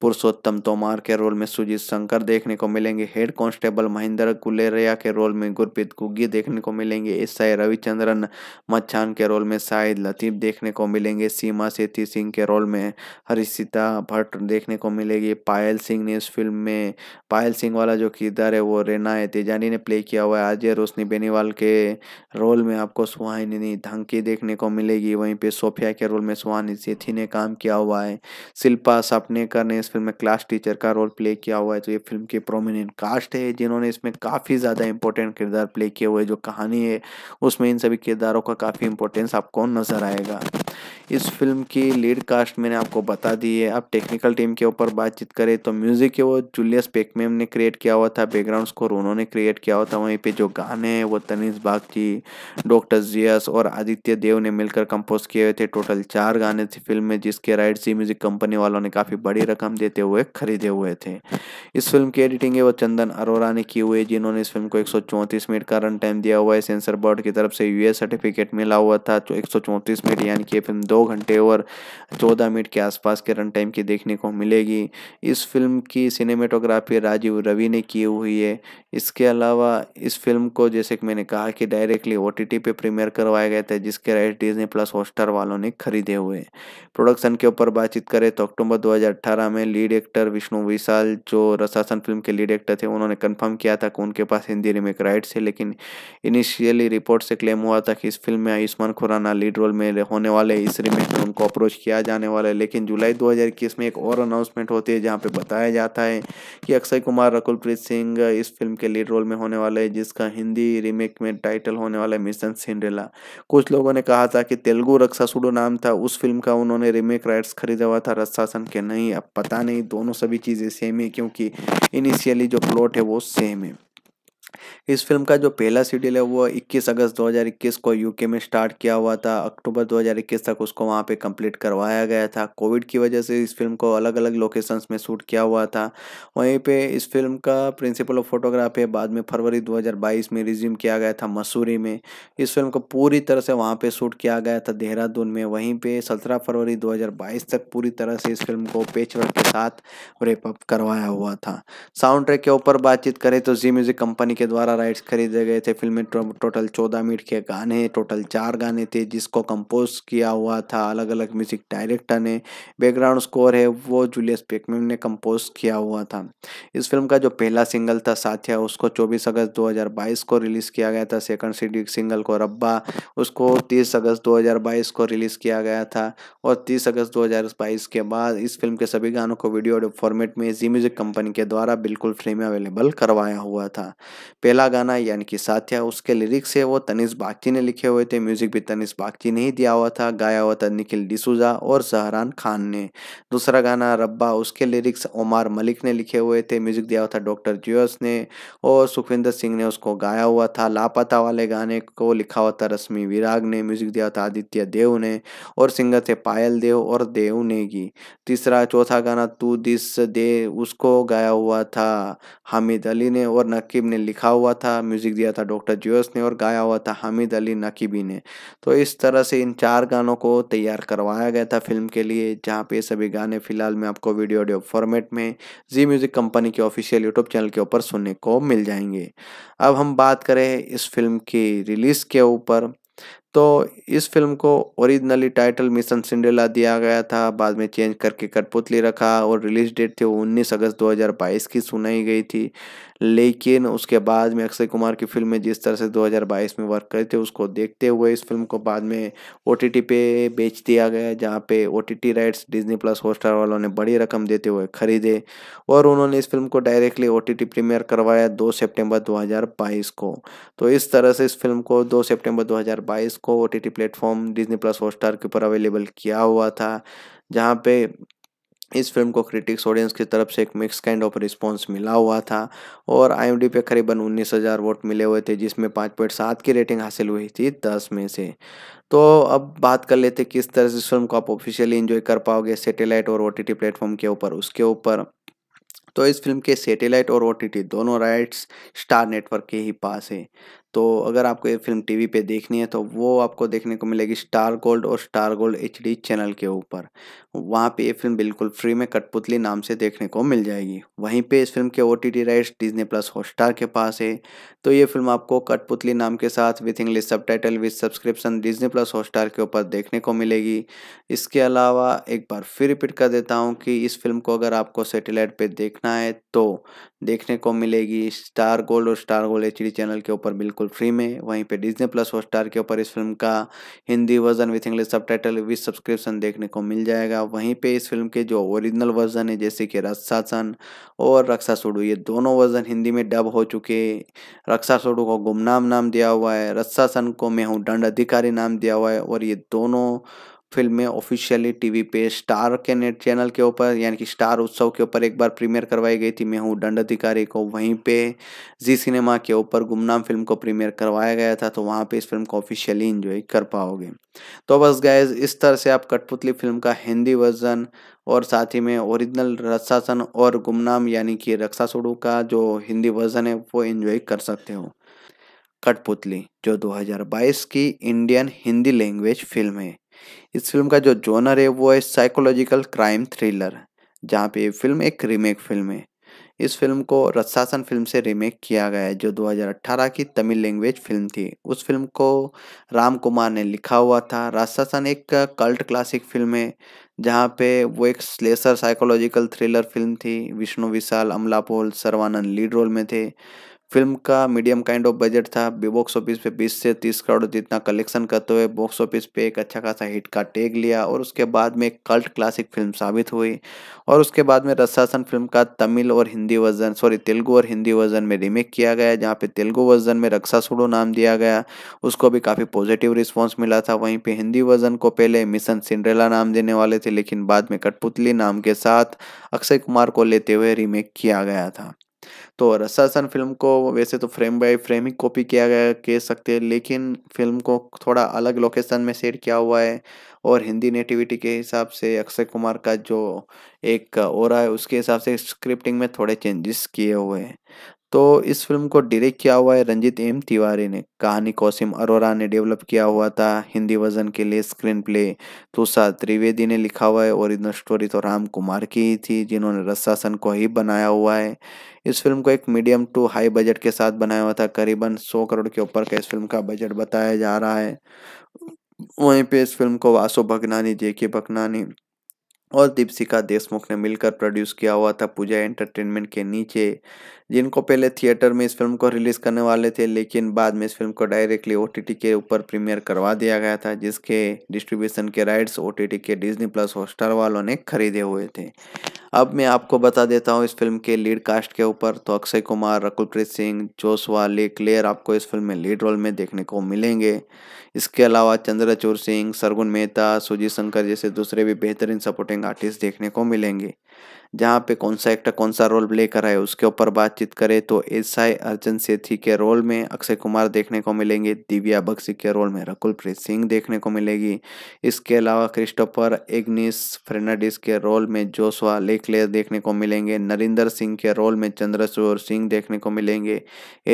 पुरुषोत्तम तोमार के रोल में सुजीत शंकर देखने को मिलेंगे हेड कॉन्स्टेबल महेंद्र कुल गुलेरिया के रोल में गुरप्रीत गुग्गी देखने को मिलेंगे इस रविचंद्रन मच्छान के रोल में शाहिद लतीफ देखने को मिलेंगे सीमा सेती सिंह के रोल में हरिशिता भट्ट देखने को मिलेगी पायल सिंह ने इस फिल्म में पायल सिंह वाला जो किरदार है वो रेना है तेजानी ने प्ले किया हुआ है अजय रोशनी बेनीवाल के रोल में आपको सुहानिनी धंकी देखने को मिलेगी वहीं पे सोफिया के रोल में सुहानी सेठी ने काम किया हुआ है शिल्पा सपनेकर ने इस फिल्म में क्लास टीचर का रोल प्ले किया हुआ है तो ये फिल्म की प्रोमिनेंट कास्ट है जिन्होंने इसमें काफ़ी काफ़ी ज़्यादा इम्पोर्टेंट किरदार प्ले किए हुए जो कहानी है उसमें इन सभी किरदारों का काफ़ी इम्पोर्टेंस आपको नज़र आएगा इस फिल्म की लीड कास्ट मैंने आपको बता दी है अब टेक्निकल टीम के ऊपर बातचीत करें तो म्यूज़िक है वो जूलियस पेकमेम ने क्रिएट किया हुआ था बैकग्राउंड स्कोर उन्होंने क्रिएट किया हुआ था वहीं पे जो गाने हैं वो बाग बागची डॉक्टर जियस और आदित्य देव ने मिलकर कंपोज किए हुए थे टोटल चार गाने थे फिल्म में जिसके राइट सी म्यूज़िक कंपनी वालों ने काफ़ी बड़ी रकम देते हुए खरीदे हुए थे इस फिल्म की एडिटिंग है वो चंदन अरोरा ने की हुई जिन्होंने उन्होंने इस फिल्म को एक मिनट का रन टाइम दिया हुआ है सेंसर बोर्ड की तरफ से यूएस सर्टिफिकेट मिला हुआ था तो एक मिनट यानी कि फिल्म दो घंटे और चौदह मिनट के आसपास के रन टाइम की देखने को मिलेगी इस फिल्म की सिनेमेटोग्राफी राजीव रवि ने की हुई है इसके अलावा इस फिल्म को जैसे कि मैंने कहा कि डायरेक्टली ओ टी पे प्रीमियर करवाया गया था जिसके राइट डिजनी प्लस हॉटस्टार वालों ने खरीदे हुए प्रोडक्शन के ऊपर बातचीत करें तो अक्टूबर 2018 में लीड एक्टर विष्णु विशाल जो रसासन फिल्म के लीड एक्टर थे उन्होंने कंफर्म किया था कि उनके उनके पास हिंदी रिमेक राइट है लेकिन इनिशियली रिपोर्ट से क्लेम हुआ था कि इस फिल्म में आयुष्मान खुराना लीड रोल में होने वाले इस रिमेक में उनको अप्रोच किया जाने वाला है लेकिन जुलाई दो में एक और अनाउंसमेंट होती है जहाँ पे बताया जाता है कि अक्षय कुमार रकुलप्रीत सिंह इस फिल्म के लीड रोल में होने वाले हैं जिसका हिंदी रिमेक में टाइटल होने वाला है मिशन सिंड्रेला कुछ लोगों ने कहा था कि तेलुगु रक्सासुडो नाम था उस फिल्म का उन्होंने रिमेक राइट्स खरीदा हुआ था रस्सासन के नहीं अब पता नहीं दोनों सभी चीज़ें सेम है क्योंकि इनिशियली जो प्लॉट है वो सेम है इस फिल्म का जो पहला शेड्यूल है वो 21 अगस्त 2021 को यूके में स्टार्ट किया हुआ था अक्टूबर 2021 तक उसको वहाँ पे कंप्लीट करवाया गया था कोविड की वजह से इस फिल्म को अलग अलग लोकेशंस में शूट किया हुआ था वहीं पे इस फिल्म का प्रिंसिपल ऑफ फोटोग्राफी है बाद में फरवरी 2022 में रिज्यूम किया गया था मसूरी में इस फिल्म को पूरी तरह से वहाँ पर शूट किया गया था देहरादून में वहीं पर सत्रह फरवरी दो तक पूरी तरह से इस फिल्म को पेच के साथ रेपअप करवाया हुआ था साउंड ट्रैक के ऊपर बातचीत करें तो जी म्यूजिक कंपनी के द्वारा राइट्स खरीदे गए थे फिल्म में टोटल चौदह मिनट के गाने टोटल चार गाने थे जिसको कंपोज किया हुआ था अलग अलग म्यूजिक डायरेक्टर ने बैकग्राउंड स्कोर है वो जूलियस पेकमिन ने कंपोज किया हुआ था इस फिल्म का जो पहला सिंगल था साथिया उसको चौबीस अगस्त दो को रिलीज़ किया गया था सेकंड सीडी सिंगल को रब्बा उसको तीस अगस्त दो को रिलीज़ किया गया था और तीस अगस्त दो के बाद इस फिल्म के सभी गानों को वीडियो फॉर्मेट में जी म्यूज़िक कंपनी के द्वारा बिल्कुल फ्री में अवेलेबल करवाया हुआ था पहला गाना यानी कि साथिया उसके लिरिक्स है वो तनिष बागची ने लिखे हुए थे म्यूजिक भी तनिष बागची ने ही दिया हुआ था गाया हुआ था निखिल डिसूजा और जहरान खान ने दूसरा गाना रब्बा उसके लिरिक्स ओमार मलिक ने लिखे हुए थे म्यूजिक दिया हुआ था डॉक्टर जूस ने और सुखविंदर सिंह ने उसको गाया हुआ था लापता वाले गाने को लिखा हुआ था रश्मि विराग ने म्यूजिक दिया था आदित्य देव ने और सिंगर थे पायल देव और देव नेगी तीसरा चौथा गाना तू दिस दे उसको गाया हुआ था हामिद अली ने और नकीब ने लिखा लिखा हुआ था म्यूज़िक दिया था डॉक्टर जोस ने और गाया हुआ था हामिद अली नकीबी ने तो इस तरह से इन चार गानों को तैयार करवाया गया था फिल्म के लिए जहाँ पे सभी गाने फिलहाल में आपको वीडियो ऑडियो फॉर्मेट में जी म्यूज़िक कंपनी के ऑफिशियल यूट्यूब चैनल के ऊपर सुनने को मिल जाएंगे अब हम बात करें इस फिल्म की रिलीज़ के ऊपर तो इस फिल्म को ओरिजिनली टाइटल मिशन सिंडेला दिया गया था बाद में चेंज करके कठपुतली रखा और रिलीज डेट थी वो उन्नीस अगस्त 2022 की सुनाई गई थी लेकिन उसके बाद में अक्षय कुमार की फिल्म में जिस तरह से 2022 में वर्क करे थे उसको देखते हुए इस फिल्म को बाद में ओ पे बेच दिया गया जहाँ पे ओ राइट्स डिजनी प्लस हॉटस्टार वालों ने बड़ी रकम देते हुए खरीदे और उन्होंने इस फिल्म को डायरेक्टली ओ प्रीमियर करवाया दो सेप्टेम्बर दो को तो इस तरह से इस फिल्म को दो सेप्टेम्बर दो को ओ platform Disney plus Hotstar के ऊपर अवेलेबल किया हुआ था जहाँ पे इस फिल्म को क्रिटिक्स ऑडियंस की तरफ से एक मिक्स काइंड ऑफ रिस्पॉन्स मिला हुआ था और आई पे करीबन उन्नीस हज़ार वोट मिले हुए थे जिसमें पाँच पॉइंट सात की रेटिंग हासिल हुई थी दस में से तो अब बात कर लेते किस तरह से इस फिल्म को आप ऑफिशियली इन्जॉय कर पाओगे सेटेलाइट और ओ टी टी प्लेटफॉर्म के ऊपर उसके ऊपर तो इस फिल्म के सैटेलाइट और ओ दोनों राइट्स स्टार नेटवर्क के ही पास है तो अगर आपको ये फिल्म टीवी पे देखनी है तो वो आपको देखने को मिलेगी स्टार गोल्ड और स्टार गोल्ड एच चैनल के ऊपर वहाँ पे ये फिल्म बिल्कुल फ्री में कठपुतली नाम से देखने को मिल जाएगी वहीं पे इस फिल्म के O T rights Disney plus Hotstar के पास है तो ये फिल्म आपको कठपुतली नाम के साथ with English subtitle with subscription Disney plus Hotstar के ऊपर देखने को मिलेगी इसके अलावा एक बार फिर रिपीट कर देता हूँ कि इस फिल्म को अगर आपको सेटेलाइट पर देखना है तो देखने को मिलेगी स्टार गोल्ड और स्टार गोल्ड एच चैनल के ऊपर बिल्कुल बिल्कुल फ्री में वहीं पे डिजनी प्लस हॉटस्टार के ऊपर इस फिल्म का Hindi version with English subtitle with subscription देखने को मिल जाएगा वहीं पे इस फिल्म के जो ओरिजिनल वर्जन है जैसे कि रक्षासन और रक्षा सोडू ये दोनों वर्जन हिंदी में डब हो चुके रक्षा सोडू को गुमनाम नाम दिया हुआ है रक्षासन को मैं हूँ दंड अधिकारी नाम दिया हुआ है और ये दोनों फिल्में ऑफिशियली टीवी पे स्टार के नेट चैनल के ऊपर यानी कि स्टार उत्सव के ऊपर एक बार प्रीमियर करवाई गई थी मैं हूँ दंड अधिकारी को वहीं पे जी सिनेमा के ऊपर गुमनाम फिल्म को प्रीमियर करवाया गया था तो वहाँ पे इस फिल्म को ऑफिशियली इंजॉय कर पाओगे तो बस गैज इस तरह से आप कठपुतली फिल्म का हिंदी वर्जन और साथ ही में ओरिजिनल रक्षासन और गुमनाम यानी कि रक्षा सोडू का जो हिंदी वर्जन है वो इन्जॉय कर सकते हो कठपुतली जो 2022 की इंडियन हिंदी लैंग्वेज फिल्म है इस फिल्म का जो जोनर है वो है साइकोलॉजिकल क्राइम थ्रिलर जहाँ पे ये फिल्म एक रीमेक फिल्म है इस फिल्म को रत्सासन फिल्म से रीमेक किया गया है जो 2018 की तमिल लैंग्वेज फिल्म थी उस फिल्म को राम कुमार ने लिखा हुआ था रत्सासन एक कल्ट क्लासिक फिल्म है जहाँ पे वो एक स्लेसर साइकोलॉजिकल थ्रिलर फिल्म थी विष्णु विशाल अमला पोल सर्वानंद लीड रोल में थे फिल्म का मीडियम काइंड ऑफ बजट था बॉक्स ऑफिस पे 20 से 30 करोड़ जितना कलेक्शन करते हुए बॉक्स ऑफिस पे एक अच्छा खासा हिट का टेग लिया और उसके बाद में एक कल्ट क्लासिक फिल्म साबित हुई और उसके बाद में रसासन फिल्म का तमिल और हिंदी वर्जन सॉरी तेलुगु और हिंदी वर्जन में रीमेक किया गया जहाँ पे तेलुगू वर्जन में रक्षा सुडो नाम दिया गया उसको भी काफ़ी पॉजिटिव रिस्पॉन्स मिला था वहीं पर हिंदी वर्जन को पहले मिशन सिंड्रेला नाम देने वाले थे लेकिन बाद में कठपुतली नाम के साथ अक्षय कुमार को लेते हुए रीमेक किया गया था तो रसासन फिल्म को वैसे तो फ्रेम बाय फ्रेम ही कॉपी किया गया कह सकते हैं लेकिन फिल्म को थोड़ा अलग लोकेशन में सेट किया हुआ है और हिंदी नेटिविटी के हिसाब से अक्षय कुमार का जो एक और है उसके हिसाब से स्क्रिप्टिंग में थोड़े चेंजेस किए हुए हैं तो इस फिल्म को डायरेक्ट किया हुआ है रंजित एम तिवारी ने कहानी कौसिम अरोरा ने डेवलप किया हुआ था हिंदी वजन के लिए स्क्रीन प्ले तुषा त्रिवेदी ने लिखा हुआ है ओरिजिनल स्टोरी तो राम कुमार की ही थी जिन्होंने रसासन को ही बनाया हुआ है इस फिल्म को एक मीडियम टू हाई बजट के साथ बनाया हुआ था करीबन सौ करोड़ के ऊपर का इस फिल्म का बजट बताया जा रहा है वहीं पर इस फिल्म को वासु भगनानी जेके भगनानी और दीपशिका देशमुख ने मिलकर प्रोड्यूस किया हुआ था पूजा एंटरटेनमेंट के नीचे जिनको पहले थिएटर में इस फिल्म को रिलीज़ करने वाले थे लेकिन बाद में इस फिल्म को डायरेक्टली ओ के ऊपर प्रीमियर करवा दिया गया था जिसके डिस्ट्रीब्यूशन के राइट्स ओ के डिज्नी प्लस हॉटस्टार वालों ने खरीदे हुए थे अब मैं आपको बता देता हूँ इस फिल्म के लीड कास्ट के ऊपर तो अक्षय कुमार रकुलप्रीत सिंह जोशवा ले क्लेयर आपको इस फिल्म में लीड रोल में देखने को मिलेंगे इसके अलावा चंद्रचूर सिंह सरगुन मेहता सुजीत शंकर जैसे दूसरे भी बेहतरीन सपोर्टिंग आर्टिस्ट देखने को मिलेंगे जहाँ पे कौन सा एक्टर कौन सा रोल प्ले कर रहा है उसके ऊपर बातचीत करें तो एस आई अर्जुन सेठी के रोल में अक्षय कुमार देखने को मिलेंगे दिव्या बख्शी के रोल में रकुलप्रीत सिंह देखने को मिलेगी इसके अलावा क्रिस्टोफर एग्निस फर्नाडिस के रोल में जोशवा लेखलेयर देखने को मिलेंगे नरिंदर सिंह के रोल में चंद्रशोर सिंह देखने को मिलेंगे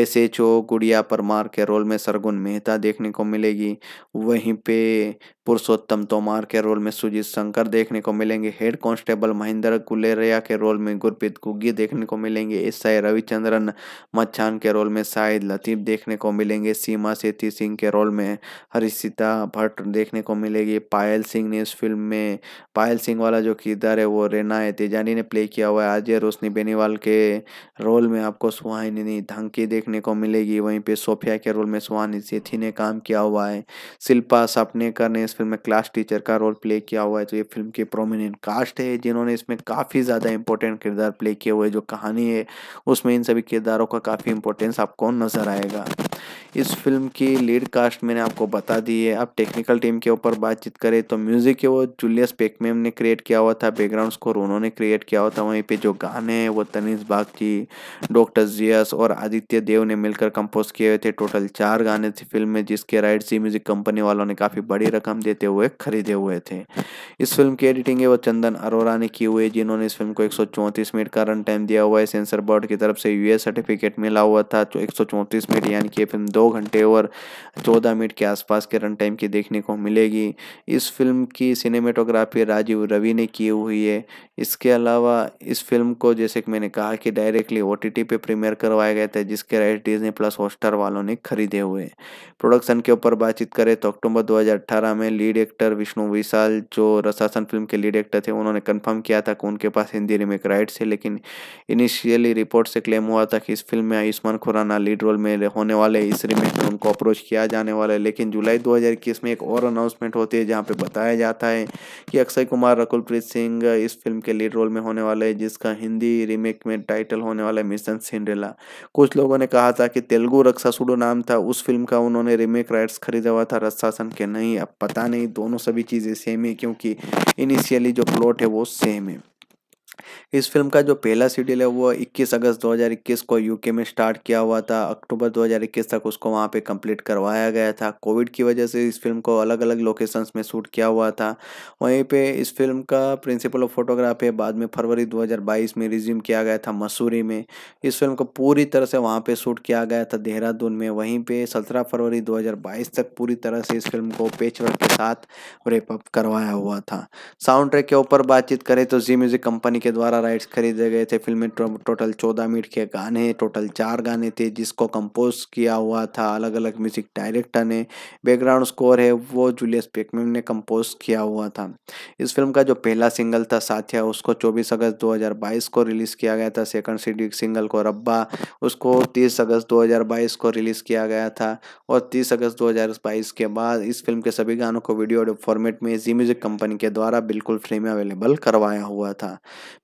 एस एच ओ गुड़िया परमार के रोल में सरगुन मेहता देखने को मिलेगी वहीं पे पुरुषोत्तम तोमार के रोल में सुजीत शंकर देखने को मिलेंगे हेड कांस्टेबल महेंद्र गुलेरे आर्या के रोल में गुरप्रीत गुग्गी देखने को मिलेंगे इस रविचंद्रन मच्छान के रोल में शाहिद लतीफ़ देखने को मिलेंगे सीमा सेठी सिंह के रोल में हरिशिता भट्ट देखने को मिलेगी पायल सिंह ने इस फिल्म में पायल सिंह वाला जो किरदार है वो रेना है तेजानी ने प्ले किया हुआ है अजय रोशनी बेनीवाल के रोल में आपको सुहानी धंकी देखने को मिलेगी वहीं पे सोफिया के रोल में सुहानी सेठी ने काम किया हुआ है शिल्पा सपनेकर ने इस फिल्म में क्लास टीचर का रोल प्ले किया हुआ है तो ये फिल्म के प्रोमिनेंट कास्ट है जिन्होंने इसमें काफ़ी ज़्यादा ज़्यादा इंपॉर्टेंट किरदार प्ले किए हुए जो कहानी है उसमें इन सभी किरदारों का काफ़ी इंपॉर्टेंस आपको नज़र आएगा इस फिल्म की लीड कास्ट मैंने आपको बता दी है अब टेक्निकल टीम के ऊपर बातचीत करें तो म्यूज़िक है वो जूलियस पेकमेम ने क्रिएट किया हुआ था बैकग्राउंड स्कोर उन्होंने क्रिएट किया हुआ था वहीं पे जो गाने हैं वो तनीज बागची डॉक्टर जियस और आदित्य देव ने मिलकर कंपोज किए हुए थे टोटल चार गाने थे फिल्म में जिसके राइट सी म्यूज़िक कंपनी वालों ने काफ़ी बड़ी रकम देते हुए खरीदे हुए थे इस फिल्म की एडिटिंग है वो चंदन अरोरा ने की हुई है जिन्होंने इस फिल्म को एक मिनट का रन टाइम दिया हुआ है सेंसर बोर्ड की तरफ से यू सर्टिफिकेट मिला हुआ था जो एक मिनट यानी कि फिल्म दो घंटे और चौदह मिनट के आसपास के रन टाइम की देखने को मिलेगी इस फिल्म की सिनेमेटोग्राफी राजीव रवि ने की हुई है इसके अलावा इस फिल्म को जैसे कि मैंने कहा कि डायरेक्टली ओ टी पे प्रीमियर करवाया गया था जिसके राइट डिजनी प्लस हॉटस्टार वालों ने खरीदे हुए प्रोडक्शन के ऊपर बातचीत करें तो अक्टूबर 2018 में लीड एक्टर विष्णु विशाल जो रसासन फिल्म के लीड एक्टर थे उन्होंने कंफर्म किया था कि उनके पास हिंदी रिमेक राइट्स है लेकिन इनिशियली रिपोर्ट से क्लेम हुआ था कि इस फिल्म में आयुष्मान खुराना लीड रोल में होने वाले वाले इस रिमेट में उनको अप्रोच किया जाने वाला है लेकिन जुलाई 2021 में एक और अनाउंसमेंट होती है जहां पे बताया जाता है कि अक्षय कुमार रकुलप्रीत सिंह इस फिल्म के लीड रोल में होने वाले हैं जिसका हिंदी रिमेक में टाइटल होने वाला है मिशन सिंड्रेला कुछ लोगों ने कहा था कि तेलुगु सुडो नाम था उस फिल्म का उन्होंने रिमेक राइट्स खरीदा हुआ था रस्सासन के नहीं अब पता नहीं दोनों सभी चीज़ें सेम है क्योंकि इनिशियली जो प्लॉट है वो सेम है इस फिल्म का जो पहला शेड्यूल है वो 21 अगस्त 2021 को यूके में स्टार्ट किया हुआ था अक्टूबर 2021 तक उसको वहाँ पे कंप्लीट करवाया गया था कोविड की वजह से इस फिल्म को अलग अलग लोकेशंस में शूट किया हुआ था वहीं पे इस फिल्म का प्रिंसिपल ऑफ फोटोग्राफी है बाद में फरवरी 2022 में रिज्यूम किया गया था मसूरी में इस फिल्म को पूरी तरह से वहाँ पर शूट किया गया था देहरादून में वहीं पर सत्रह फरवरी दो तक पूरी तरह से इस फिल्म को पेच के साथ रेपअप करवाया हुआ था साउंड ट्रैक के ऊपर बातचीत करें तो जी म्यूजिक कंपनी के के द्वारा राइट्स खरीदे गए थे फिल्म में टोटल चौदह मिनट के गाने टोटल चार गाने थे जिसको कंपोज किया हुआ था अलग अलग म्यूजिक डायरेक्टर ने बैकग्राउंड स्कोर है वो जूलियस पेकमैन ने कंपोज किया हुआ था इस फिल्म का जो पहला सिंगल था साथिया उसको चौबीस अगस्त दो को रिलीज़ किया गया था सेकंड सीडी सिंगल को रब्बा उसको तीस अगस्त दो को रिलीज़ किया गया था और तीस अगस्त दो के बाद इस फिल्म के सभी गानों को वीडियो फॉर्मेट में जी म्यूज़िक कंपनी के द्वारा बिल्कुल फ्री में अवेलेबल करवाया हुआ था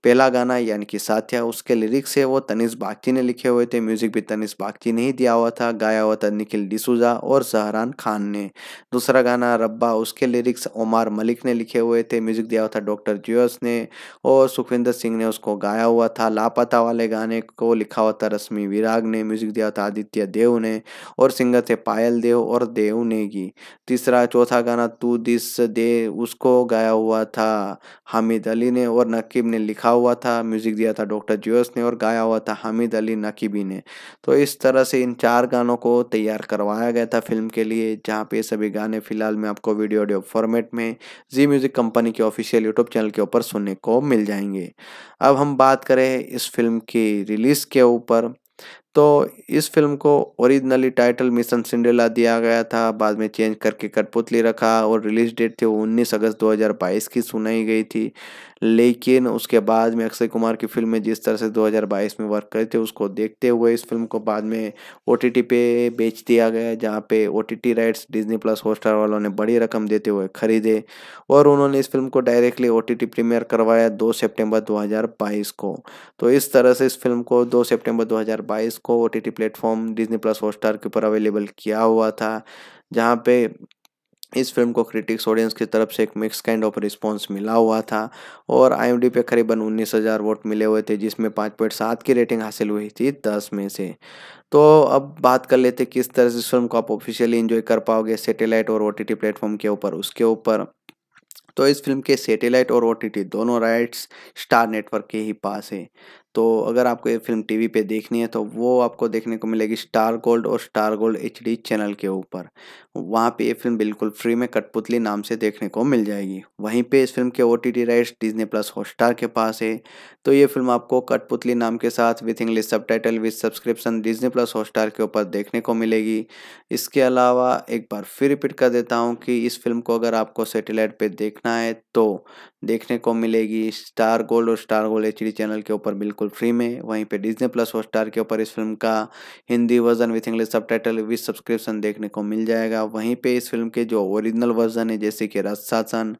पहला गाना यानी कि साथिया उसके लिरिक्स है वो तनिष बागची ने लिखे हुए थे म्यूजिक भी तनिष बागची ने ही दिया हुआ था गाया हुआ था निखिल डिसूजा और जहरान खान ने दूसरा गाना रब्बा उसके लिरिक्स ओमार मलिक ने लिखे हुए थे म्यूजिक दिया हुआ था डॉक्टर जूस ने और सुखविंदर सिंह ने उसको गाया हुआ था लापता वाले गाने को लिखा हुआ था रश्मि विराग ने म्यूजिक दिया था आदित्य देव ने और सिंगर थे पायल देव और देव नेगी तीसरा चौथा गाना तू दिस दे उसको गाया हुआ था हामिद अली ने और नकीब ने लिखा लिखा हुआ था म्यूजिक दिया था डॉक्टर जोस ने और गाया हुआ था हामिद अली नकीबी ने तो इस तरह से इन चार गानों को तैयार करवाया गया था फिल्म के लिए जहाँ पे सभी गाने फिलहाल में आपको वीडियो ऑडियो फॉर्मेट में जी म्यूजिक कंपनी के ऑफिशियल यूट्यूब चैनल के ऊपर सुनने को मिल जाएंगे अब हम बात करें इस फिल्म की रिलीज़ के ऊपर तो इस फिल्म को ओरिजिनली टाइटल मिशन सिंड्रेला दिया गया था बाद में चेंज करके कठपुतली रखा और रिलीज डेट थी वो उन्नीस अगस्त 2022 की सुनाई गई थी लेकिन उसके बाद में अक्षय कुमार की फिल्म में जिस तरह से 2022 में वर्क करे थे उसको देखते हुए इस फिल्म को बाद में ओ पे बेच दिया गया जहाँ पे ओ राइट्स डिजनी प्लस हॉटस्टार वालों ने बड़ी रकम देते हुए खरीदे और उन्होंने इस फिल्म को डायरेक्टली ओ प्रीमियर करवाया दो सेप्टेम्बर दो को तो इस तरह से इस फिल्म को दो सेप्टेम्बर दो को ओ T T platform Disney plus Hotstar के ऊपर अवेलेबल किया हुआ था जहाँ पे इस फिल्म को क्रिटिक्स ऑडियंस की तरफ से एक मिक्स काइंड ऑफ रिस्पांस मिला हुआ था और आई पे करीबन उन्नीस हज़ार वोट मिले हुए थे जिसमें पाँच पॉइंट सात की रेटिंग हासिल हुई थी दस में से तो अब बात कर लेते किस तरह से इस फिल्म को आप ऑफिशियली इन्जॉय कर पाओगे सेटेलाइट और ओ प्लेटफॉर्म के ऊपर उसके ऊपर तो इस फिल्म के सैटेलाइट और ओ दोनों राइट्स स्टार नेटवर्क के ही पास है तो अगर आपको ये फिल्म टीवी पे देखनी है तो वो आपको देखने को मिलेगी स्टार गोल्ड और स्टार गोल्ड एच चैनल के ऊपर वहाँ पे ये फिल्म बिल्कुल फ्री में कठपुतली नाम से देखने को मिल जाएगी वहीं पे इस फिल्म के O T rights Disney plus Hotstar के पास है तो ये फिल्म आपको कठपुतली नाम के साथ with English subtitle with subscription Disney plus Hotstar के ऊपर देखने को मिलेगी इसके अलावा एक बार फिर रिपीट कर देता हूँ कि इस फिल्म को अगर आपको सेटेलाइट पर देखना है तो देखने को मिलेगी स्टार गोल्ड और स्टार गोल्ड एच चैनल के ऊपर बिल्कुल बिल्कुल फ्री में वहीं पे डिजनी प्लस हॉटस्टार के ऊपर इस फिल्म का Hindi version with English subtitle with subscription देखने को मिल जाएगा वहीं पे इस फिल्म के जो ओरिजिनल वर्जन है जैसे कि रक्षासन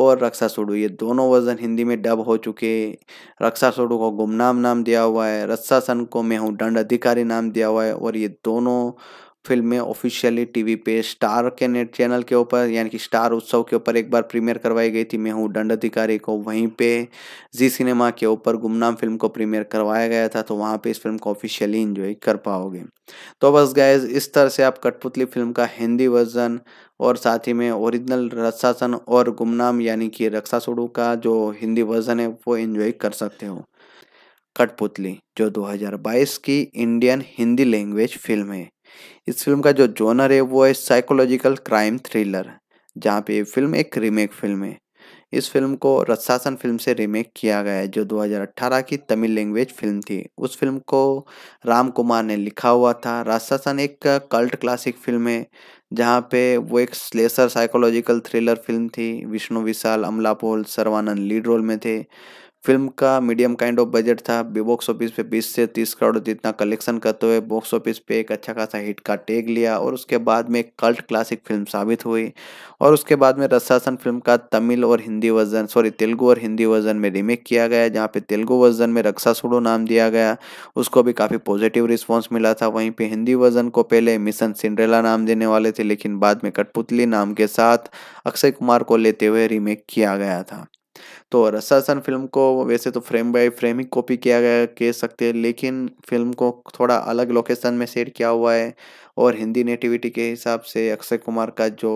और रक्षा सोडू ये दोनों वर्जन हिंदी में डब हो चुके रक्षा सोडू को गुमनाम नाम दिया हुआ है रक्षासन को मैं हूँ दंड अधिकारी नाम दिया हुआ है और ये दोनों फिल्म में ऑफिशियली टीवी पे स्टार के नेट चैनल के ऊपर यानी कि स्टार उत्सव के ऊपर एक बार प्रीमियर करवाई गई थी मैं हूँ दंड अधिकारी को वहीं पे जी सिनेमा के ऊपर गुमनाम फिल्म को प्रीमियर करवाया गया था तो वहाँ पे इस फिल्म को ऑफिशियली इंजॉय कर पाओगे तो बस गैज इस तरह से आप कठपुतली फिल्म का हिंदी वर्जन और साथ ही में ओरिजिनल रक्षासन और गुमनाम यानी कि रक्षा सोडू का जो हिंदी वर्जन है वो इन्जॉय कर सकते हो कठपुतली जो 2022 की इंडियन हिंदी लैंग्वेज फिल्म है इस फिल्म का जो जोनर है वो है साइकोलॉजिकल क्राइम थ्रिलर जहाँ पे फिल्म एक रीमेक फिल्म है इस फिल्म को रत्सासन फिल्म से रीमेक किया गया है जो 2018 की तमिल लैंग्वेज फिल्म थी उस फिल्म को राम कुमार ने लिखा हुआ था रत्सासन एक कल्ट क्लासिक फिल्म है जहाँ पे वो एक स्लेसर साइकोलॉजिकल थ्रिलर फिल्म थी विष्णु विशाल अमला पोल सर्वानंद लीड रोल में थे फिल्म का मीडियम काइंड ऑफ बजट था बॉक्स ऑफिस पे 20 से 30 करोड़ जितना कलेक्शन करते हुए बॉक्स ऑफिस पे एक अच्छा खासा हिट का टेग लिया और उसके बाद में कल्ट क्लासिक फिल्म साबित हुई और उसके बाद में रसासन फिल्म का तमिल और हिंदी वर्जन सॉरी तेलुगु और हिंदी वर्जन में रीमेक किया गया जहाँ पे तेलुगु वर्जन में रक्षा सुडो नाम दिया गया उसको भी काफ़ी पॉजिटिव रिस्पॉन्स मिला था वहीं पर हिंदी वर्जन को पहले मिशन सिंड्रेला नाम देने वाले थे लेकिन बाद में कठपुतली नाम के साथ अक्षय कुमार को लेते हुए रीमेक किया गया था तो रसासन फिल्म को वैसे तो फ्रेम बाय फ्रेम ही कॉपी किया गया कह सकते हैं लेकिन फिल्म को थोड़ा अलग लोकेशन में सेट किया हुआ है और हिंदी नेटिविटी के हिसाब से अक्षय कुमार का जो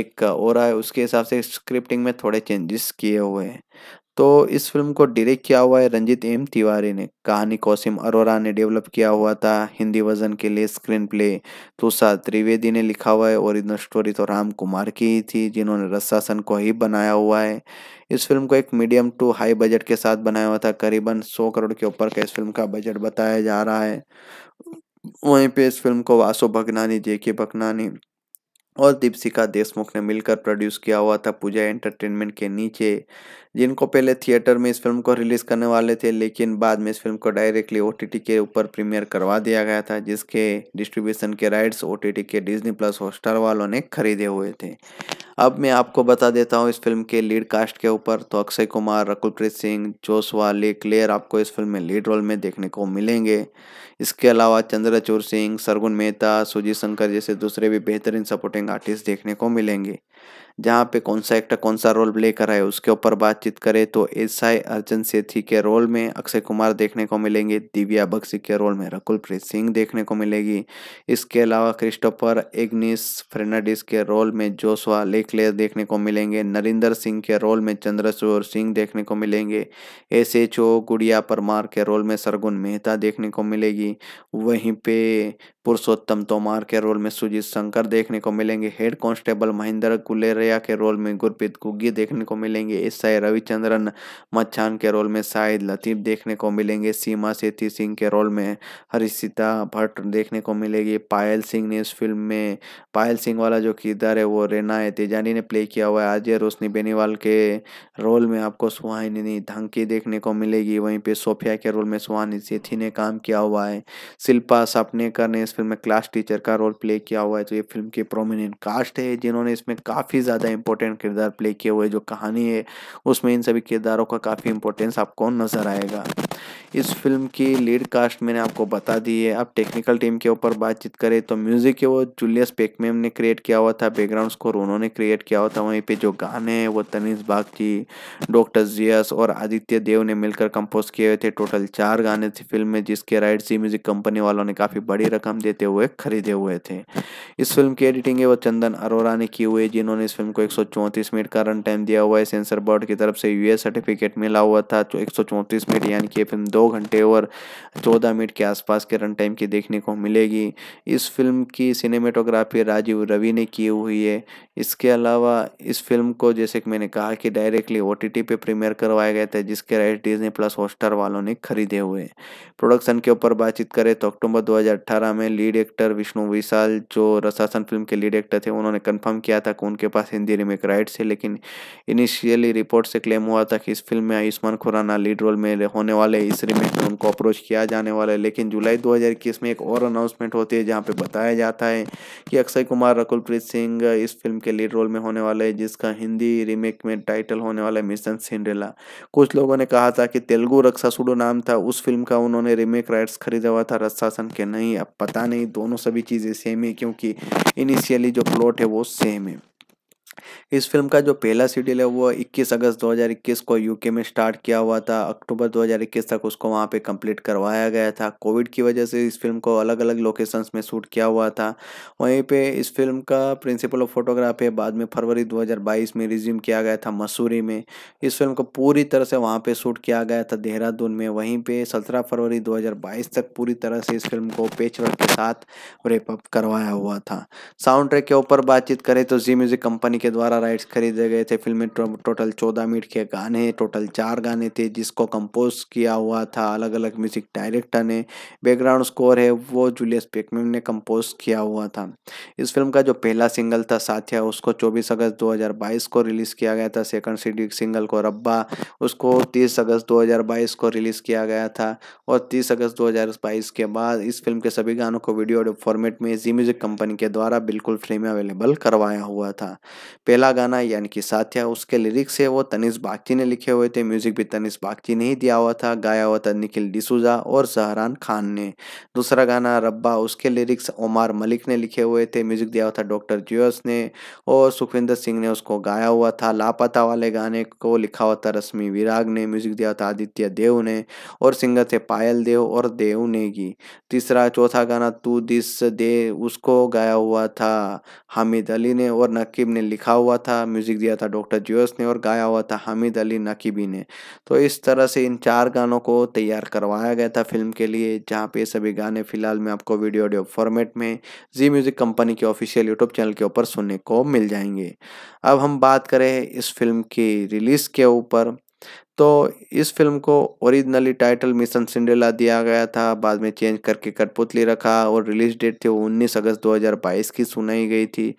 एक और है उसके हिसाब से स्क्रिप्टिंग में थोड़े चेंजेस किए हुए हैं तो इस फिल्म को डायरेक्ट किया हुआ है रंजित एम तिवारी ने कहानी कौसिम अरोरा ने डेवलप किया हुआ था हिंदी वजन के लिए स्क्रीन प्ले तुषा त्रिवेदी ने लिखा हुआ है ओरिजिनल स्टोरी तो राम कुमार की ही थी जिन्होंने रसासन को ही बनाया हुआ है इस फिल्म को एक मीडियम टू हाई बजट के साथ बनाया हुआ था करीबन सौ करोड़ के ऊपर का इस फिल्म का बजट बताया जा रहा है वहीं पर इस फिल्म को वासु भगनानी जेके भगनानी और दीपशिका देशमुख ने मिलकर प्रोड्यूस किया हुआ था पूजा एंटरटेनमेंट के नीचे जिनको पहले थिएटर में इस फिल्म को रिलीज़ करने वाले थे लेकिन बाद में इस फिल्म को डायरेक्टली ओ के ऊपर प्रीमियर करवा दिया गया था जिसके डिस्ट्रीब्यूशन के राइट्स ओ के डिज्नी प्लस हॉटस्टार वालों ने खरीदे हुए थे अब मैं आपको बता देता हूँ इस फिल्म के लीड कास्ट के ऊपर तो अक्षय कुमार रकुलप्रीत सिंह जोश ले क्लेयर आपको इस फिल्म में लीड रोल में देखने को मिलेंगे इसके अलावा चंद्रचूर सिंह सरगुन मेहता सुजीत शंकर जैसे दूसरे भी बेहतरीन सपोर्टिंग आर्टिस्ट देखने को मिलेंगे जहाँ पे कौन सा एक्टर कौन सा रोल प्ले कर रहा है उसके ऊपर बातचीत करें तो एस आई अर्जन सेठी के रोल में अक्षय कुमार देखने को मिलेंगे दिव्या बख्शी के रोल में रकुलप्रीत सिंह देखने को मिलेगी इसके अलावा क्रिस्टोफर एग्निस फर्नाडिस के रोल में जोशवा लेखले देखने को मिलेंगे नरिंदर सिंह के रोल में चंद्रशोर सिंह देखने को मिलेंगे एस एच ओ गुड़िया परमार के रोल में सरगुन मेहता देखने को मिलेगी वहीं पे पुरुषोत्तम तोमार के रोल में सुजीत शंकर देखने को मिलेंगे हेड कांस्टेबल महेंद्र गुलेरिया के रोल में गुरप्रीत गुग्गी देखने को मिलेंगे एस आई रविचंद्रन मच्छान के रोल में शाहिद लतीफ देखने को मिलेंगे सीमा सेठी सिंह के रोल में हरिशिता भट्ट देखने को मिलेगी पायल सिंह ने इस फिल्म में पायल सिंह वाला जो किरदार है वो रेना तेजानी ने प्ले किया हुआ है अजय रोशनी बेनीवाल के रोल में आपको सुहानी धंकी देखने को मिलेगी वहीं पे सोफिया के रोल में सुहानी सेठी ने काम किया हुआ है शिल्पा सपनेकर ने इस फिल्म में क्लास टीचर का रोल प्ले किया हुआ है तो ये फिल्म के प्रोमिनेंट कास्ट है जिन्होंने इसमें काफ़ी ज़्यादा इंपॉर्टेंट किरदार प्ले किए हुए जो कहानी है उसमें इन सभी किरदारों का काफ़ी इंपॉर्टेंस आपको नज़र आएगा इस फिल्म की लीड कास्ट मैंने आपको बता दी है अब टेक्निकल टीम के ऊपर बातचीत करें तो म्यूज़िक है वो जूलियस पेकमेम ने क्रिएट किया हुआ था बैकग्राउंड स्कोर उन्होंने क्रिएट किया हुआ था वहीं पे जो गाने हैं वो बाग बागची डॉक्टर जियस और आदित्य देव ने मिलकर कंपोज किए हुए थे टोटल चार गाने थे फिल्म में जिसके राइट सी म्यूज़िक कंपनी वालों ने काफ़ी बड़ी रकम दाम देते हुए खरीदे हुए थे इस फिल्म की एडिटिंग है वो चंदन अरोरा ने की हुई जिन्होंने इस फिल्म को एक मिनट का रन टाइम दिया हुआ है सेंसर बोर्ड की तरफ से यूएस सर्टिफिकेट मिला हुआ था जो एक मिनट यानी कि फिल्म दो घंटे और चौदह मिनट के आसपास के रन टाइम की देखने को मिलेगी इस फिल्म की सिनेमेटोग्राफी राजीव रवि ने की हुई है इसके अलावा इस फिल्म को जैसे कि मैंने कहा कि डायरेक्टली ओ पे प्रीमियर करवाया गया था जिसके राइट डिजनी प्लस हॉस्टार वालों ने खरीदे हुए प्रोडक्शन के ऊपर बातचीत करें तो अक्टूबर 2018 में में लीड एक्टर विष्णु विशाल जो रसासन फिल्म के लीड एक्टर थे उन्होंने कंफर्म किया था कि उनके पास हिंदी रीमेक राइट्स है लेकिन इनिशियली रिपोर्ट से क्लेम हुआ था कि इस फिल्म में आयुष्मान खुराना लीड रोल में होने वाले इस रीमेक में उनको अप्रोच किया जाने वाला है लेकिन जुलाई दो में एक और अनाउंसमेंट होती है जहाँ पर बताया जाता है कि अक्षय कुमार रकुलप्रीत सिंह इस फिल्म के लीड रोल में होने वाले हैं जिसका हिंदी रीमेक में टाइटल होने वाला है मिशन सिंड्रेला कुछ लोगों ने कहा था कि तेलुगु रक्सासुडो नाम था उस फिल्म का उन्होंने रीमेक राइट्स खरीदा हुआ था रसासन के नहीं अब पता पता नहीं दोनों सभी चीज़ें सेम है क्योंकि इनिशियली जो प्लॉट है वो सेम है इस फिल्म का जो पहला शेड्यूल है वो 21 अगस्त 2021 को यूके में स्टार्ट किया हुआ था अक्टूबर 2021 तक उसको वहाँ पे कंप्लीट करवाया गया था कोविड की वजह से इस फिल्म को अलग अलग लोकेशंस में शूट किया हुआ था वहीं पे इस फिल्म का प्रिंसिपल ऑफ फोटोग्राफी है बाद में फरवरी 2022 में रिज्यूम किया गया था मसूरी में इस फिल्म को पूरी तरह से वहाँ पर शूट किया गया था देहरादून में वहीं पर सत्रह फरवरी दो तक पूरी तरह से इस फिल्म को पेच के साथ रेपअप करवाया हुआ था साउंड ट्रैक के ऊपर बातचीत करें तो जी म्यूजिक कंपनी के के द्वारा राइट्स खरीदे गए थे फिल्म में टोटल चौदह मिनट के गाने टोटल चार गाने थे जिसको कंपोज किया हुआ था अलग अलग म्यूजिक डायरेक्टर ने बैकग्राउंड स्कोर है वो जूलियस पेकमैन ने कंपोज किया हुआ था इस फिल्म का जो पहला सिंगल था साथिया उसको चौबीस अगस्त दो को रिलीज़ किया गया था सेकंड सीडी सिंगल को रब्बा उसको तीस अगस्त दो को रिलीज़ किया गया था और तीस अगस्त दो के बाद इस फिल्म के सभी गानों को वीडियो फॉर्मेट में जी म्यूजिक कंपनी के द्वारा बिल्कुल फ्री में अवेलेबल करवाया हुआ था पहला गाना यानी कि साथिया उसके लिरिक्स है वो तनिष बागची ने लिखे हुए थे म्यूजिक भी तनिष बागची ने ही दिया हुआ था गाया हुआ था निखिल डिसूजा और जहरान खान ने दूसरा गाना रब्बा उसके लिरिक्स ओमार मलिक ने लिखे हुए थे म्यूजिक दिया हुआ था डॉक्टर जूस ने और सुखविंदर सिंह ने उसको गाया हुआ था लापता वाले गाने को लिखा हुआ था रश्मि विराग ने म्यूजिक दिया था आदित्य देव ने और सिंगर थे पायल देव और देव नेगी तीसरा चौथा गाना तू दिस दे उसको गाया हुआ था हामिद अली ने और नकीब ने लिखा हुआ था म्यूज़िक दिया था डॉक्टर जोस ने और गाया हुआ था हामिद अली नकीबी ने तो इस तरह से इन चार गानों को तैयार करवाया गया था फिल्म के लिए जहाँ पे सभी गाने फिलहाल में आपको वीडियो ऑडियो फॉर्मेट में जी म्यूज़िक कंपनी के ऑफिशियल यूट्यूब चैनल के ऊपर सुनने को मिल जाएंगे अब हम बात करें इस फिल्म की रिलीज़ के ऊपर तो इस फिल्म को ओरिजिनली टाइटल मिशन सिंड्रेला दिया गया था बाद में चेंज करके कठपुतली रखा और रिलीज डेट थी वो उन्नीस अगस्त 2022 की सुनाई गई थी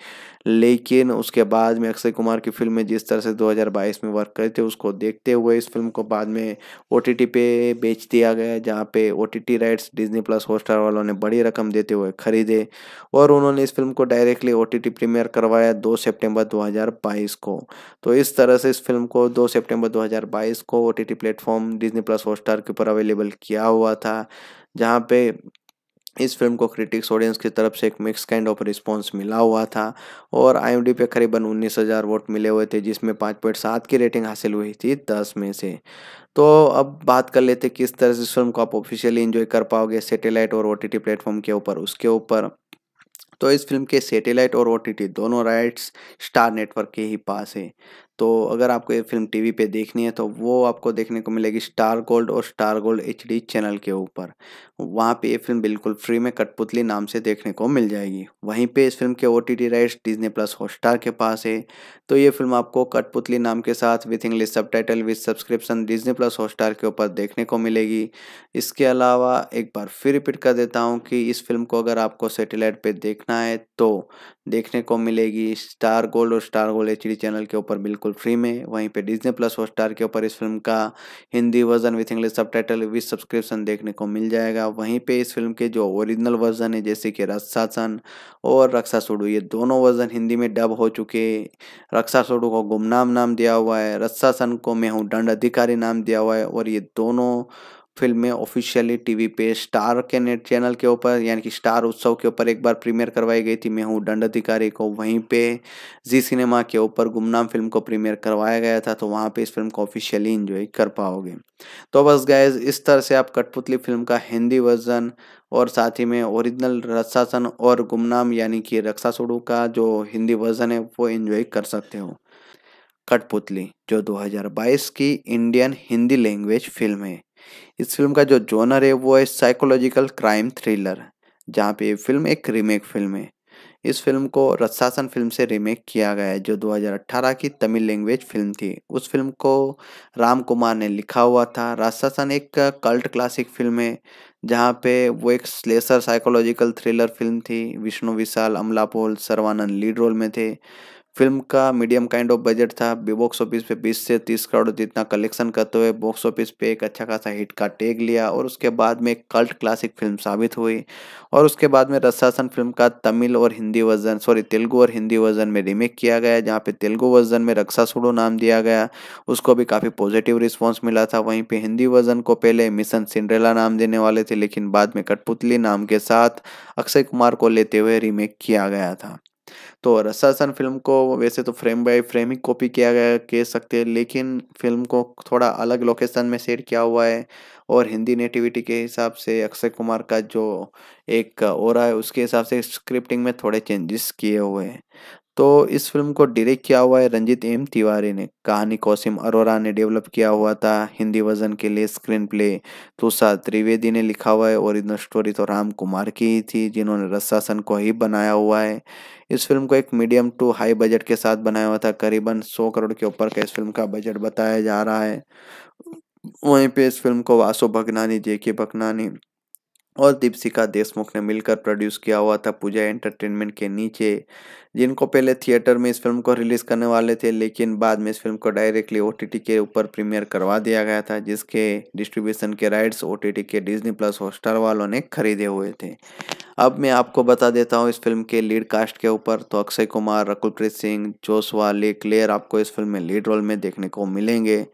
लेकिन उसके बाद में अक्षय कुमार की फिल्म में जिस तरह से 2022 में वर्क करे थे उसको देखते हुए इस फिल्म को बाद में ओ पे बेच दिया गया जहाँ पे ओ राइट्स डिजनी प्लस हॉटस्टार वालों ने बड़ी रकम देते हुए खरीदे और उन्होंने इस फिल्म को डायरेक्टली ओ प्रीमियर करवाया दो सेप्टेम्बर दो को तो इस तरह से इस फिल्म को दो सेप्टेम्बर दो को ओ platform Disney plus Hotstar के ऊपर अवेलेबल किया हुआ था जहाँ पे इस फिल्म को क्रिटिक्स ऑडियंस की तरफ से एक मिक्स काइंड ऑफ रिस्पांस मिला हुआ था और आई पे करीबन उन्नीस हज़ार वोट मिले हुए थे जिसमें पाँच पॉइंट सात की रेटिंग हासिल हुई थी दस में से तो अब बात कर लेते किस तरह से इस फिल्म को आप ऑफिशियली इन्जॉय कर पाओगे सेटेलाइट और ओ टी टी प्लेटफॉर्म के ऊपर उसके ऊपर तो इस फिल्म के सैटेलाइट और ओ दोनों राइट्स स्टार नेटवर्क के ही पास है तो अगर आपको ये फिल्म टीवी पे देखनी है तो वो आपको देखने को मिलेगी स्टार गोल्ड और स्टार गोल्ड एच चैनल के ऊपर वहाँ पे ये फिल्म बिल्कुल फ्री में कठपुतली नाम से देखने को मिल जाएगी वहीं पे इस फिल्म के O T rights Disney plus Hotstar के पास है तो ये फिल्म आपको कठपुतली नाम के साथ with English subtitle with subscription Disney plus Hotstar के ऊपर देखने को मिलेगी इसके अलावा एक बार फिर रिपीट कर देता हूँ कि इस फिल्म को अगर आपको सेटेलाइट पर देखना है तो देखने को मिलेगी स्टार गोल्ड और स्टार गोल्ड एच चैनल के ऊपर बिल्कुल बिल्कुल फ्री में वहीं पे डिजनी प्लस हॉट स्टार के ऊपर इस फिल्म का Hindi version with English subtitle with subscription देखने को मिल जाएगा वहीं पे इस फिल्म के जो ओरिजिनल वर्जन है जैसे कि रक्षासन और रक्षा सोडू ये दोनों वर्जन हिंदी में डब हो चुके रक्षा सोडू को गुमनाम नाम दिया हुआ है रक्षासन को मैं हूँ दंड अधिकारी नाम दिया हुआ है और ये दोनों फिल्में ऑफिशियली टीवी पे स्टार के नेट चैनल के ऊपर यानी कि स्टार उत्सव के ऊपर एक बार प्रीमियर करवाई गई थी मैं हूँ दंड अधिकारी को वहीं पे जी सिनेमा के ऊपर गुमनाम फिल्म को प्रीमियर करवाया गया था तो वहाँ पे इस फिल्म को ऑफिशियली इंजॉय कर पाओगे तो बस गैज इस तरह से आप कठपुतली फिल्म का हिंदी वर्जन और साथ ही में ओरिजिनल रक्षासन और गुमनाम यानी कि रक्षा सोडू का जो हिंदी वर्जन है वो इन्जॉय कर सकते हो कठपुतली जो 2022 की इंडियन हिंदी लैंग्वेज फिल्म है इस फिल्म का जो जोनर है वो है साइकोलॉजिकल क्राइम थ्रिलर जहाँ पे ये फिल्म एक रीमेक फिल्म है इस फिल्म को रत्सासन फिल्म से रीमेक किया गया है जो 2018 की तमिल लैंग्वेज फिल्म थी उस फिल्म को राम कुमार ने लिखा हुआ था रत्सासन एक कल्ट क्लासिक फिल्म है जहाँ पे वो एक स्लेसर साइकोलॉजिकल थ्रिलर फिल्म थी विष्णु विशाल अमला पोल सर्वानंद लीड रोल में थे फिल्म का मीडियम काइंड ऑफ बजट था बॉक्स ऑफिस पे 20 से 30 करोड़ जितना कलेक्शन करते हुए बॉक्स ऑफिस पे एक अच्छा खासा हिट का टेक लिया और उसके बाद में एक कल्ट क्लासिक फिल्म साबित हुई और उसके बाद में रसासन फिल्म का तमिल और हिंदी वर्जन सॉरी तेलुगु और हिंदी वर्जन में रीमेक किया गया जहाँ पे तेलुगु वर्जन में रक्षा सुडो नाम दिया गया उसको भी काफ़ी पॉजिटिव रिस्पॉन्स मिला था वहीं पर हिंदी वर्जन को पहले मिशन सिंड्रेला नाम देने वाले थे लेकिन बाद में कठपुतली नाम के साथ अक्षय कुमार को लेते हुए रीमेक किया गया था तो रसासन फिल्म को वैसे तो फ्रेम बाय फ्रेम ही कॉपी किया गया कह सकते हैं लेकिन फिल्म को थोड़ा अलग लोकेशन में सेट किया हुआ है और हिंदी नेटिविटी के हिसाब से अक्षय कुमार का जो एक और है उसके हिसाब से स्क्रिप्टिंग में थोड़े चेंजेस किए हुए हैं तो इस फिल्म को डायरेक्ट किया हुआ है रंजित एम तिवारी ने कहानी कौसिम अरोरा ने डेवलप किया हुआ था हिंदी वर्जन के लिए स्क्रीन प्ले तुषा त्रिवेदी ने लिखा हुआ है ओरिजिनल स्टोरी तो राम कुमार की ही थी जिन्होंने रसासन को ही बनाया हुआ है इस फिल्म को एक मीडियम टू हाई बजट के साथ बनाया हुआ था करीबन सौ करोड़ के ऊपर का इस फिल्म का बजट बताया जा रहा है वहीं पे इस फिल्म को वासु भगनानी जे के भगनानी और दीपशिका देशमुख ने मिलकर प्रोड्यूस किया हुआ था पूजा एंटरटेनमेंट के नीचे जिनको पहले थिएटर में इस फिल्म को रिलीज़ करने वाले थे लेकिन बाद में इस फिल्म को डायरेक्टली ओ के ऊपर प्रीमियर करवा दिया गया था जिसके डिस्ट्रीब्यूशन के राइट्स ओ के डिज्नी प्लस हॉटस्टार वालों ने खरीदे हुए थे अब मैं आपको बता देता हूँ इस फिल्म के लीड कास्ट के ऊपर तो अक्षय कुमार रकुलप्रीत सिंह जोश ले क्लेयर आपको इस फिल्म में लीड रोल में देखने को मिलेंगे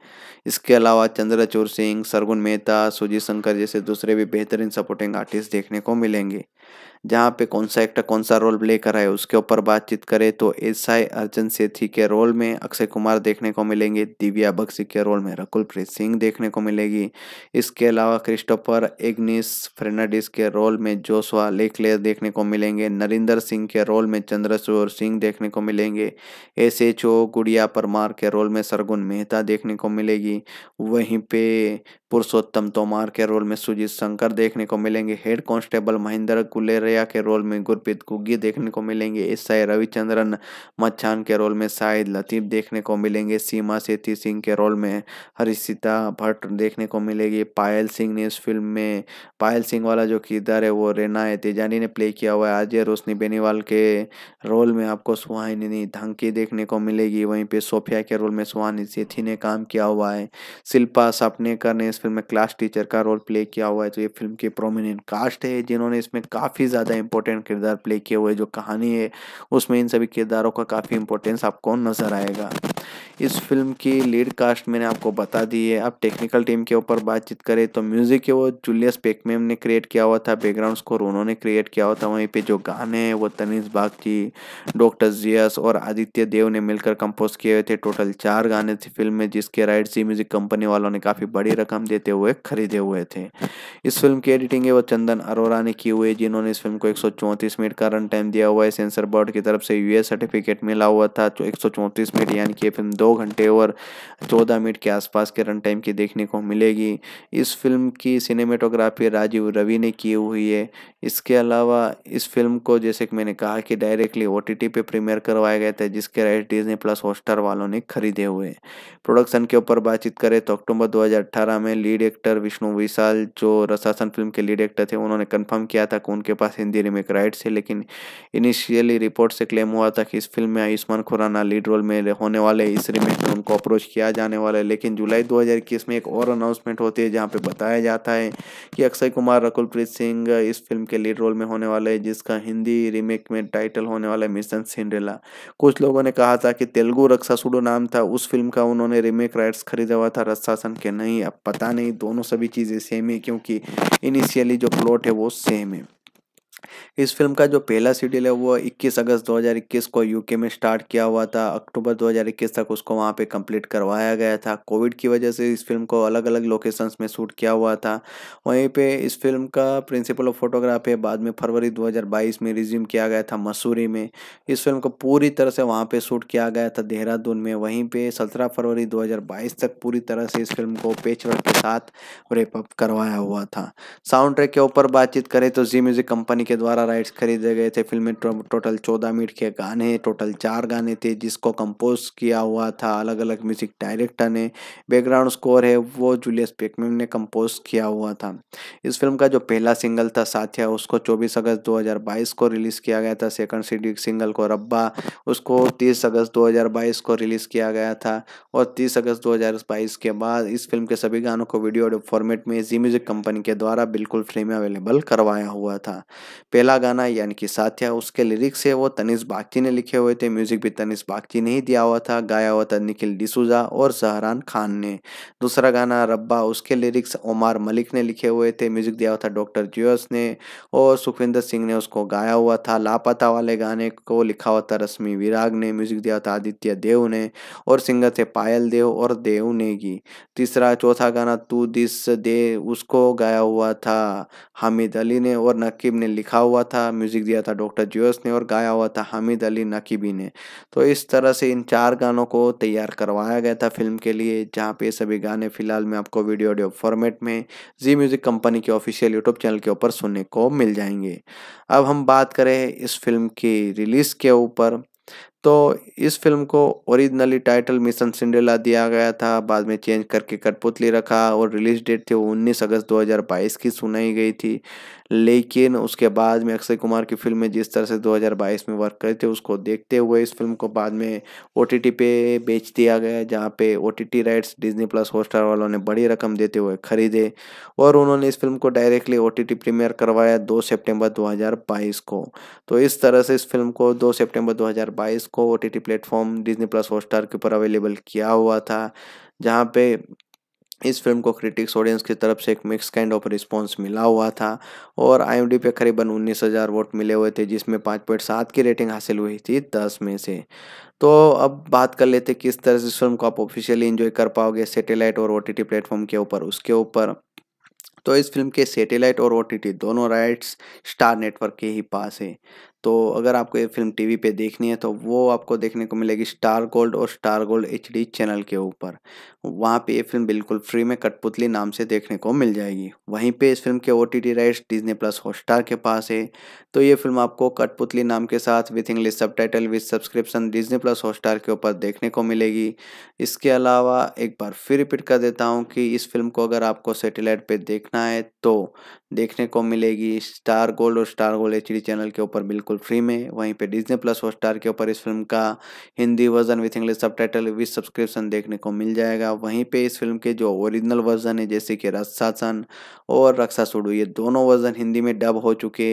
इसके अलावा चंद्रचूर सिंह सरगुन मेहता सुजीत शंकर जैसे दूसरे भी बेहतरीन सपोर्टिंग आर्टिस्ट देखने को मिलेंगे जहाँ पे कौन सा एक्टर कौन सा रोल प्ले कर रहा है उसके ऊपर बातचीत करें तो एस आई अर्जन सेठी के रोल में अक्षय कुमार देखने को मिलेंगे दिव्या बख्शी के रोल में रकुल प्रीत सिंह देखने को मिलेगी इसके अलावा क्रिस्टोफर एग्निस फर्नाडिस के रोल में जोसवा लेखले देखने को मिलेंगे नरिंदर सिंह के रोल में चंद्रशोर सिंह देखने को मिलेंगे एस एच ओ गुड़िया परमार के रोल में सरगुन मेहता देखने को मिलेगी वहीं पे पुरुषोत्तम तोमार के रोल में सुजीत शंकर देखने को मिलेंगे हेड कांस्टेबल महेंद्र गुलेरिया के रोल में गुरप्रीत गुग्गी देखने को मिलेंगे एस आई रविचंद्रन मच्छान के रोल में शाहिद लतीफ देखने को मिलेंगे सीमा सेठी सिंह के रोल में हरिशिता भट्ट देखने को मिलेगी पायल सिंह ने इस फिल्म में पायल सिंह वाला जो किरदार है वो रेना तेजानी ने प्ले किया हुआ है अजय रोशनी बेनीवाल के रोल में आपको सुहानी धंकी देखने को मिलेगी वहीं पर सोफिया के रोल में सुहानी सेठी ने काम किया हुआ है शिल्पा सपनेकर ने इस फिल्म में क्लास टीचर का रोल प्ले किया हुआ है तो ये फिल्म के प्रोमिनेंट कास्ट है जिन्होंने इसमें काफ़ी ज़्यादा इंपॉर्टेंट किरदार प्ले किए हुए जो कहानी है उसमें इन सभी किरदारों का काफ़ी इंपॉर्टेंस आपको नज़र आएगा इस फिल्म की लीड कास्ट मैंने आपको बता दी है अब टेक्निकल टीम के ऊपर बातचीत करें तो म्यूज़िक है वो जूलियस पेकमेम ने क्रिएट किया हुआ था बैकग्राउंड स्कोर उन्होंने क्रिएट किया हुआ था वहीं पे जो गाने हैं वो तनीज बागची डॉक्टर जियस और आदित्य देव ने मिलकर कंपोज किए हुए थे टोटल चार गाने थे फिल्म में जिसके राइट सी म्यूज़िक कंपनी वालों ने काफ़ी बड़ी रकम देते हुए खरीदे हुए थे इस फिल्म की एडिटिंग है वो चंदन अरोरा ने की हुई है जिन्होंने इस फिल्म को एक मिनट का रन टाइम दिया हुआ है सेंसर बोर्ड की तरफ से यूएस सर्टिफिकेट मिला हुआ था जो एक मिनट यानी कि फिल्म फिल्म दो घंटे और चौदह मिनट के आसपास के रन टाइम की देखने को मिलेगी इस फिल्म की सिनेमेटोग्राफी राजीव रवि ने की हुई है इसके अलावा इस फिल्म को जैसे कि मैंने कहा कि डायरेक्टली ओ टी पे प्रीमियर करवाया गया था जिसके राइट डिजनी प्लस हॉस्टर वालों ने खरीदे हुए प्रोडक्शन के ऊपर बातचीत करें तो अक्टूबर दो में लीड एक्टर विष्णु विशाल जो रसासन फिल्म के लीड एक्टर थे उन्होंने कन्फर्म किया था कि उनके पास हिंदी रिमेक राइट्स है लेकिन इनिशियली रिपोर्ट से क्लेम हुआ था कि इस फिल्म में आयुष्मान खुराना लीड रोल में होने वाले वाले इस रिमेट में उनको अप्रोच किया जाने वाला है लेकिन जुलाई 2021 में एक और अनाउंसमेंट होती है जहाँ पे बताया जाता है कि अक्षय कुमार रकुलप्रीत सिंह इस फिल्म के लीड रोल में होने वाले हैं जिसका हिंदी रीमेक में टाइटल होने वाला है मिशन सिंड्रेला कुछ लोगों ने कहा था कि तेलुगु रक्षा सुडो नाम था उस फिल्म का उन्होंने रिमेक राइट्स खरीदा हुआ था रस्सासन के नहीं अब पता नहीं दोनों सभी चीज़ें सेम है क्योंकि इनिशियली जो प्लॉट है वो सेम है इस फिल्म का जो पहला शेड्यूल है वो 21 अगस्त 2021 को यूके में स्टार्ट किया हुआ था अक्टूबर 2021 तक उसको वहाँ पे कंप्लीट करवाया गया था कोविड की वजह से इस फिल्म को अलग अलग लोकेशंस में शूट किया हुआ था वहीं पे इस फिल्म का प्रिंसिपल ऑफ फोटोग्राफी बाद में फरवरी 2022 में रिज्यूम किया गया था मसूरी में इस फिल्म को पूरी तरह से वहाँ पर शूट किया गया था देहरादून में वहीं पर सत्रह फरवरी दो तक पूरी तरह से इस फिल्म को पेच के साथ रेपअप करवाया हुआ था साउंड ट्रैक के ऊपर बातचीत करें तो जी म्यूजिक कंपनी के द्वारा राइट्स खरीदे गए थे फिल्म में टोटल चौदह मिनट के गाने टोटल चार गाने थे जिसको कंपोज किया हुआ था अलग अलग म्यूजिक डायरेक्टर ने बैकग्राउंड स्कोर है वो जूलियस पेकमेम ने कंपोज किया हुआ था इस फिल्म का जो पहला सिंगल था साथिया उसको चौबीस अगस्त दो को रिलीज़ किया गया था सेकंड सीडी सिंगल को रब्बा उसको तीस अगस्त दो को रिलीज़ किया गया था और तीस अगस्त दो के बाद इस फिल्म के सभी गानों को वीडियो फॉर्मेट में जी म्यूज़िक कंपनी के द्वारा बिल्कुल फ्री में अवेलेबल करवाया हुआ था पहला गाना यानी कि साथिया उसके लिरिक्स है वो तनिष बागची ने लिखे हुए थे म्यूजिक भी तनिष बागची ने ही दिया हुआ था गाया हुआ था निखिल डिसूजा और सहरान खान ने दूसरा गाना रब्बा उसके लिरिक्स ओमार मलिक ने लिखे हुए थे म्यूजिक दिया हुआ था डॉक्टर जूस ने और सुखविंदर सिंह ने उसको गाया हुआ था लापता वाले गाने को लिखा हुआ था रश्मि विराग ने म्यूजिक दिया था आदित्य देव ने और सिंगर थे पायल देव और देव नेगी तीसरा चौथा गाना तू दिस दे उसको गाया हुआ था हामिद अली ने और नकीब ने लिखा लिखा हुआ था म्यूज़िक दिया था डॉक्टर जोस ने और गाया हुआ था हामिद अली नकीबी ने तो इस तरह से इन चार गानों को तैयार करवाया गया था फिल्म के लिए जहाँ पे सभी गाने फिलहाल में आपको वीडियो ऑडियो फॉर्मेट में जी म्यूज़िक कंपनी के ऑफिशियल यूट्यूब चैनल के ऊपर सुनने को मिल जाएंगे अब हम बात करें इस फिल्म की रिलीज़ के ऊपर तो इस फिल्म को ओरिजिनली टाइटल मिशन सिंडेला दिया गया था बाद में चेंज करके कठपुतली रखा और रिलीज डेट थी वो उन्नीस अगस्त 2022 की सुनाई गई थी लेकिन उसके बाद में अक्षय कुमार की फिल्म में जिस तरह से 2022 में वर्क करे थे उसको देखते हुए इस फिल्म को बाद में ओ पे बेच दिया गया जहाँ पे ओ राइट्स डिज्नी प्लस हॉटस्टार वालों ने बड़ी रकम देते हुए खरीदे और उन्होंने इस फिल्म को डायरेक्टली ओ प्रीमियर करवाया दो सेप्टेम्बर दो को तो इस तरह से इस फिल्म को दो सेप्टेम्बर दो को ओ प्लेटफॉर्म डिजनी प्लस हॉटस्टार के ऊपर अवेलेबल किया हुआ था जहाँ पे इस फिल्म को क्रिटिक्स ऑडियंस की तरफ से एक मिक्स काइंड ऑफ रिस्पांस मिला हुआ था और आई पे करीबन उन्नीस हज़ार वोट मिले हुए थे जिसमें पाँच पॉइंट सात की रेटिंग हासिल हुई थी दस में से तो अब बात कर लेते किस तरह से इस फिल्म को आप ऑफिशियली इन्जॉय कर पाओगे सेटेलाइट और ओ टी प्लेटफॉर्म के ऊपर उसके ऊपर तो इस फिल्म के सैटेलाइट और ओ दोनों राइट्स स्टार नेटवर्क के ही पास है तो अगर आपको ये फिल्म टीवी पे देखनी है तो वो आपको देखने को मिलेगी स्टार गोल्ड और स्टार गोल्ड एच चैनल के ऊपर वहाँ पे ये फिल्म बिल्कुल फ्री में कठपुतली नाम से देखने को मिल जाएगी वहीं पे इस फिल्म के O T rights Disney plus Hotstar के पास है तो ये फिल्म आपको कठपुतली नाम के साथ with English subtitle with subscription Disney plus Hotstar के ऊपर देखने को मिलेगी इसके अलावा एक बार फिर रिपीट कर देता हूँ कि इस फिल्म को अगर आपको सेटेलाइट पर देखना है तो देखने को मिलेगी स्टार गोल्ड और स्टार गोल्ड एच चैनल के ऊपर बिल्कुल बिल्कुल फ्री में वहीं पे डिजनी प्लस हॉट स्टार के ऊपर इस फिल्म का Hindi version with English subtitle with subscription देखने को मिल जाएगा वहीं पे इस फिल्म के जो ओरिजिनल वर्जन है जैसे कि रक्षासन और रक्षा सोडू ये दोनों वर्जन हिंदी में डब हो चुके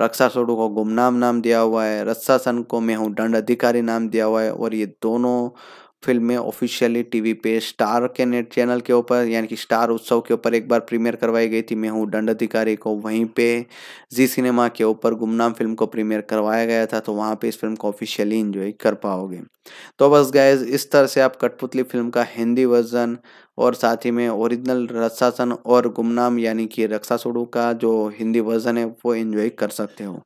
रक्षा सोडू को गुमनाम नाम दिया हुआ है रक्षासन को मैं हूँ दंड अधिकारी नाम दिया हुआ है और ये दोनों फिल्म में ऑफिशियली टीवी पे स्टार के नेट चैनल के ऊपर यानी कि स्टार उत्सव के ऊपर एक बार प्रीमियर करवाई गई थी मैं हूँ दंड अधिकारी को वहीं पे जी सिनेमा के ऊपर गुमनाम फिल्म को प्रीमियर करवाया गया था तो वहाँ पे इस फिल्म को ऑफिशियली इंजॉय कर पाओगे तो बस गैज इस तरह से आप कठपुतली फिल्म का हिंदी वर्जन और साथ ही में ओरिजिनल रक्षासन और गुमनाम यानी कि रक्षा सोडू का जो हिंदी वर्जन है वो इन्जॉय कर सकते हो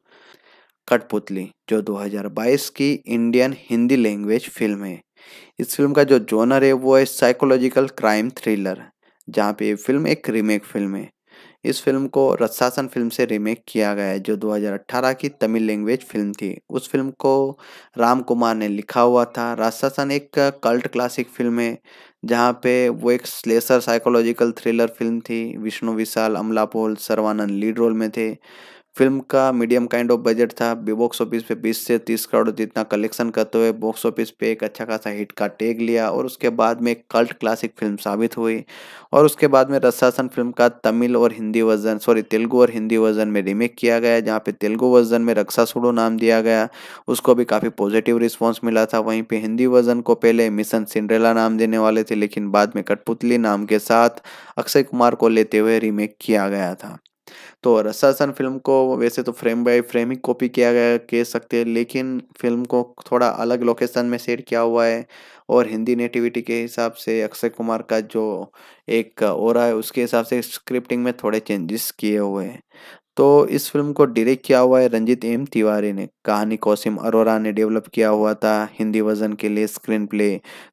कठपुतली जो 2022 की इंडियन हिंदी लैंग्वेज फिल्म है इस फिल्म का जो जोनर है वो है साइकोलॉजिकल क्राइम थ्रिलर जहाँ पे ये फिल्म एक रीमेक फिल्म है इस फिल्म को रसासन फिल्म से रीमेक किया गया है जो 2018 की तमिल लैंग्वेज फिल्म थी उस फिल्म को राम कुमार ने लिखा हुआ था रसासन एक कल्ट क्लासिक फिल्म है जहाँ पे वो एक स्लेसर साइकोलॉजिकल थ्रिलर फिल्म थी विष्णु विशाल अमला पोल सर्वानंद लीड रोल में थे फिल्म का मीडियम काइंड ऑफ बजट था बॉक्स ऑफिस पे 20 से 30 करोड़ जितना कलेक्शन करते हुए बॉक्स ऑफिस पे एक अच्छा खासा हिट का टेग लिया और उसके बाद में एक कल्ट क्लासिक फिल्म साबित हुई और उसके बाद में रसासन फिल्म का तमिल और हिंदी वर्जन सॉरी तेलुगु और हिंदी वर्जन में रीमेक किया गया जहाँ पे तेलुगु वर्जन में रक्षा सुडो नाम दिया गया उसको भी काफ़ी पॉजिटिव रिस्पॉन्स मिला था वहीं पर हिंदी वर्जन को पहले मिशन सिंड्रेला नाम देने वाले थे लेकिन बाद में कठपुतली नाम के साथ अक्षय कुमार को लेते हुए रीमेक किया गया था तो रसासन फिल्म को वैसे तो फ्रेम बाय फ्रेम ही कॉपी किया गया कह सकते हैं लेकिन फिल्म को थोड़ा अलग लोकेशन में सेट किया हुआ है और हिंदी नेटिविटी के हिसाब से अक्षय कुमार का जो एक और है उसके हिसाब से स्क्रिप्टिंग में थोड़े चेंजेस किए हुए हैं तो इस फिल्म को डायरेक्ट किया हुआ है रंजित एम तिवारी ने कहानी कौसिम अरोरा ने डेवलप किया हुआ था हिंदी वर्जन के लिए स्क्रीन प्ले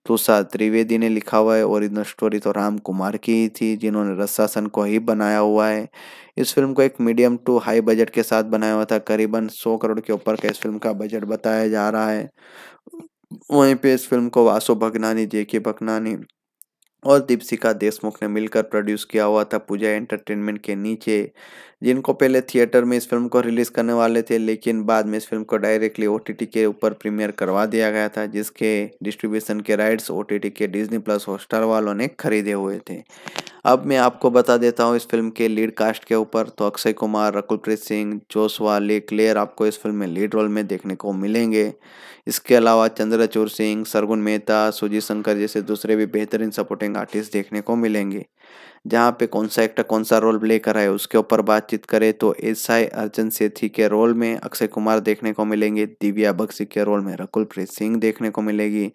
तुषार त्रिवेदी ने लिखा हुआ है ओरिजिनल स्टोरी तो राम कुमार की ही थी जिन्होंने रसासन को ही बनाया हुआ है इस फिल्म को एक मीडियम टू हाई बजट के साथ बनाया हुआ था करीबन सौ करोड़ के ऊपर का इस फिल्म का बजट बताया जा रहा है वहीं पे इस फिल्म को वासु भगनानी जे के भगनानी और दीपसिका देशमुख ने मिलकर प्रोड्यूस किया हुआ था पूजा एंटरटेनमेंट के नीचे जिनको पहले थिएटर में इस फिल्म को रिलीज़ करने वाले थे लेकिन बाद में इस फिल्म को डायरेक्टली ओ के ऊपर प्रीमियर करवा दिया गया था जिसके डिस्ट्रीब्यूशन के राइट्स ओ के डिज्नी प्लस हॉटस्टार वालों ने खरीदे हुए थे अब मैं आपको बता देता हूँ इस फिल्म के लीड कास्ट के ऊपर तो अक्षय कुमार रकुलप्रीत सिंह जोसवा ले क्लेयर आपको इस फिल्म में लीड रोल में देखने को मिलेंगे इसके अलावा चंद्रचूर सिंह सरगुन मेहता सुजीत शंकर जैसे दूसरे भी बेहतरीन सपोर्टिंग आर्टिस्ट देखने को मिलेंगे जहाँ पे कौन सा एक्टर कौन सा रोल प्ले कर रहा है उसके ऊपर बातचीत करें तो एस आई अर्जन सेठी के रोल में अक्षय कुमार देखने को मिलेंगे दिव्या बख्शी के रोल में रकुलप्रीत सिंह देखने को मिलेगी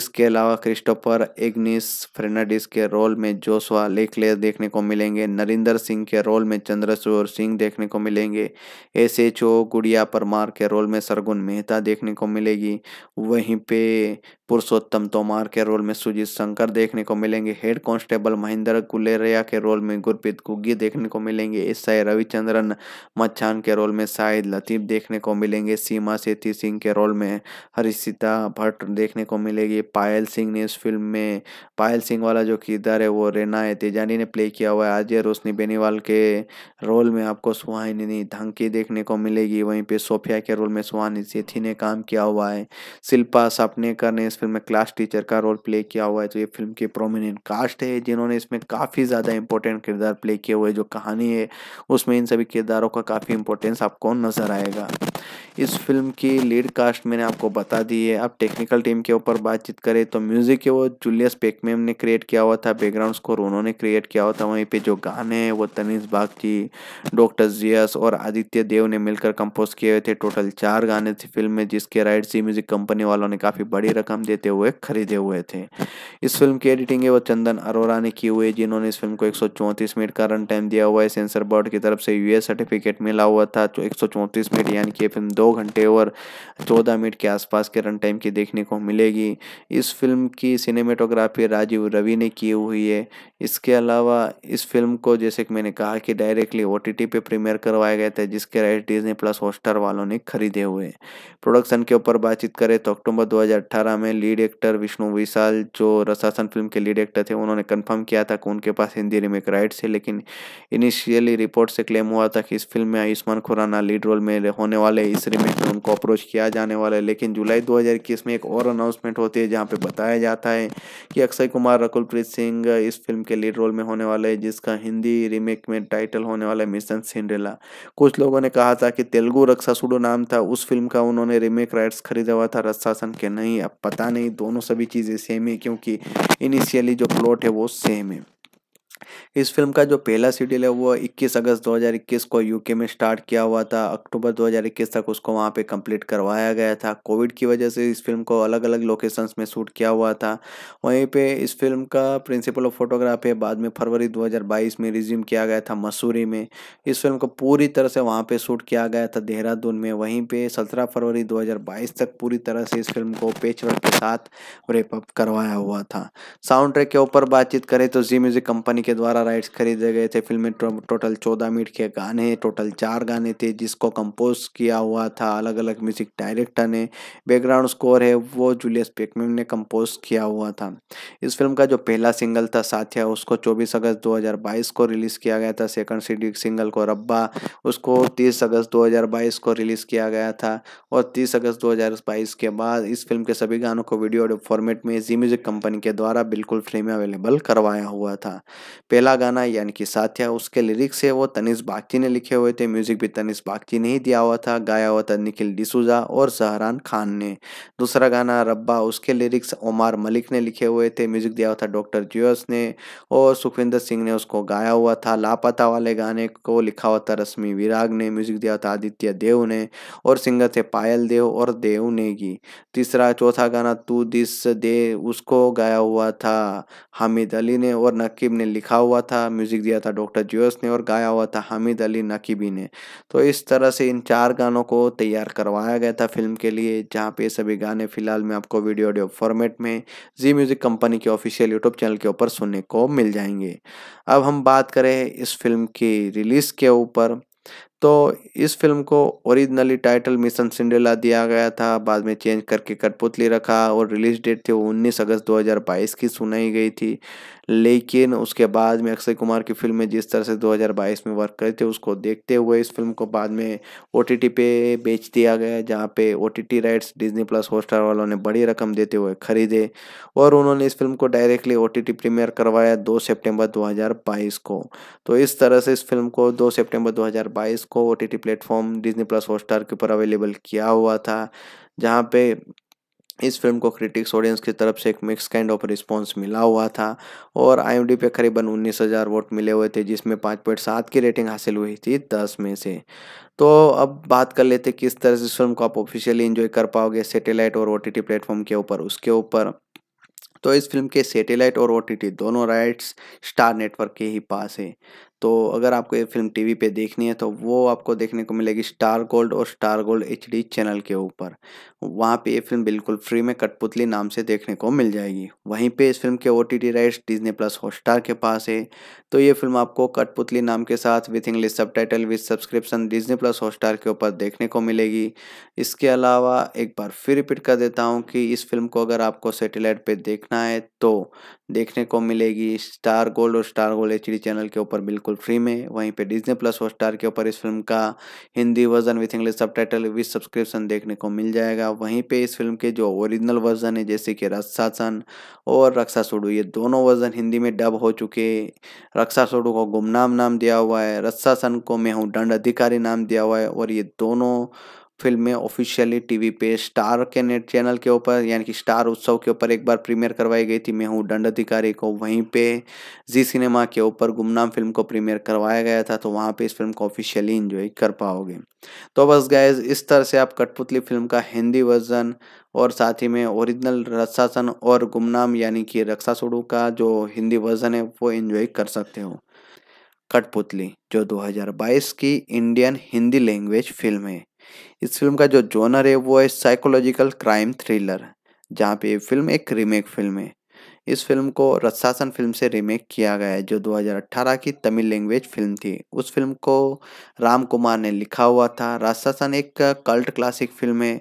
इसके अलावा क्रिस्टोफर एग्निस फर्नाडिस के रोल में जोसवा लेकलेयर देखने को मिलेंगे नरिंदर सिंह के रोल में चंद्रशोर सिंह देखने को मिलेंगे एस एच ओ गुड़िया परमार के रोल में सरगुन मेहता देखने को मिलेगी वहीं पे पुरुषोत्तम तोमार के रोल में सुजीत शंकर देखने को मिलेंगे हेड कांस्टेबल महेंद्र गुलेरिया के रोल में गुरप्रीत गुग्गी देखने को मिलेंगे एस आई रविचंद्रन मच्छान के रोल में शाहिद लतीफ देखने को मिलेंगे सीमा सेठी सिंह के रोल में हरिशिता भट्ट देखने को मिलेगी पायल सिंह ने इस फिल्म में पायल सिंह वाला जो किरदार है वो रेना तेजानी ने प्ले किया हुआ है अजय रोशनी बेनीवाल के रोल में आपको सुहानी धंकी देखने को मिलेगी वहीं पर सोफिया के रोल में सुहानी सेठी ने काम किया हुआ है शिल्पा सपनेकर ने इस फिल्म में क्लास टीचर का रोल प्ले किया हुआ है तो ये फिल्म के प्रोमिनेंट कास्ट है जिन्होंने इसमें काफ़ी ज़्यादा इंपॉर्टेंट किरदार प्ले किए हुए जो कहानी है उसमें इन सभी किरदारों का काफ़ी इंपॉर्टेंस आपको नज़र आएगा इस फिल्म की लीड कास्ट मैंने आपको बता दी है अब टेक्निकल टीम के ऊपर बातचीत करें तो म्यूज़िक है वो जूलियस पेकमेम ने क्रिएट किया हुआ था बैकग्राउंड स्कोर उन्होंने क्रिएट किया हुआ था वहीं पे जो गाने हैं वो तनीज बागची डॉक्टर जियस और आदित्य देव ने मिलकर कंपोज किए हुए थे टोटल चार गाने थे फिल्म में जिसके राइट सी म्यूज़िक कंपनी वालों ने काफ़ी बड़ी रकम देते हुए खरीदे हुए थे इस फिल्म की एडिटिंग है वो चंदन अरोरा ने की हुई है जिन्होंने इस फिल्म को एक मिनट का रन टाइम दिया हुआ है सेंसर बोर्ड की तरफ से यूएस सर्टिफिकेट मिला हुआ था तो एक मिनट यानी कि फिल्म दो घंटे और चौदह मिनट के आसपास के रन टाइम की देखने को मिलेगी इस फिल्म की सिनेमेटोग्राफी राजीव रवि ने की हुई है इसके अलावा इस फिल्म को जैसे कि मैंने कहा कि डायरेक्टली ओ पे प्रीमियर करवाया गया था जिसके राइट डिजनी प्लस हॉस्टार वालों ने खरीदे हुए प्रोडक्शन के ऊपर बातचीत करें तो अक्टूबर 2018 में लीड एक्टर विष्णु विशाल जो रसासन फिल्म के लीड एक्टर थे उन्होंने कंफर्म किया था कि उनके पास हिंदी रीमेक राइट्स है लेकिन इनिशियली रिपोर्ट से क्लेम हुआ था कि इस फिल्म में आयुष्मान खुराना लीड रोल में होने वाले इस रीमेक में उनको अप्रोच किया जाने वाला है लेकिन जुलाई दो में एक और अनाउंसमेंट होती है जहाँ पर बताया जाता है कि अक्षय कुमार रकुलप्रीत सिंह इस फिल्म के लीड रोल में होने वाले है जिसका हिंदी रीमेक में टाइटल होने वाला है मिशन सिंड्रेला कुछ लोगों ने कहा था कि तेलुगु रक्षा सुडो नाम था उस फिल्म का उन्होंने रीमेक राइट्स खरीदा हुआ था रसासन के नहीं अब पता पता नहीं दोनों सभी चीज़ें सेम है क्योंकि इनिशियली जो प्लॉट है वो सेम है इस फिल्म का जो पहला शेड्यूल है वो 21 अगस्त 2021 को यूके में स्टार्ट किया हुआ था अक्टूबर 2021 तक उसको वहाँ पे कंप्लीट करवाया गया था कोविड की वजह से इस फिल्म को अलग अलग लोकेशंस में शूट किया हुआ था वहीं पे इस फिल्म का प्रिंसिपल ऑफ फोटोग्राफी बाद में फरवरी 2022 में रिज्यूम किया गया था मसूरी में इस फिल्म को पूरी तरह से वहाँ पर शूट किया गया था देहरादून में वहीं पर सत्रह फरवरी दो तक पूरी तरह से इस फिल्म को पेच के साथ रेपअप करवाया हुआ था साउंड ट्रैक के ऊपर बातचीत करें तो जी म्यूजिक कंपनी के द्वारा राइट्स खरीदे गए थे फिल्म में टोटल चौदह मिनट के गाने टोटल चार गाने थे जिसको कंपोज किया हुआ था अलग अलग म्यूजिक डायरेक्टर ने बैकग्राउंड स्कोर है वो जूलियस पेकमैन ने कंपोज किया हुआ था इस फिल्म का जो पहला सिंगल था साथिया उसको चौबीस अगस्त दो को रिलीज़ किया गया था सेकंड सीडी सिंगल को रब्बा उसको तीस अगस्त दो को रिलीज़ किया गया था और तीस अगस्त दो के बाद इस फिल्म के सभी गानों को वीडियो फॉर्मेट में जी म्यूज़िक कंपनी के द्वारा बिल्कुल फ्री में अवेलेबल करवाया हुआ था पहला गाना यानी कि साथिया उसके लिरिक्स है वो तनिष बागची ने लिखे हुए थे म्यूजिक भी तनिष बागची ने ही दिया हुआ था गाया हुआ था निखिल डिसूजा और सहरान खान ने दूसरा गाना रब्बा उसके लिरिक्स ओमार मलिक ने लिखे हुए थे म्यूजिक दिया हुआ था डॉक्टर जियोस ने और सुखविंदर सिंह ने उसको गाया हुआ था लापता वाले गाने को लिखा हुआ था रश्मि विराग ने म्यूजिक दिया था आदित्य देव ने और सिंगर थे पायल देव और देव नेगी तीसरा चौथा गाना तू दिस दे उसको गाया हुआ था हामिद अली ने और नकीब ने लिखा लिखा हुआ था म्यूज़िक दिया था डॉक्टर जोस ने और गाया हुआ था हामिद अली नकीबी ने तो इस तरह से इन चार गानों को तैयार करवाया गया था फिल्म के लिए जहाँ पे सभी गाने फिलहाल में आपको वीडियो ऑडियो फॉर्मेट में जी म्यूज़िक कंपनी के ऑफिशियल यूट्यूब चैनल के ऊपर सुनने को मिल जाएंगे अब हम बात करें इस फिल्म की रिलीज़ के ऊपर तो इस फिल्म को ओरिजिनली टाइटल मिशन सिंडेला दिया गया था बाद में चेंज करके कठपुतली रखा और रिलीज डेट थी वो उन्नीस अगस्त 2022 की सुनाई गई थी लेकिन उसके बाद में अक्षय कुमार की फिल्म में जिस तरह से 2022 में वर्क करे थे उसको देखते हुए इस फिल्म को बाद में ओ पे बेच दिया गया जहाँ पे ओ राइट्स डिजनी प्लस हॉटस्टार वालों ने बड़ी रकम देते हुए खरीदे और उन्होंने इस फिल्म को डायरेक्टली ओ प्रीमियर करवाया दो सेप्टेम्बर दो को तो इस तरह से इस फिल्म को दो सेप्टेम्बर दो को O T platform Disney plus Hotstar के ऊपर अवेलेबल किया हुआ था जहाँ पे इस फिल्म को क्रिटिक्स ऑडियंस की तरफ से एक मिक्स काइंड ऑफ रिस्पांस मिला हुआ था और आई पे करीबन उन्नीस हज़ार वोट मिले हुए थे जिसमें पाँच पॉइंट सात की रेटिंग हासिल हुई थी दस में से तो अब बात कर लेते किस तरह से इस फिल्म को आप ऑफिशियली इन्जॉय कर पाओगे सेटेलाइट और ओ टी प्लेटफॉर्म के ऊपर उसके ऊपर तो इस फिल्म के सैटेलाइट और ओ दोनों राइट्स स्टार नेटवर्क के ही पास है तो अगर आपको ये फिल्म टीवी पे देखनी है तो वो आपको देखने को मिलेगी स्टार गोल्ड और स्टार गोल्ड एच चैनल के ऊपर वहाँ पे ये फिल्म बिल्कुल फ्री में कठपुतली नाम से देखने को मिल जाएगी वहीं पे इस फिल्म के O T rights Disney plus Hotstar के पास है तो ये फिल्म आपको कठपुतली नाम के साथ with English subtitle with subscription Disney plus Hotstar के ऊपर देखने को मिलेगी इसके अलावा एक बार फिर रिपीट कर देता हूँ कि इस फिल्म को अगर आपको सेटेलाइट पर देखना है तो देखने को मिलेगी स्टार गोल्ड और स्टार गोल्ड एच चैनल के ऊपर बिल्कुल बिल्कुल फ्री में वहीं पे डिजनी प्लस हॉट स्टार के ऊपर इस फिल्म का Hindi version with English subtitle with subscription देखने को मिल जाएगा वहीं पे इस फिल्म के जो ओरिजिनल वर्जन है जैसे कि रक्षासन और रक्षा सोडू ये दोनों वर्जन हिंदी में डब हो चुके रक्षा सोडू को गुमनाम नाम दिया हुआ है रक्षासन को मैं हूँ दंड अधिकारी नाम दिया हुआ है और ये दोनों फिल्म में ऑफिशियली टीवी पे स्टार के नेट चैनल के ऊपर यानी कि स्टार उत्सव के ऊपर एक बार प्रीमियर करवाई गई थी मैं हूँ दंड अधिकारी को वहीं पे जी सिनेमा के ऊपर गुमनाम फिल्म को प्रीमियर करवाया गया था तो वहाँ पे इस फिल्म को ऑफिशियली इंजॉय कर पाओगे तो बस गए इस तरह से आप कठपुतली फिल्म का हिंदी वर्जन और साथ ही में ओरिजिनल रक्षासन और गुमनाम यानी कि रक्षा सुडू का जो हिंदी वर्जन है वो इन्जॉय कर सकते हो कठपुतली जो 2022 की इंडियन हिंदी लैंग्वेज फिल्म है इस फिल्म का जो जोनर है वो है साइकोलॉजिकल क्राइम थ्रिलर जहाँ पे ये फिल्म एक रीमेक फिल्म है इस फिल्म को रसासन फिल्म से रीमेक किया गया है जो 2018 की तमिल लैंग्वेज फिल्म थी उस फिल्म को राम कुमार ने लिखा हुआ था रसासन एक कल्ट क्लासिक फिल्म है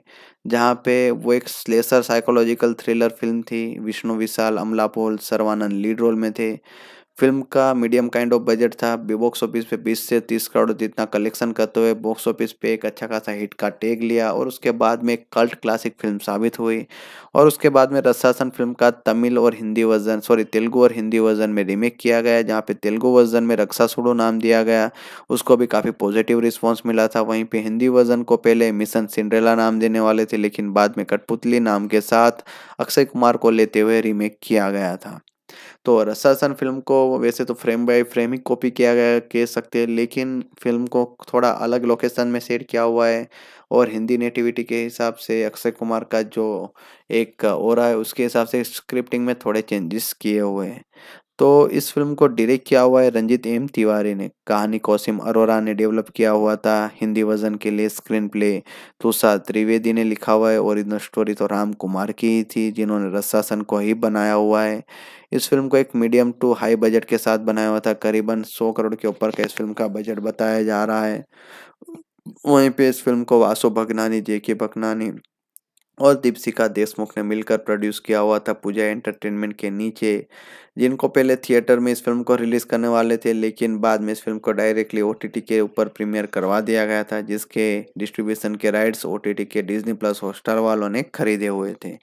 जहाँ पे वो एक स्लेसर साइकोलॉजिकल थ्रिलर फिल्म थी विष्णु विशाल अमला पोल सर्वानंद लीड रोल में थे फिल्म का मीडियम काइंड ऑफ बजट था बॉक्स ऑफिस पे 20 से 30 करोड़ जितना कलेक्शन करते हुए बॉक्स ऑफिस पे एक अच्छा खासा हिट का टैग लिया और उसके बाद में एक कल्ट क्लासिक फिल्म साबित हुई और उसके बाद में रसासन फिल्म का तमिल और हिंदी वर्जन सॉरी तेलुगु और हिंदी वर्जन में रीमेक किया गया जहाँ पे तेलुगु वर्जन में रक्षा सुडो नाम दिया गया उसको भी काफ़ी पॉजिटिव रिस्पॉन्स मिला था वहीं पर हिंदी वर्जन को पहले मिशन सिंड्रेला नाम देने वाले थे लेकिन बाद में कठपुतली नाम के साथ अक्षय कुमार को लेते हुए रीमेक किया गया था तो रसासन फिल्म को वैसे तो फ्रेम बाय फ्रेम ही कॉपी किया गया कह सकते हैं लेकिन फिल्म को थोड़ा अलग लोकेशन में सेट किया हुआ है और हिंदी नेटिविटी के हिसाब से अक्षय कुमार का जो एक और है उसके हिसाब से स्क्रिप्टिंग में थोड़े चेंजेस किए हुए हैं तो इस फिल्म को डायरेक्ट किया हुआ है रंजित एम तिवारी ने कहानी कौसिम अरोरा ने डेवलप किया हुआ था हिंदी वर्जन के लिए स्क्रीन प्ले तुषार त्रिवेदी ने लिखा हुआ है ओरिजिनल स्टोरी तो राम कुमार की ही थी जिन्होंने रसासन को ही बनाया हुआ है इस फिल्म को एक मीडियम टू हाई बजट के साथ बनाया हुआ था करीबन सौ करोड़ के ऊपर का इस फिल्म का बजट बताया जा रहा है वहीं पर इस फिल्म को वासु भगनानी जेके भगनानी और दीपशिका देशमुख ने मिलकर प्रोड्यूस किया हुआ था पूजा एंटरटेनमेंट के नीचे जिनको पहले थिएटर में इस फिल्म को रिलीज़ करने वाले थे लेकिन बाद में इस फिल्म को डायरेक्टली ओ के ऊपर प्रीमियर करवा दिया गया था जिसके डिस्ट्रीब्यूशन के राइट्स ओ के डिज्नी प्लस हॉटस्टार वालों ने खरीदे हुए थे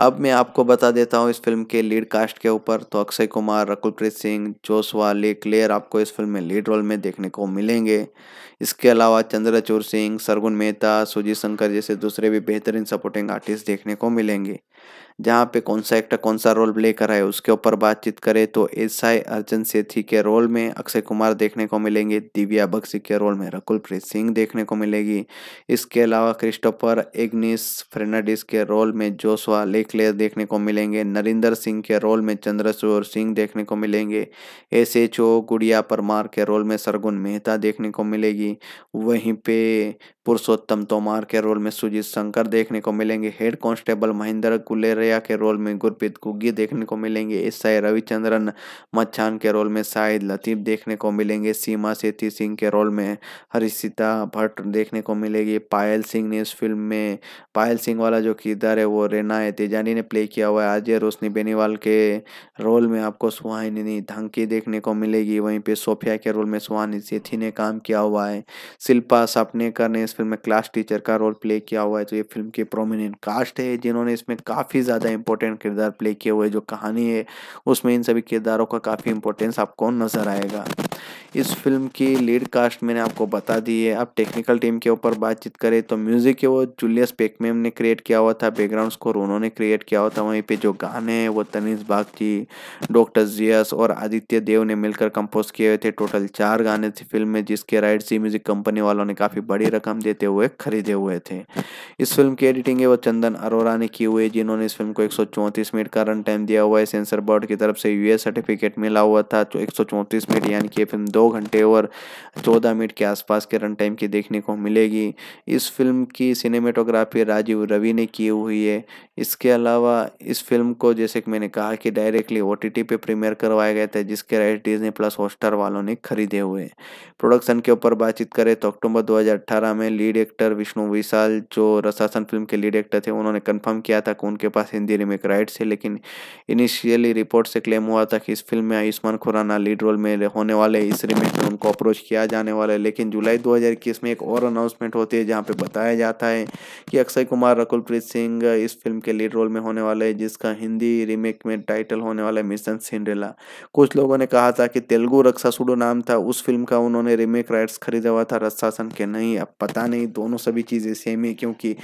अब मैं आपको बता देता हूँ इस फिल्म के लीड कास्ट के ऊपर तो अक्षय कुमार रकुलप्रीत सिंह जोसवा ले क्लेयर आपको इस फिल्म में लीड रोल में देखने को मिलेंगे इसके अलावा चंद्रचूर सिंह सरगुन मेहता सुजीत शंकर जैसे दूसरे भी बेहतरीन सपोर्टिंग आर्टिस्ट देखने को मिलेंगे जहाँ पे कौन सा एक्टर कौन सा रोल प्ले कर रहा है उसके ऊपर बातचीत करें तो एस आई अर्जन सेठी के रोल में अक्षय कुमार देखने को मिलेंगे दिव्या बख्शी के रोल में रकुलप्रीत सिंह देखने को मिलेगी इसके अलावा क्रिस्टोफर एग्निस फर्नाडिस के रोल में जोशवा लेकलेयर देखने को मिलेंगे नरिंदर सिंह के रोल में चंद्रशोर सिंह देखने को मिलेंगे एस एच ओ गुड़िया परमार के रोल में सरगुन मेहता देखने को मिलेगी वहीं पे पुरुषोत्तम तोमार के रोल में सुजीत शंकर देखने को मिलेंगे हेड कांस्टेबल महेंद्र गुलेरिया के रोल में गुरप्रीत गुग्गी देखने को मिलेंगे एस आई रविचंद्रन मच्छान के रोल में शाहिद लतीफ देखने को मिलेंगे सीमा सेठी सिंह के रोल में हरिशिता भट्ट देखने को मिलेगी पायल सिंह ने इस फिल्म में पायल सिंह वाला जो किरदार है वो रेना तेजानी ने प्ले किया हुआ है अजय रोशनी बेनीवाल के रोल में आपको सुहानिनी धंकी देखने को मिलेगी वहीं पर सोफिया के रोल में सुहानी सेठी ने काम किया हुआ है शिल्पा सपनेकर ने इस फिल्म में क्लास टीचर का रोल प्ले किया हुआ है तो ये फिल्म के प्रोमिनेंट कास्ट है जिन्होंने इसमें काफ़ी ज़्यादा इंपॉर्टेंट किरदार प्ले किए हुए जो कहानी है उसमें इन सभी किरदारों का काफ़ी इंपॉर्टेंस आपको नज़र आएगा इस फिल्म की लीड कास्ट मैंने आपको बता दी है अब टेक्निकल टीम के ऊपर बातचीत करें तो म्यूज़िक है वो जूलियस पेकमेम ने क्रिएट किया हुआ था बैकग्राउंड स्कोर उन्होंने क्रिएट किया हुआ था वहीं पे जो गाने हैं वो तनीज बागची डॉक्टर जियस और आदित्य देव ने मिलकर कंपोज किए हुए थे टोटल चार गाने थे फिल्म में जिसके राइट सी म्यूज़िक कंपनी वालों ने काफ़ी बड़ी रकम देते हुए खरीदे हुए थे इस फिल्म की एडिटिंग है वो चंदन अरोरा ने की हुई जिन्होंने इस फिल्म को एक मिनट का रन टाइम दिया हुआ है सेंसर बोर्ड की तरफ से यूएस सर्टिफिकेट मिला हुआ था जो एक मिनट यानी कि फिल्म दो घंटे और चौदह मिनट के आसपास के रन टाइम की देखने को मिलेगी इस फिल्म की सिनेमेटोग्राफी राजीव रवि ने की हुई है इसके अलावा इस फिल्म को जैसे कि मैंने कहा कि डायरेक्टली ओ पे प्रीमियर करवाया गया था जिसके राइट डिजनी प्लस हॉटस्टार वालों ने खरीदे हुए प्रोडक्शन के ऊपर बातचीत करें तो अक्टूबर 2018 में लीड एक्टर विष्णु विशाल जो रसासन फिल्म के लीड एक्टर थे उन्होंने कन्फर्म किया था कि उनके पास हिंदी रिमेक राइट्स है लेकिन इनिशियली रिपोर्ट से क्लेम हुआ था कि इस फिल्म में आयुष्मान खुराना लीड रोल में होने वाले इस रिमेक में उनको अप्रोच किया जाने वाला है लेकिन जुलाई दो में एक और अनाउंसमेंट होती है जहाँ पर बताया जाता है कि अक्षय कुमार रकुलप्रीत सिंह इस फिल्म के लीड रोल में होने वाले है जिसका हिंदी रीमेक में टाइटल होने वाला है मिशन सिंड्रेला कुछ लोगों ने कहा था कि तेलुगु रक्षा सुडो नाम था उस फिल्म का उन्होंने रीमेक राइट्स खरीदा हुआ था रक्षासन के नहीं अब पता नहीं दोनों सभी चीज़ें सेम है क्योंकि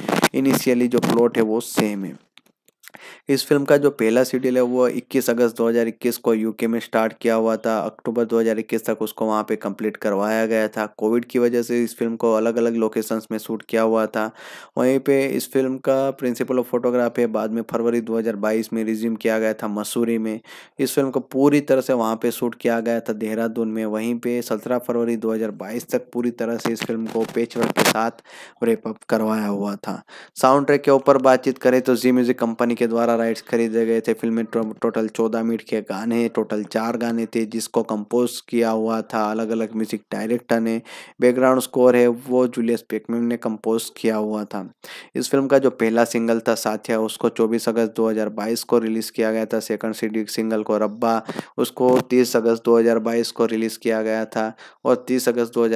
इनिशियली जो प्लॉट है वो सेम है इस फिल्म का जो पहला शेड्यूल है वो 21 अगस्त 2021 को यूके में स्टार्ट किया हुआ था अक्टूबर 2021 तक उसको वहाँ पे कंप्लीट करवाया गया था कोविड की वजह से इस फिल्म को अलग अलग लोकेशंस में शूट किया हुआ था वहीं पे इस फिल्म का प्रिंसिपल ऑफ फोटोग्राफी बाद में फरवरी 2022 में रिज्यूम किया गया था मसूरी में इस फिल्म को पूरी तरह से वहाँ पर शूट किया गया था देहरादून में वहीं पर सत्रह फरवरी दो तक पूरी तरह से इस फिल्म को पेच के साथ रेपअप करवाया हुआ था साउंड ट्रैक के ऊपर बातचीत करें तो जी म्यूजिक कंपनी के द्वारा राइट्स खरीदे गए थे फिल्म में टोटल चौदह मिनट के गाने टोटल चार गाने थे जिसको कंपोज किया हुआ था अलग अलग म्यूजिक डायरेक्टर ने बैकग्राउंड स्कोर है वो जूलियस पेकमैन ने कंपोज किया हुआ था इस फिल्म का जो पहला सिंगल था साथिया उसको चौबीस अगस्त दो को रिलीज़ किया गया था सेकंड सीडी सिंगल को रब्बा उसको तीस अगस्त दो को रिलीज़ किया गया था और तीस अगस्त दो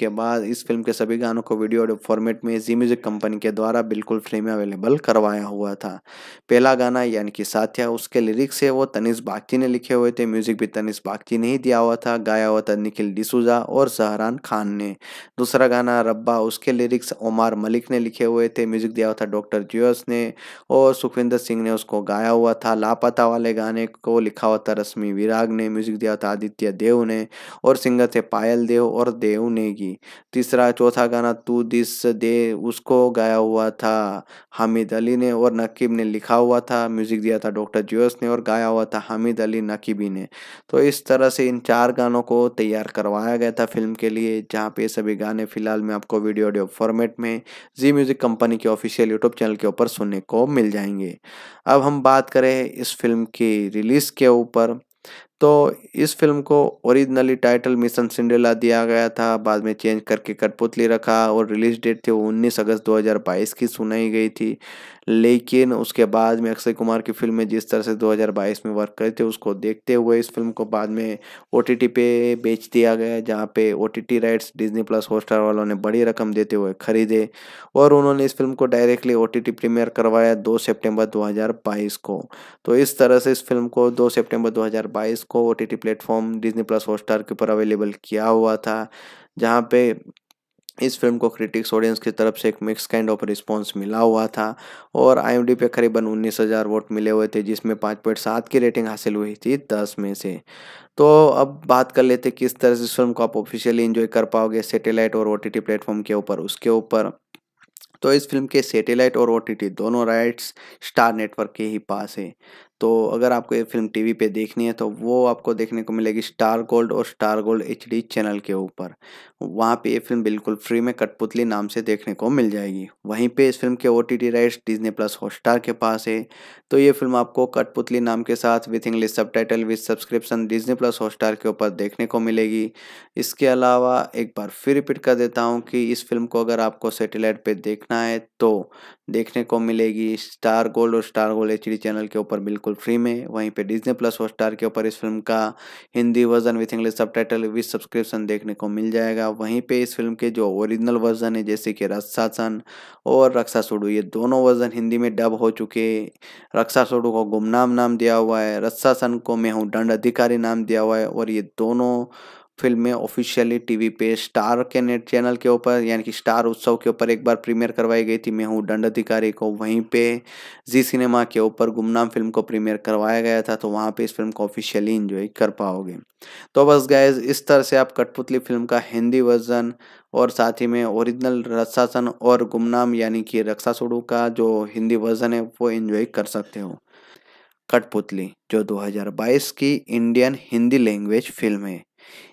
के बाद इस फिल्म के सभी गानों को वीडियो फॉर्मेट में जी म्यूज़िक कंपनी के द्वारा बिल्कुल फ्री में अवेलेबल करवाया हुआ था पहला गाना यानी कि साथिया उसके लिरिक्स है वो तनिष बागची ने लिखे हुए थे म्यूजिक भी तनिष बागची ने ही दिया हुआ था गाया हुआ था निखिल डिसूजा और सहरान खान ने दूसरा गाना रब्बा उसके लिरिक्स ओमार मलिक ने लिखे हुए थे म्यूजिक दिया हुआ था डॉक्टर जूस ने और सुखविंदर सिंह ने उसको गाया हुआ था लापता वाले गाने को लिखा हुआ था रश्मि विराग ने म्यूजिक दिया हुआ था आदित्य देव ने और सिंगर थे पायल देव और देव नेगी तीसरा चौथा गाना तू दिस दे उसको गाया हुआ था हामिद अली ने और नकीब ने लिखा लिखा हुआ था म्यूज़िक दिया था डॉक्टर जोस ने और गाया हुआ था हामिद अली नकीबी ने तो इस तरह से इन चार गानों को तैयार करवाया गया था फिल्म के लिए जहाँ पे सभी गाने फिलहाल में आपको वीडियो ऑडियो फॉर्मेट में जी म्यूज़िक कंपनी के ऑफिशियल यूट्यूब चैनल के ऊपर सुनने को मिल जाएंगे अब हम बात करें इस फिल्म की रिलीज़ के ऊपर तो इस फिल्म को ओरिजिनली टाइटल मिशन सिंडेला दिया गया था बाद में चेंज करके कठपुतली रखा और रिलीज डेट थी वो उन्नीस अगस्त 2022 की सुनाई गई थी लेकिन उसके बाद में अक्षय कुमार की फिल्म में जिस तरह से 2022 में वर्क करे थे उसको देखते हुए इस फिल्म को बाद में ओ पे बेच दिया गया जहाँ पे ओ राइट्स डिजनी प्लस हॉटस्टार वालों ने बड़ी रकम देते हुए खरीदे और उन्होंने इस फिल्म को डायरेक्टली ओ प्रीमियर करवाया दो सेप्टेम्बर दो को तो इस तरह से इस फिल्म को दो सेप्टेम्बर दो को O T platform Disney plus Hotstar के ऊपर अवेलेबल किया हुआ था जहाँ पे इस फिल्म को क्रिटिक्स ऑडियंस की तरफ से एक मिक्स काइंड ऑफ रिस्पांस मिला हुआ था और आई पे करीबन उन्नीस हज़ार वोट मिले हुए थे जिसमें पाँच पॉइंट सात की रेटिंग हासिल हुई थी दस में से तो अब बात कर लेते किस तरह से इस फिल्म को आप ऑफिशियली इन्जॉय कर पाओगे सेटेलाइट और ओ टी प्लेटफॉर्म के ऊपर उसके ऊपर तो इस फिल्म के सैटेलाइट और ओ दोनों राइट्स स्टार नेटवर्क के ही पास है तो अगर आपको ये फिल्म टीवी पे देखनी है तो वो आपको देखने को मिलेगी स्टार गोल्ड और स्टार गोल्ड एच चैनल के ऊपर वहाँ पे ये फिल्म बिल्कुल फ्री में कठपुतली नाम से देखने को मिल जाएगी वहीं पे इस फिल्म के O T rights Disney plus Hotstar के पास है तो ये फिल्म आपको कठपुतली नाम के साथ with English subtitle with subscription Disney plus Hotstar के ऊपर देखने को मिलेगी इसके अलावा एक बार फिर रिपीट कर देता हूँ कि इस फिल्म को अगर आपको सेटेलाइट पर देखना है तो देखने को मिलेगी स्टार गोल्ड और स्टार गोल्ड एच चैनल के ऊपर बिल्कुल अवेलेबल फ्री में वहीं पे डिजनी प्लस हॉट स्टार के ऊपर इस फिल्म का Hindi version with English subtitle with subscription देखने को मिल जाएगा वहीं पे इस फिल्म के जो ओरिजिनल वर्जन है जैसे कि रक्षासन और रक्षा सोडू ये दोनों वर्जन हिंदी में डब हो चुके रक्षा सोडू को गुमनाम नाम दिया हुआ है रक्षासन को मैं हूँ दंड अधिकारी नाम दिया हुआ है और ये दोनों फिल्में ऑफिशियली टीवी पे स्टार के नेट चैनल के ऊपर यानी कि स्टार उत्सव के ऊपर एक बार प्रीमियर करवाई गई थी मैं हूँ दंड अधिकारी को वहीं पे जी सिनेमा के ऊपर गुमनाम फिल्म को प्रीमियर करवाया गया था तो वहाँ पे इस फिल्म को ऑफिशियली इंजॉय कर पाओगे तो बस गए इस तरह से आप कठपुतली फिल्म का हिंदी वर्जन और साथ ही में ओरिजिनल रक्षासन और गुमनाम यानी कि रक्षा सोडू का जो हिंदी वर्जन है वो इन्जॉय कर सकते हो कठपुतली जो 2022 की इंडियन हिंदी लैंग्वेज फिल्म है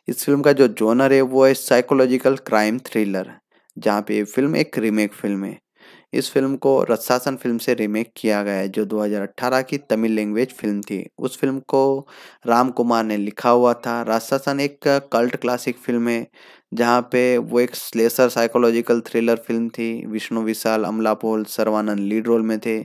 इस फिल्म का जो जोनर है वो है साइकोलॉजिकल क्राइम थ्रिलर जहाँ पे ये फिल्म एक रीमेक फिल्म है इस फिल्म को रसासन फिल्म से रीमेक किया गया है जो 2018 की तमिल लैंग्वेज फिल्म थी उस फिल्म को राम कुमार ने लिखा हुआ था रसासन एक कल्ट क्लासिक फिल्म है जहाँ पे वो एक स्लेसर साइकोलॉजिकल थ्रिलर फिल्म थी विष्णु विशाल अमला पोल सर्वानंद लीड रोल में थे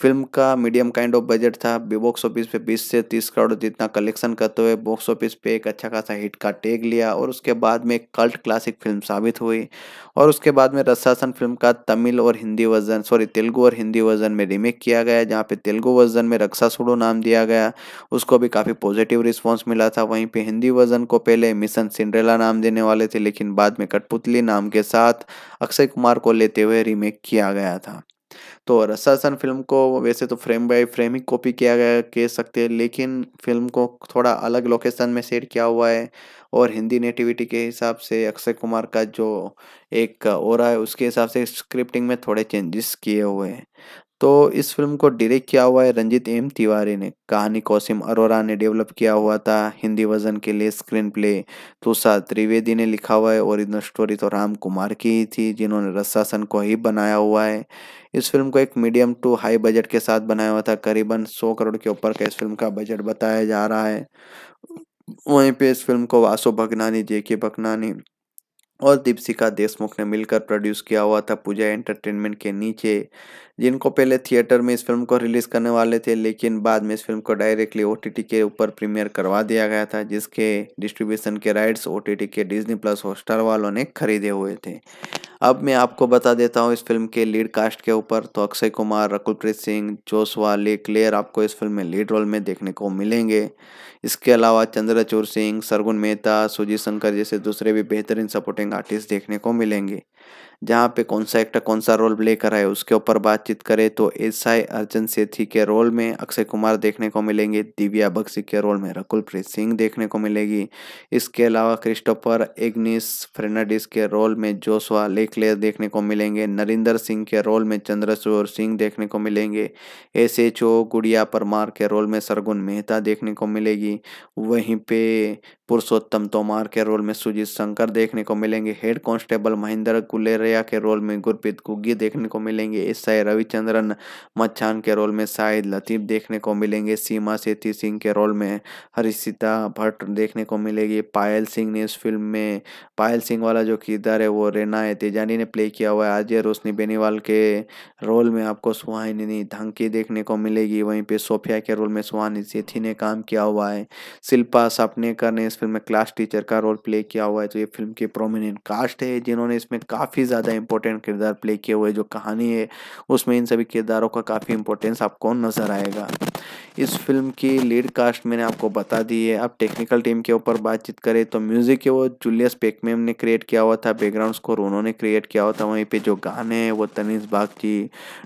फिल्म का मीडियम काइंड ऑफ बजट था बॉक्स ऑफिस पे 20 से 30 करोड़ जितना कलेक्शन करते हुए बॉक्स ऑफिस पे एक अच्छा खासा हिट का टैग लिया और उसके बाद में कल्ट क्लासिक फिल्म साबित हुई और उसके बाद में रसासन फिल्म का तमिल और हिंदी वर्जन सॉरी तेलुगू और हिंदी वर्जन में रीमेक किया गया जहाँ पे तेलुगू वर्जन में रक्षा सुडो नाम दिया गया उसको भी काफ़ी पॉजिटिव रिस्पॉन्स मिला था वहीं पर हिंदी वर्जन को पहले मिशन सिंड्रेला नाम देने वाले थे लेकिन बाद में कठपुतली नाम के साथ अक्षय कुमार को लेते हुए रीमेक किया गया था तो रसासन फिल्म को वैसे तो फ्रेम बाय फ्रेम ही कॉपी किया गया कह सकते हैं लेकिन फिल्म को थोड़ा अलग लोकेशन में सेट किया हुआ है और हिंदी नेटिविटी के हिसाब से अक्षय कुमार का जो एक और है उसके हिसाब से स्क्रिप्टिंग में थोड़े चेंजेस किए हुए हैं तो इस फिल्म को डायरेक्ट किया हुआ है रंजित एम तिवारी ने कहानी कौसिम अरोरा ने डेवलप किया हुआ था हिंदी वजन के लिए स्क्रीन प्ले तुषा त्रिवेदी ने लिखा हुआ है ओरिजिनल स्टोरी तो राम कुमार की ही थी जिन्होंने रसासन को ही बनाया हुआ है इस फिल्म को एक मीडियम टू हाई बजट के साथ बनाया हुआ था करीबन सौ करोड़ के ऊपर का इस फिल्म का बजट बताया जा रहा है वहीं पे इस फिल्म को वासु भगनानी जे के भगनानी और दीपशिका देशमुख ने मिलकर प्रोड्यूस किया हुआ था पूजा एंटरटेनमेंट के नीचे जिनको पहले थिएटर में इस फिल्म को रिलीज़ करने वाले थे लेकिन बाद में इस फिल्म को डायरेक्टली ओ के ऊपर प्रीमियर करवा दिया गया था जिसके डिस्ट्रीब्यूशन के राइट्स ओ के डिज्नी प्लस हॉटस्टार वालों ने खरीदे हुए थे अब मैं आपको बता देता हूँ इस फिल्म के लीड कास्ट के ऊपर तो अक्षय कुमार रकुलप्रीत सिंह जोसवा ले क्लेयर आपको इस फिल्म में लीड रोल में देखने को मिलेंगे इसके अलावा चंद्रचूर सिंह सरगुन मेहता सुजीत शंकर जैसे दूसरे भी बेहतरीन सपोर्टिंग आर्टिस्ट देखने को मिलेंगे जहाँ पे कौन सा एक्टर कौन सा रोल प्ले कर रहा है उसके ऊपर बातचीत करें तो एस आई अर्जन सेठी के रोल में अक्षय कुमार देखने को मिलेंगे दिव्या बख्शी के रोल में रकुलप्रीत सिंह देखने को मिलेगी इसके अलावा क्रिस्टोफर एग्निस फर्नाडिस के रोल में जोसवा लेखलेर देखने को मिलेंगे नरिंदर सिंह के रोल में चंद्रशोर सिंह देखने को मिलेंगे एस एच ओ गुड़िया परमार के रोल में सरगुन मेहता देखने को मिलेगी वहीं पे पुरुषोत्तम तोमार के रोल में सुजीत शंकर देखने को मिलेंगे हेड कांस्टेबल महेंद्र गुलेरिया के रोल में गुरप्रीत गुग्गी देखने को मिलेंगे ईसाई रविचंद्रन मच्छान के रोल में शाहिद लतीफ देखने को मिलेंगे सीमा सेठी सिंह के रोल में हरिशिता भट्ट देखने को मिलेगी पायल सिंह ने इस फिल्म में पायल सिंह वाला जो किरदार है वो रेना तेजानी ने प्ले किया हुआ है अजय रोशनी बेनीवाल के रोल में आपको सुहानिनी धंकी देखने को मिलेगी वहीं पर सोफिया के रोल में सुहानी सेठी ने काम किया हुआ है शिल्पा सपनेकर ने इस फिल्म में क्लास टीचर का रोल प्ले किया हुआ है तो ये फिल्म के प्रोमिनेंट कास्ट है जिन्होंने इसमें काफ़ी ज़्यादा इंपॉर्टेंट किरदार प्ले किए हुए जो कहानी है उसमें इन सभी किरदारों का काफ़ी इंपॉर्टेंस आपको नज़र आएगा इस फिल्म की लीड कास्ट मैंने आपको बता दी है अब टेक्निकल टीम के ऊपर बातचीत करें तो म्यूज़िक है वो जूलियस पेकमेम ने क्रिएट किया हुआ था बैकग्राउंड स्कोर उन्होंने क्रिएट किया हुआ था वहीं पे जो गाने हैं वो तनीज बागची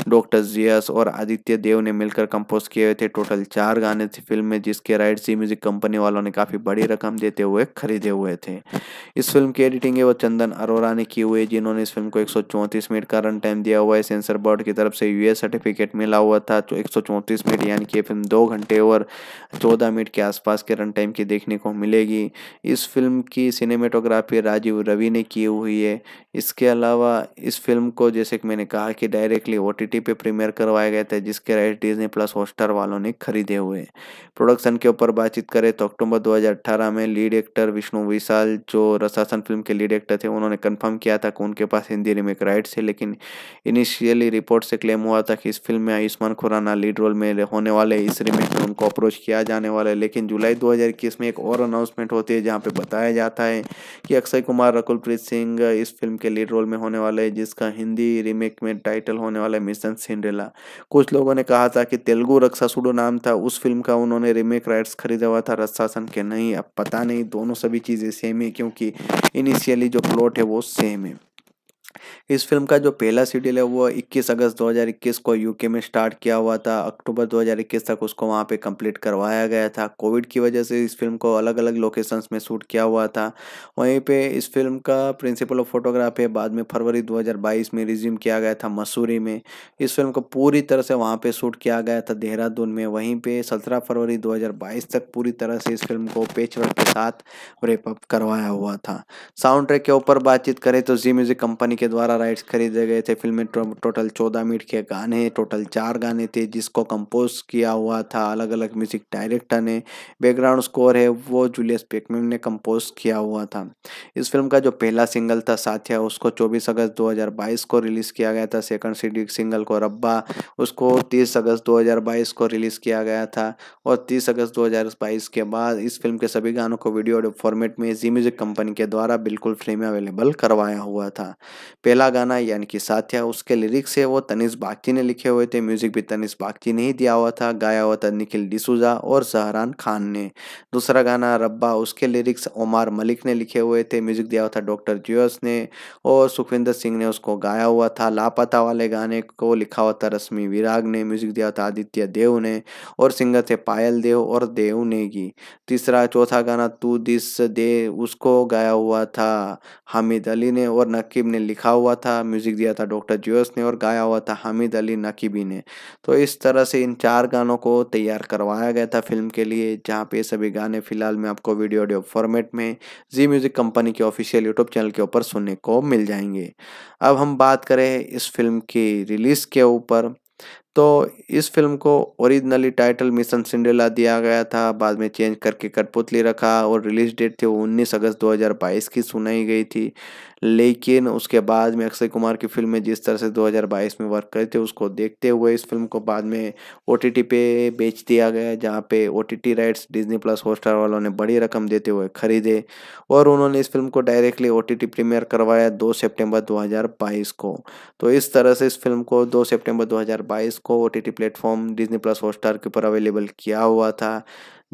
डॉक्टर जियस और आदित्य देव ने मिलकर कंपोज किए हुए थे टोटल चार गाने थे फिल्म में जिसके राइट सी म्यूज़िक कंपनी वालों ने काफ़ी बड़ी रकम देते हुए खरीदे हुए थे इस फिल्म की एडिटिंग है वो चंदन अरोरा ने की हुई है जिन्होंने इस फिल्म को एक मिनट का रन टाइम दिया हुआ है सेंसर बोर्ड की तरफ से यूएस सर्टिफिकेट मिला हुआ था तो एक मिनट यानी कि फिल्म दो घंटे और चौदह मिनट के आसपास के रन टाइम की देखने को मिलेगी इस फिल्म की सिनेमेटोग्राफी राजीव रवि ने की हुई है इसके अलावा इस फिल्म को जैसे कि मैंने कहा कि डायरेक्टली ओ टी टी पे प्रीमियर करवाया गया था जिसके राइट डिजनी प्लस हॉस्टर वालों ने खरीदे हुए प्रोडक्शन के ऊपर बातचीत करें तो अक्टूबर 2018 में लीड एक्टर विष्णु विशाल जो रसासन फिल्म के लीड एक्टर थे उन्होंने कन्फर्म किया था कि उनके पास हिंदी रीमेक राइट्स है लेकिन इनिशियली रिपोर्ट से क्लेम हुआ था कि इस फिल्म में आयुष्मान खुराना लीड रोल में होने वाले इस लिमिट में उनको अप्रोच किया जाने वाला है लेकिन जुलाई 2021 में एक और अनाउंसमेंट होती है जहाँ पे बताया जाता है कि अक्षय कुमार रकुलप्रीत सिंह इस फिल्म के लीड रोल में होने वाले हैं जिसका हिंदी रीमेक में टाइटल होने वाला है मिशन सिंड्रेला कुछ लोगों ने कहा था कि तेलुगु रक्षा सुडो नाम था उस फिल्म का उन्होंने रीमेक राइट्स खरीदा हुआ था रसासन के नहीं अब पता नहीं दोनों सभी चीज़ें सेम है क्योंकि इनिशियली जो प्लॉट है वो सेम है इस फिल्म का जो पहला शेड्यूल है वो 21 अगस्त 2021 को यूके में स्टार्ट किया हुआ था अक्टूबर 2021 तक उसको वहाँ पे कंप्लीट करवाया गया था कोविड की वजह से इस फिल्म को अलग अलग लोकेशंस में शूट किया हुआ था वहीं पे इस फिल्म का प्रिंसिपल ऑफ फोटोग्राफी बाद में फरवरी 2022 में रिज्यूम किया गया था मसूरी में इस फिल्म को पूरी तरह से वहाँ पर शूट किया गया था देहरादून में वहीं पर सत्रह फरवरी दो तक पूरी तरह से इस फिल्म को पेच के साथ रेपअप करवाया हुआ था साउंड ट्रैक के ऊपर बातचीत करें तो जी म्यूजिक कंपनी के द्वारा राइट्स खरीदे गए थे फिल्म में टोटल चौदह मिनट के गाने टोटल चार गाने थे जिसको कंपोज किया हुआ था अलग अलग म्यूजिक डायरेक्टर ने बैकग्राउंड स्कोर है वो जूलियस पेकमिंग ने कंपोज किया हुआ था इस फिल्म का जो पहला सिंगल था साथिया उसको चौबीस अगस्त दो को रिलीज़ किया गया था सेकंड सीडी सिंगल को रब्बा उसको तीस अगस्त दो को रिलीज़ किया गया था और तीस अगस्त दो के बाद इस फिल्म के सभी गानों को वीडियो फॉर्मेट में जी म्यूज़िक कंपनी के द्वारा बिल्कुल फ्री में अवेलेबल करवाया हुआ था पहला गाना यानी कि साथिया उसके लिरिक्स है वो तनिष बागची ने लिखे हुए थे म्यूजिक भी तनिष बागची ने ही दिया हुआ था गाया हुआ था निखिल डिसूजा और जहरान खान ने दूसरा गाना रब्बा उसके लिरिक्स ओमार मलिक ने लिखे हुए थे म्यूजिक दिया हुआ था डॉक्टर जियोस ने और सुखविंदर सिंह ने उसको गाया हुआ था लापता वाले गाने को लिखा हुआ था रश्मि विराग ने म्यूजिक दिया था आदित्य देव ने और सिंगर थे पायल देव और देव नेगी तीसरा चौथा गाना तू दिस दे उसको गाया हुआ था हामिद अली ने और नकीब ने लिखा लिखा हुआ था म्यूज़िक दिया था डॉक्टर जोस ने और गाया हुआ था हामिद अली नकीबी ने तो इस तरह से इन चार गानों को तैयार करवाया गया था फिल्म के लिए जहाँ पे सभी गाने फिलहाल में आपको वीडियो ऑडियो फॉर्मेट में जी म्यूज़िक कंपनी के ऑफिशियल यूट्यूब चैनल के ऊपर सुनने को मिल जाएंगे अब हम बात करें इस फिल्म की रिलीज़ के ऊपर तो इस फिल्म को ओरिजिनली टाइटल मिशन सिंडेला दिया गया था बाद में चेंज करके कठपुतली रखा और रिलीज डेट थी वो उन्नीस अगस्त 2022 की सुनाई गई थी लेकिन उसके बाद में अक्षय कुमार की फिल्म में जिस तरह से 2022 में वर्क करे थे उसको देखते हुए इस फिल्म को बाद में ओ पे बेच दिया गया जहाँ पे ओ राइट्स डिजनी प्लस हॉटस्टार वालों ने बड़ी रकम देते हुए खरीदे और उन्होंने इस फिल्म को डायरेक्टली ओ प्रीमियर करवाया दो सेप्टेम्बर दो को तो इस तरह से इस फिल्म को दो सेप्टेम्बर दो को O T platform Disney plus Hotstar के ऊपर अवेलेबल किया हुआ था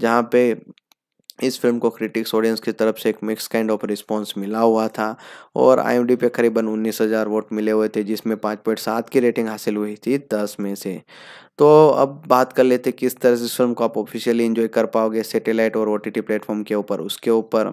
जहाँ पे इस फिल्म को क्रिटिक्स ऑडियंस की तरफ से एक मिक्स काइंड ऑफ रिस्पांस मिला हुआ था और आई पे करीबन उन्नीस हज़ार वोट मिले हुए थे जिसमें पाँच पॉइंट सात की रेटिंग हासिल हुई थी दस में से तो अब बात कर लेते किस तरह से इस फिल्म को आप ऑफिशियली इन्जॉय कर पाओगे सेटेलाइट और ओ टी टी प्लेटफॉर्म के ऊपर उसके ऊपर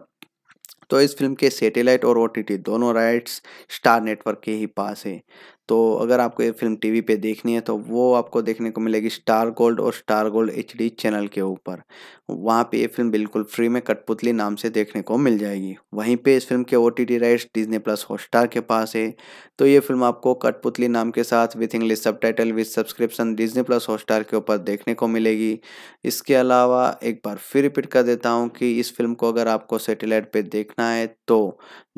तो इस फिल्म के सैटेलाइट और ओ टी टी दोनों राइट्स स्टार नेटवर्क के ही पास है तो अगर आपको ये फिल्म टीवी पे देखनी है तो वो आपको देखने को मिलेगी स्टार गोल्ड और स्टार गोल्ड एच चैनल के ऊपर वहाँ पे ये फिल्म बिल्कुल फ्री में कठपुतली नाम से देखने को मिल जाएगी वहीं पे इस फिल्म के O T rights Disney plus Hotstar के पास है तो ये फिल्म आपको कठपुतली नाम के साथ with English subtitle with subscription Disney plus Hotstar के ऊपर देखने को मिलेगी इसके अलावा एक बार फिर रिपीट कर देता हूँ कि इस फिल्म को अगर आपको सेटेलाइट पर देखना है तो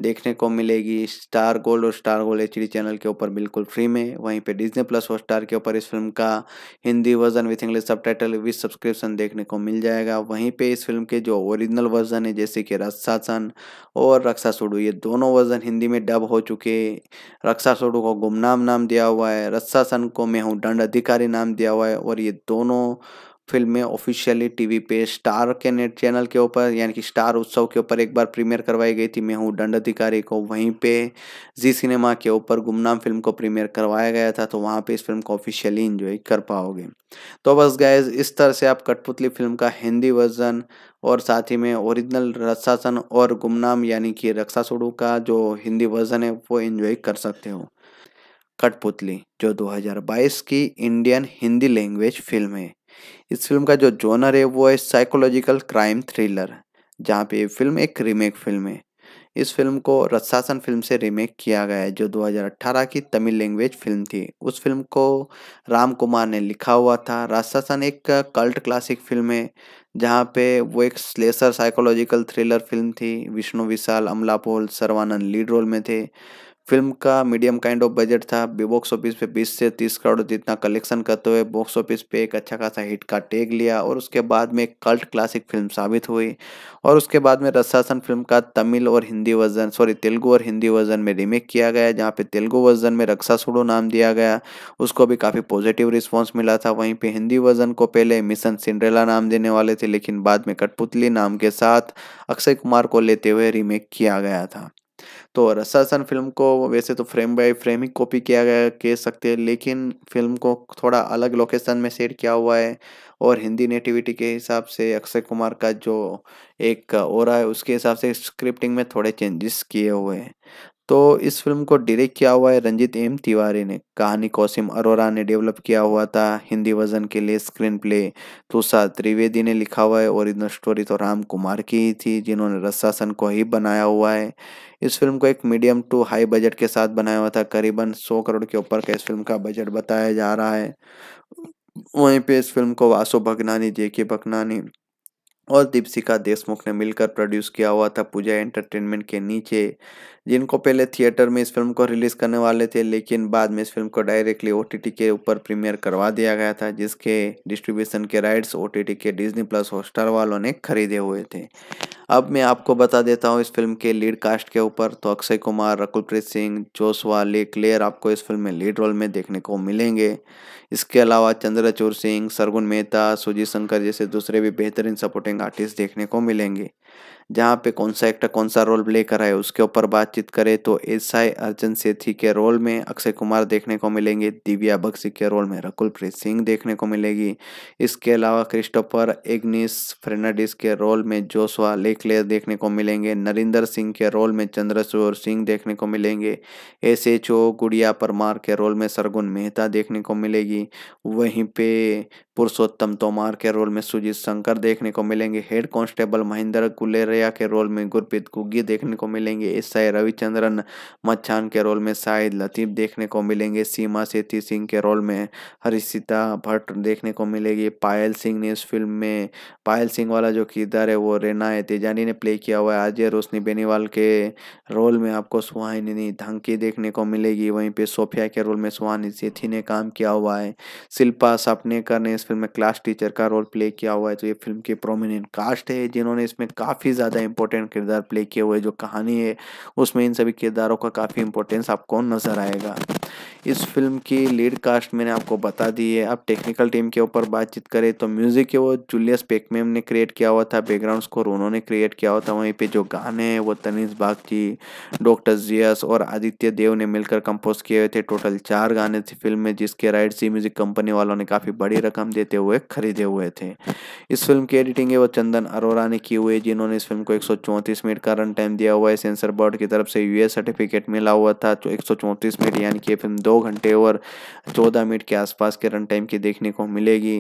देखने को मिलेगी स्टार गोल्ड और स्टार गोल्ड एच चैनल के ऊपर बिल्कुल फ्री में वहीं पे डिजनी प्लस और स्टार के ऊपर इस फिल्म का Hindi version with English subtitle with subscription देखने को मिल जाएगा वहीं पे इस फिल्म के जो ओरिजिनल वर्जन है जैसे कि रक्षासन और रक्षा सोडू ये दोनों वर्जन हिंदी में डब हो चुके रक्षा सोडू को गुमनाम नाम दिया हुआ है रक्षासन को मैं हूँ दंड अधिकारी नाम दिया हुआ है और ये दोनों फिल्में ऑफिशियली टीवी पे स्टार के नेट चैनल के ऊपर यानी कि स्टार उत्सव के ऊपर एक बार प्रीमियर करवाई गई थी मैं हूँ दंड अधिकारी को वहीं पे जी सिनेमा के ऊपर गुमनाम फिल्म को प्रीमियर करवाया गया था तो वहाँ पे इस फिल्म को ऑफिशियली इंजॉय कर पाओगे तो बस गैज इस तरह से आप कठपुतली फिल्म का हिंदी वर्जन और साथ ही में ओरिजिनल रक्षासन और गुमनाम यानी कि रक्षा सोडू का जो हिंदी वर्जन है वो इन्जॉय कर सकते हो कठपुतली जो 2022 की इंडियन हिंदी लैंग्वेज फिल्म है इस फिल्म का जो जोनर है वो है साइकोलॉजिकल क्राइम थ्रिलर जहाँ पे ये फिल्म एक रीमेक फिल्म है इस फिल्म को रसासन फिल्म से रीमेक किया गया है जो 2018 की तमिल लैंग्वेज फिल्म थी उस फिल्म को राम कुमार ने लिखा हुआ था रसासन एक कल्ट क्लासिक फिल्म है जहाँ पे वो एक स्लेसर साइकोलॉजिकल थ्रिलर फिल्म थी विष्णु विशाल अमला पोल सर्वानंद लीड रोल में थे फिल्म का मीडियम काइंड ऑफ बजट था बॉक्स ऑफिस पे 20 से 30 करोड़ जितना कलेक्शन करते हुए बॉक्स ऑफिस पे एक अच्छा खासा हिट का टेग लिया और उसके बाद में एक कल्ट क्लासिक फिल्म साबित हुई और उसके बाद में रसासन फिल्म का तमिल और हिंदी वर्जन सॉरी तेलुगु और हिंदी वर्जन में रीमेक किया गया जहाँ पे तेलुगू वर्जन में रक्षा सुडो नाम दिया गया उसको भी काफ़ी पॉजिटिव रिस्पॉन्स मिला था वहीं पर हिंदी वर्जन को पहले मिशन सिंड्रेला नाम देने वाले थे लेकिन बाद में कठपुतली नाम के साथ अक्षय कुमार को लेते हुए रीमेक किया गया था तो रसासन फिल्म को वैसे तो फ्रेम बाय फ्रेम ही कॉपी किया गया कह सकते हैं लेकिन फिल्म को थोड़ा अलग लोकेशन में सेट किया हुआ है और हिंदी नेटिविटी के हिसाब से अक्षय कुमार का जो एक और है उसके हिसाब से स्क्रिप्टिंग में थोड़े चेंजेस किए हुए हैं तो इस फिल्म को डायरेक्ट किया हुआ है रंजीत एम तिवारी ने कहानी कौसिम अरोरा ने डेवलप किया हुआ था हिंदी वर्जन के लिए स्क्रीन प्ले तुषा त्रिवेदी ने लिखा हुआ है ओरिजिनल स्टोरी तो राम कुमार की ही थी जिन्होंने रसासन को ही बनाया हुआ है इस फिल्म को एक मीडियम टू हाई बजट के साथ बनाया हुआ था करीबन सौ करोड़ के ऊपर का इस फिल्म का बजट बताया जा रहा है वहीं पर इस फिल्म को वासु भगनानी जे के भगनानी और दीपशिका देशमुख ने मिलकर प्रोड्यूस किया हुआ था पूजा एंटरटेनमेंट के नीचे जिनको पहले थिएटर में इस फिल्म को रिलीज़ करने वाले थे लेकिन बाद में इस फिल्म को डायरेक्टली ओ के ऊपर प्रीमियर करवा दिया गया था जिसके डिस्ट्रीब्यूशन के राइट्स ओ के डिज्नी प्लस हॉटस्टार वालों ने खरीदे हुए थे अब मैं आपको बता देता हूँ इस फिल्म के लीड कास्ट के ऊपर तो अक्षय कुमार रकुलप्रीत सिंह जोसवा क्लेयर आपको इस फिल्म में लीड रोल में देखने को मिलेंगे इसके अलावा चंद्रचूर सिंह सरगुन मेहता सुजीत शंकर जैसे दूसरे भी बेहतरीन सपोर्टिंग आर्टिस्ट देखने को मिलेंगे जहाँ पे कौन सा एक्टर कौन सा रोल प्ले कर रहा है उसके ऊपर बातचीत करें तो एस आई अर्जुन सेठी के रोल में अक्षय कुमार देखने को मिलेंगे दिव्या बक्सी के रोल में रकुलप्रीत सिंह देखने को मिलेगी इसके अलावा क्रिस्टोफर एग्निस फर्नाडिस के रोल में जोशवा लेकले देखने को मिलेंगे नरिंदर सिंह के रोल में चंद्रशोर सिंह देखने को मिलेंगे एस एच ओ गुड़िया परमार के रोल में सरगुन मेहता देखने को मिलेगी वहीं पे पुरुषोत्तम तोमार के रोल में सुजीत शंकर देखने को मिलेंगे हेड कांस्टेबल महेंद्र गुलेर आर्या के रोल में गुरप्रीत गुग्गी देखने को मिलेंगे इस साई रविचंद्रन मच्छान के रोल में शाहिद लतीफ़ देखने को मिलेंगे सीमा सेती सिंह के रोल में हरिशिता भट्ट देखने को मिलेगी पायल सिंह ने इस फिल्म में पायल सिंह वाला जो किरदार है वो रेना तेजानी ने प्ले किया हुआ है अजय रोशनी बेनीवाल के रोल में आपको सुहानिनी धंकी देखने को मिलेगी वहीं पे सोफिया के रोल में सुहानी सेठी ने काम किया हुआ है शिल्पा सपनेकर ने इस फिल्म में क्लास टीचर का रोल प्ले किया हुआ है तो ये फिल्म की प्रोमिनेंट कास्ट है जिन्होंने इसमें काफ़ी ज़्यादा इंपॉर्टेंट किरदार प्ले किए हुए जो कहानी है उसमें इन सभी किरदारों का काफ़ी इंपॉर्टेंस आपको नज़र आएगा इस फिल्म की लीड कास्ट मैंने आपको बता दी है अब टेक्निकल टीम के ऊपर बातचीत करें तो म्यूज़िक है वो जूलियस पेकमेम ने क्रिएट किया हुआ था बैकग्राउंड स्कोर उन्होंने क्रिएट किया हुआ था वहीं पे जो गाने हैं वो तनीज बागची डॉक्टर जियस और आदित्य देव ने मिलकर कंपोज किए हुए थे टोटल चार गाने थे फिल्म में जिसके राइट सी म्यूज़िक कंपनी वालों ने काफ़ी बड़ी रकम देते हुए खरीदे हुए थे इस फिल्म की एडिटिंग है वो चंदन अरोरा ने की हुई जिन्होंने इस फिल्म को एक मिनट का रन टाइम दिया हुआ है सेंसर बोर्ड की तरफ से यूएस सर्टिफिकेट मिला हुआ था जो एक मिनट यानी कि फिल्म दो घंटे और चौदह मिनट के आसपास के रन टाइम की देखने को मिलेगी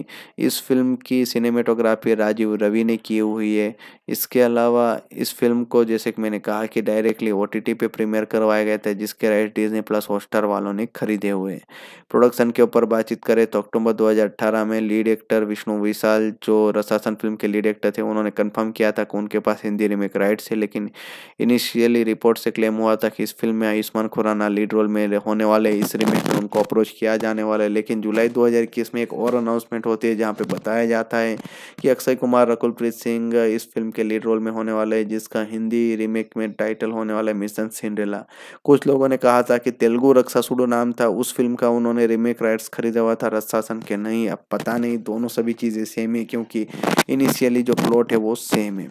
इस फिल्म की सिनेमेटोग्राफी राजीव रवि ने की हुई है इसके अलावा इस फिल्म को जैसे कि मैंने कहा कि डायरेक्टली ओ टी पे प्रीमियर करवाया गया था जिसके राइट डिजनी प्लस हॉस्टर वालों ने खरीदे हुए प्रोडक्शन के ऊपर बातचीत करें तो अक्टूबर 2018 में लीड एक्टर विष्णु विशाल जो रसासन फिल्म के लीड एक्टर थे उन्होंने कंफर्म किया था कि उनके पास हिंदी रिमेक राइट्स है लेकिन इनिशियली रिपोर्ट से क्लेम हुआ था कि इस फिल्म में आयुष्मान खुराना लीड रोल में होने वाले वाले इस रिमेट में उनको अप्रोच किया जाने वाला है लेकिन जुलाई 2021 में एक और अनाउंसमेंट होती है जहाँ पे बताया जाता है कि अक्षय कुमार रकुलप्रीत सिंह इस फिल्म के लीड रोल में होने वाले है जिसका हिंदी रिमेक में टाइटल होने वाला है मिशन सिंड्रेला कुछ लोगों ने कहा था कि तेलुगु रक्षा सुडो नाम था उस फिल्म का उन्होंने रिमेक राइट्स खरीदा हुआ था रसासन के नहीं अब पता नहीं दोनों सभी चीज़ें सेम है क्योंकि इनिशियली जो प्लॉट है वो सेम है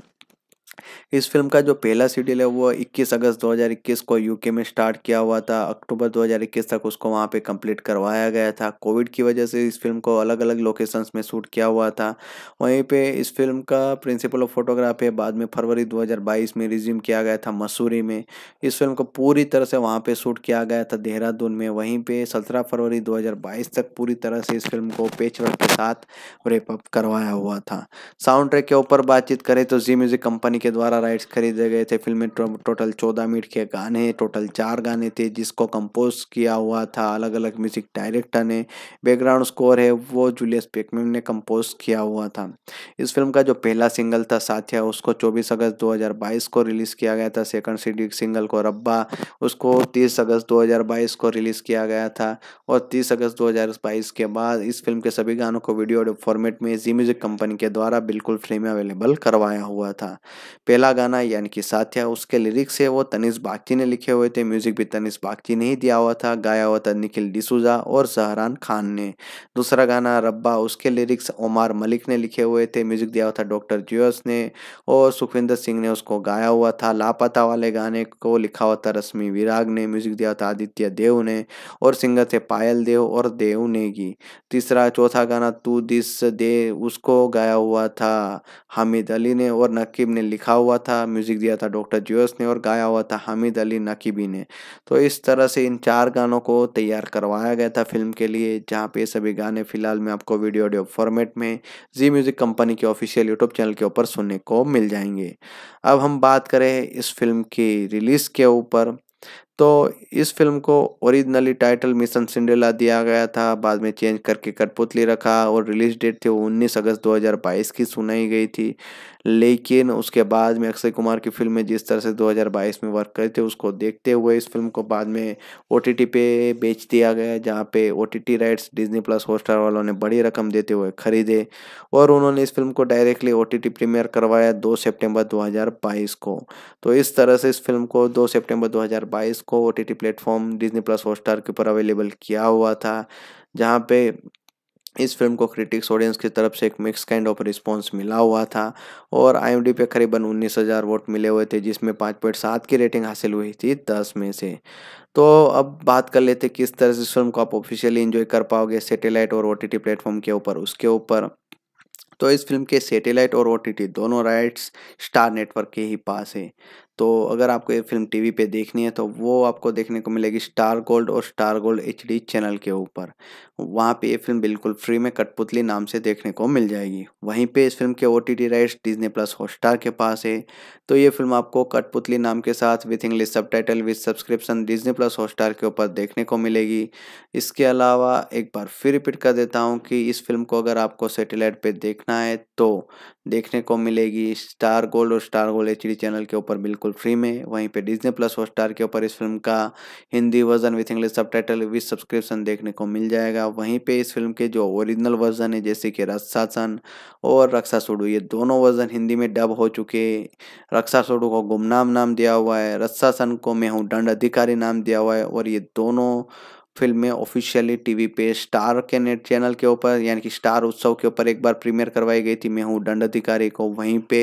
इस फिल्म का जो पहला शेड्यूल है वो 21 अगस्त 2021 को यूके में स्टार्ट किया हुआ था अक्टूबर 2021 तक उसको वहाँ पे कंप्लीट करवाया गया था कोविड की वजह से इस फिल्म को अलग अलग लोकेशंस में शूट किया हुआ था वहीं पे इस फिल्म का प्रिंसिपल ऑफ फोटोग्राफी बाद में फरवरी 2022 में रिज्यूम किया गया था मसूरी में इस फिल्म को पूरी तरह से वहाँ पर शूट किया गया था देहरादून में वहीं पर सत्रह फरवरी दो तक पूरी तरह से इस फिल्म को पेच के साथ रेपअप करवाया हुआ था साउंड ट्रैक के ऊपर बातचीत करें तो जी म्यूजिक कंपनी के द्वारा राइट्स खरीदे गए थे फिल्म में टोटल चौदह मिनट के गाने टोटल चार गाने थे जिसको कंपोज किया हुआ था अलग अलग म्यूजिक डायरेक्टर ने बैकग्राउंड स्कोर है वो जूलियस पेकमैन ने कंपोज किया हुआ था इस फिल्म का जो पहला सिंगल था साथिया उसको चौबीस अगस्त दो को रिलीज़ किया गया था सेकंड सीडी सिंगल को रब्बा उसको तीस अगस्त दो को रिलीज़ किया गया था और तीस अगस्त दो के बाद इस फिल्म के सभी गानों को वीडियो फॉर्मेट में जी म्यूज़िक कंपनी के द्वारा बिल्कुल फ्री में अवेलेबल करवाया हुआ था पहला गाना यानी कि साथिया उसके लिरिक्स है वो तनिष बागची ने लिखे हुए थे म्यूजिक भी तनिष बागची ने ही दिया हुआ था गाया हुआ था निखिल डिसूजा और जहरान खान ने दूसरा गाना रब्बा उसके लिरिक्स ओमार मलिक ने लिखे हुए थे म्यूजिक दिया हुआ था डॉक्टर जूस ने और सुखविंदर सिंह ने उसको गाया हुआ था लापता वाले गाने को लिखा हुआ था रश्मि विराग ने म्यूजिक दिया था आदित्य देव ने और सिंगर थे पायल देव और देव नेगी तीसरा चौथा गाना तू दिस दे उसको गाया हुआ था हामिद अली ने और नकीब ने लिखा लिखा हुआ था म्यूजिक दिया था डॉक्टर जोस ने और गाया हुआ था हामिद अली नकीबी ने तो इस तरह से इन चार गानों को तैयार करवाया गया था फिल्म के लिए जहाँ पे सभी गाने फिलहाल में आपको वीडियो ऑडियो फॉर्मेट में जी म्यूजिक कंपनी के ऑफिशियल यूट्यूब चैनल के ऊपर सुनने को मिल जाएंगे अब हम बात करें इस फिल्म की रिलीज के ऊपर तो इस फिल्म को ओरिजिनली टाइटल मिशन सिंडेला दिया गया था बाद में चेंज करके कठपुतली रखा और रिलीज डेट थी वो उन्नीस अगस्त 2022 की सुनाई गई थी लेकिन उसके बाद में अक्षय कुमार की फिल्में जिस तरह से 2022 में वर्क करते थे उसको देखते हुए इस फिल्म को बाद में ओ पे बेच दिया गया जहाँ पे ओ राइट्स डिजनी प्लस हॉटस्टार वालों ने बड़ी रकम देते हुए खरीदे और उन्होंने इस फिल्म को डायरेक्टली ओ प्रीमियर करवाया दो सेप्टेम्बर दो को तो इस तरह से इस फिल्म को दो सेप्टेम्बर दो को O T platform Disney plus Hotstar के ऊपर अवेलेबल किया हुआ था जहाँ पे इस फिल्म को क्रिटिक्स ऑडियंस की तरफ से एक मिक्स काइंड ऑफ रिस्पांस मिला हुआ था और आई पे करीबन उन्नीस हज़ार वोट मिले हुए थे जिसमें पाँच पॉइंट सात की रेटिंग हासिल हुई थी दस में से तो अब बात कर लेते किस तरह से इस फिल्म को आप ऑफिशियली इन्जॉय कर पाओगे सेटेलाइट और ओ टी प्लेटफॉर्म के ऊपर उसके ऊपर तो इस फिल्म के सैटेलाइट और ओ दोनों राइट्स स्टार नेटवर्क के ही पास है तो अगर आपको ये फिल्म टीवी पे देखनी है तो वो आपको देखने को मिलेगी स्टार गोल्ड और स्टार गोल्ड एच चैनल के ऊपर वहाँ पे ये फिल्म बिल्कुल फ्री में कठपुतली नाम से देखने को मिल जाएगी वहीं पे इस फिल्म के O T rights Disney plus Hotstar के पास है तो ये फिल्म आपको कठपुतली नाम के साथ with English subtitle with subscription Disney plus Hotstar के ऊपर देखने को मिलेगी इसके अलावा एक बार फिर रिपीट कर देता हूँ कि इस फिल्म को अगर आपको सेटेलाइट पर देखना है तो देखने को मिलेगी स्टार गोल्ड और स्टार गोल्ड एच चैनल के ऊपर बिल्कुल फ्री में वहीं पे डिजनी प्लस और स्टार के ऊपर इस फिल्म का Hindi version with English subtitle with subscription देखने को मिल जाएगा वहीं पे इस फिल्म के जो ओरिजिनल वर्जन है जैसे कि रक्षासन और रक्षा सोडू ये दोनों वर्जन हिंदी में डब हो चुके रक्षा सोडू को गुमनाम नाम दिया हुआ है रक्षासन को मैं हूँ दंड अधिकारी नाम दिया हुआ है और ये दोनों फिल्में ऑफिशियली टीवी पे स्टार के नेट चैनल के ऊपर यानी कि स्टार उत्सव के ऊपर एक बार प्रीमियर करवाई गई थी मैं हूँ दंड अधिकारी को वहीं पे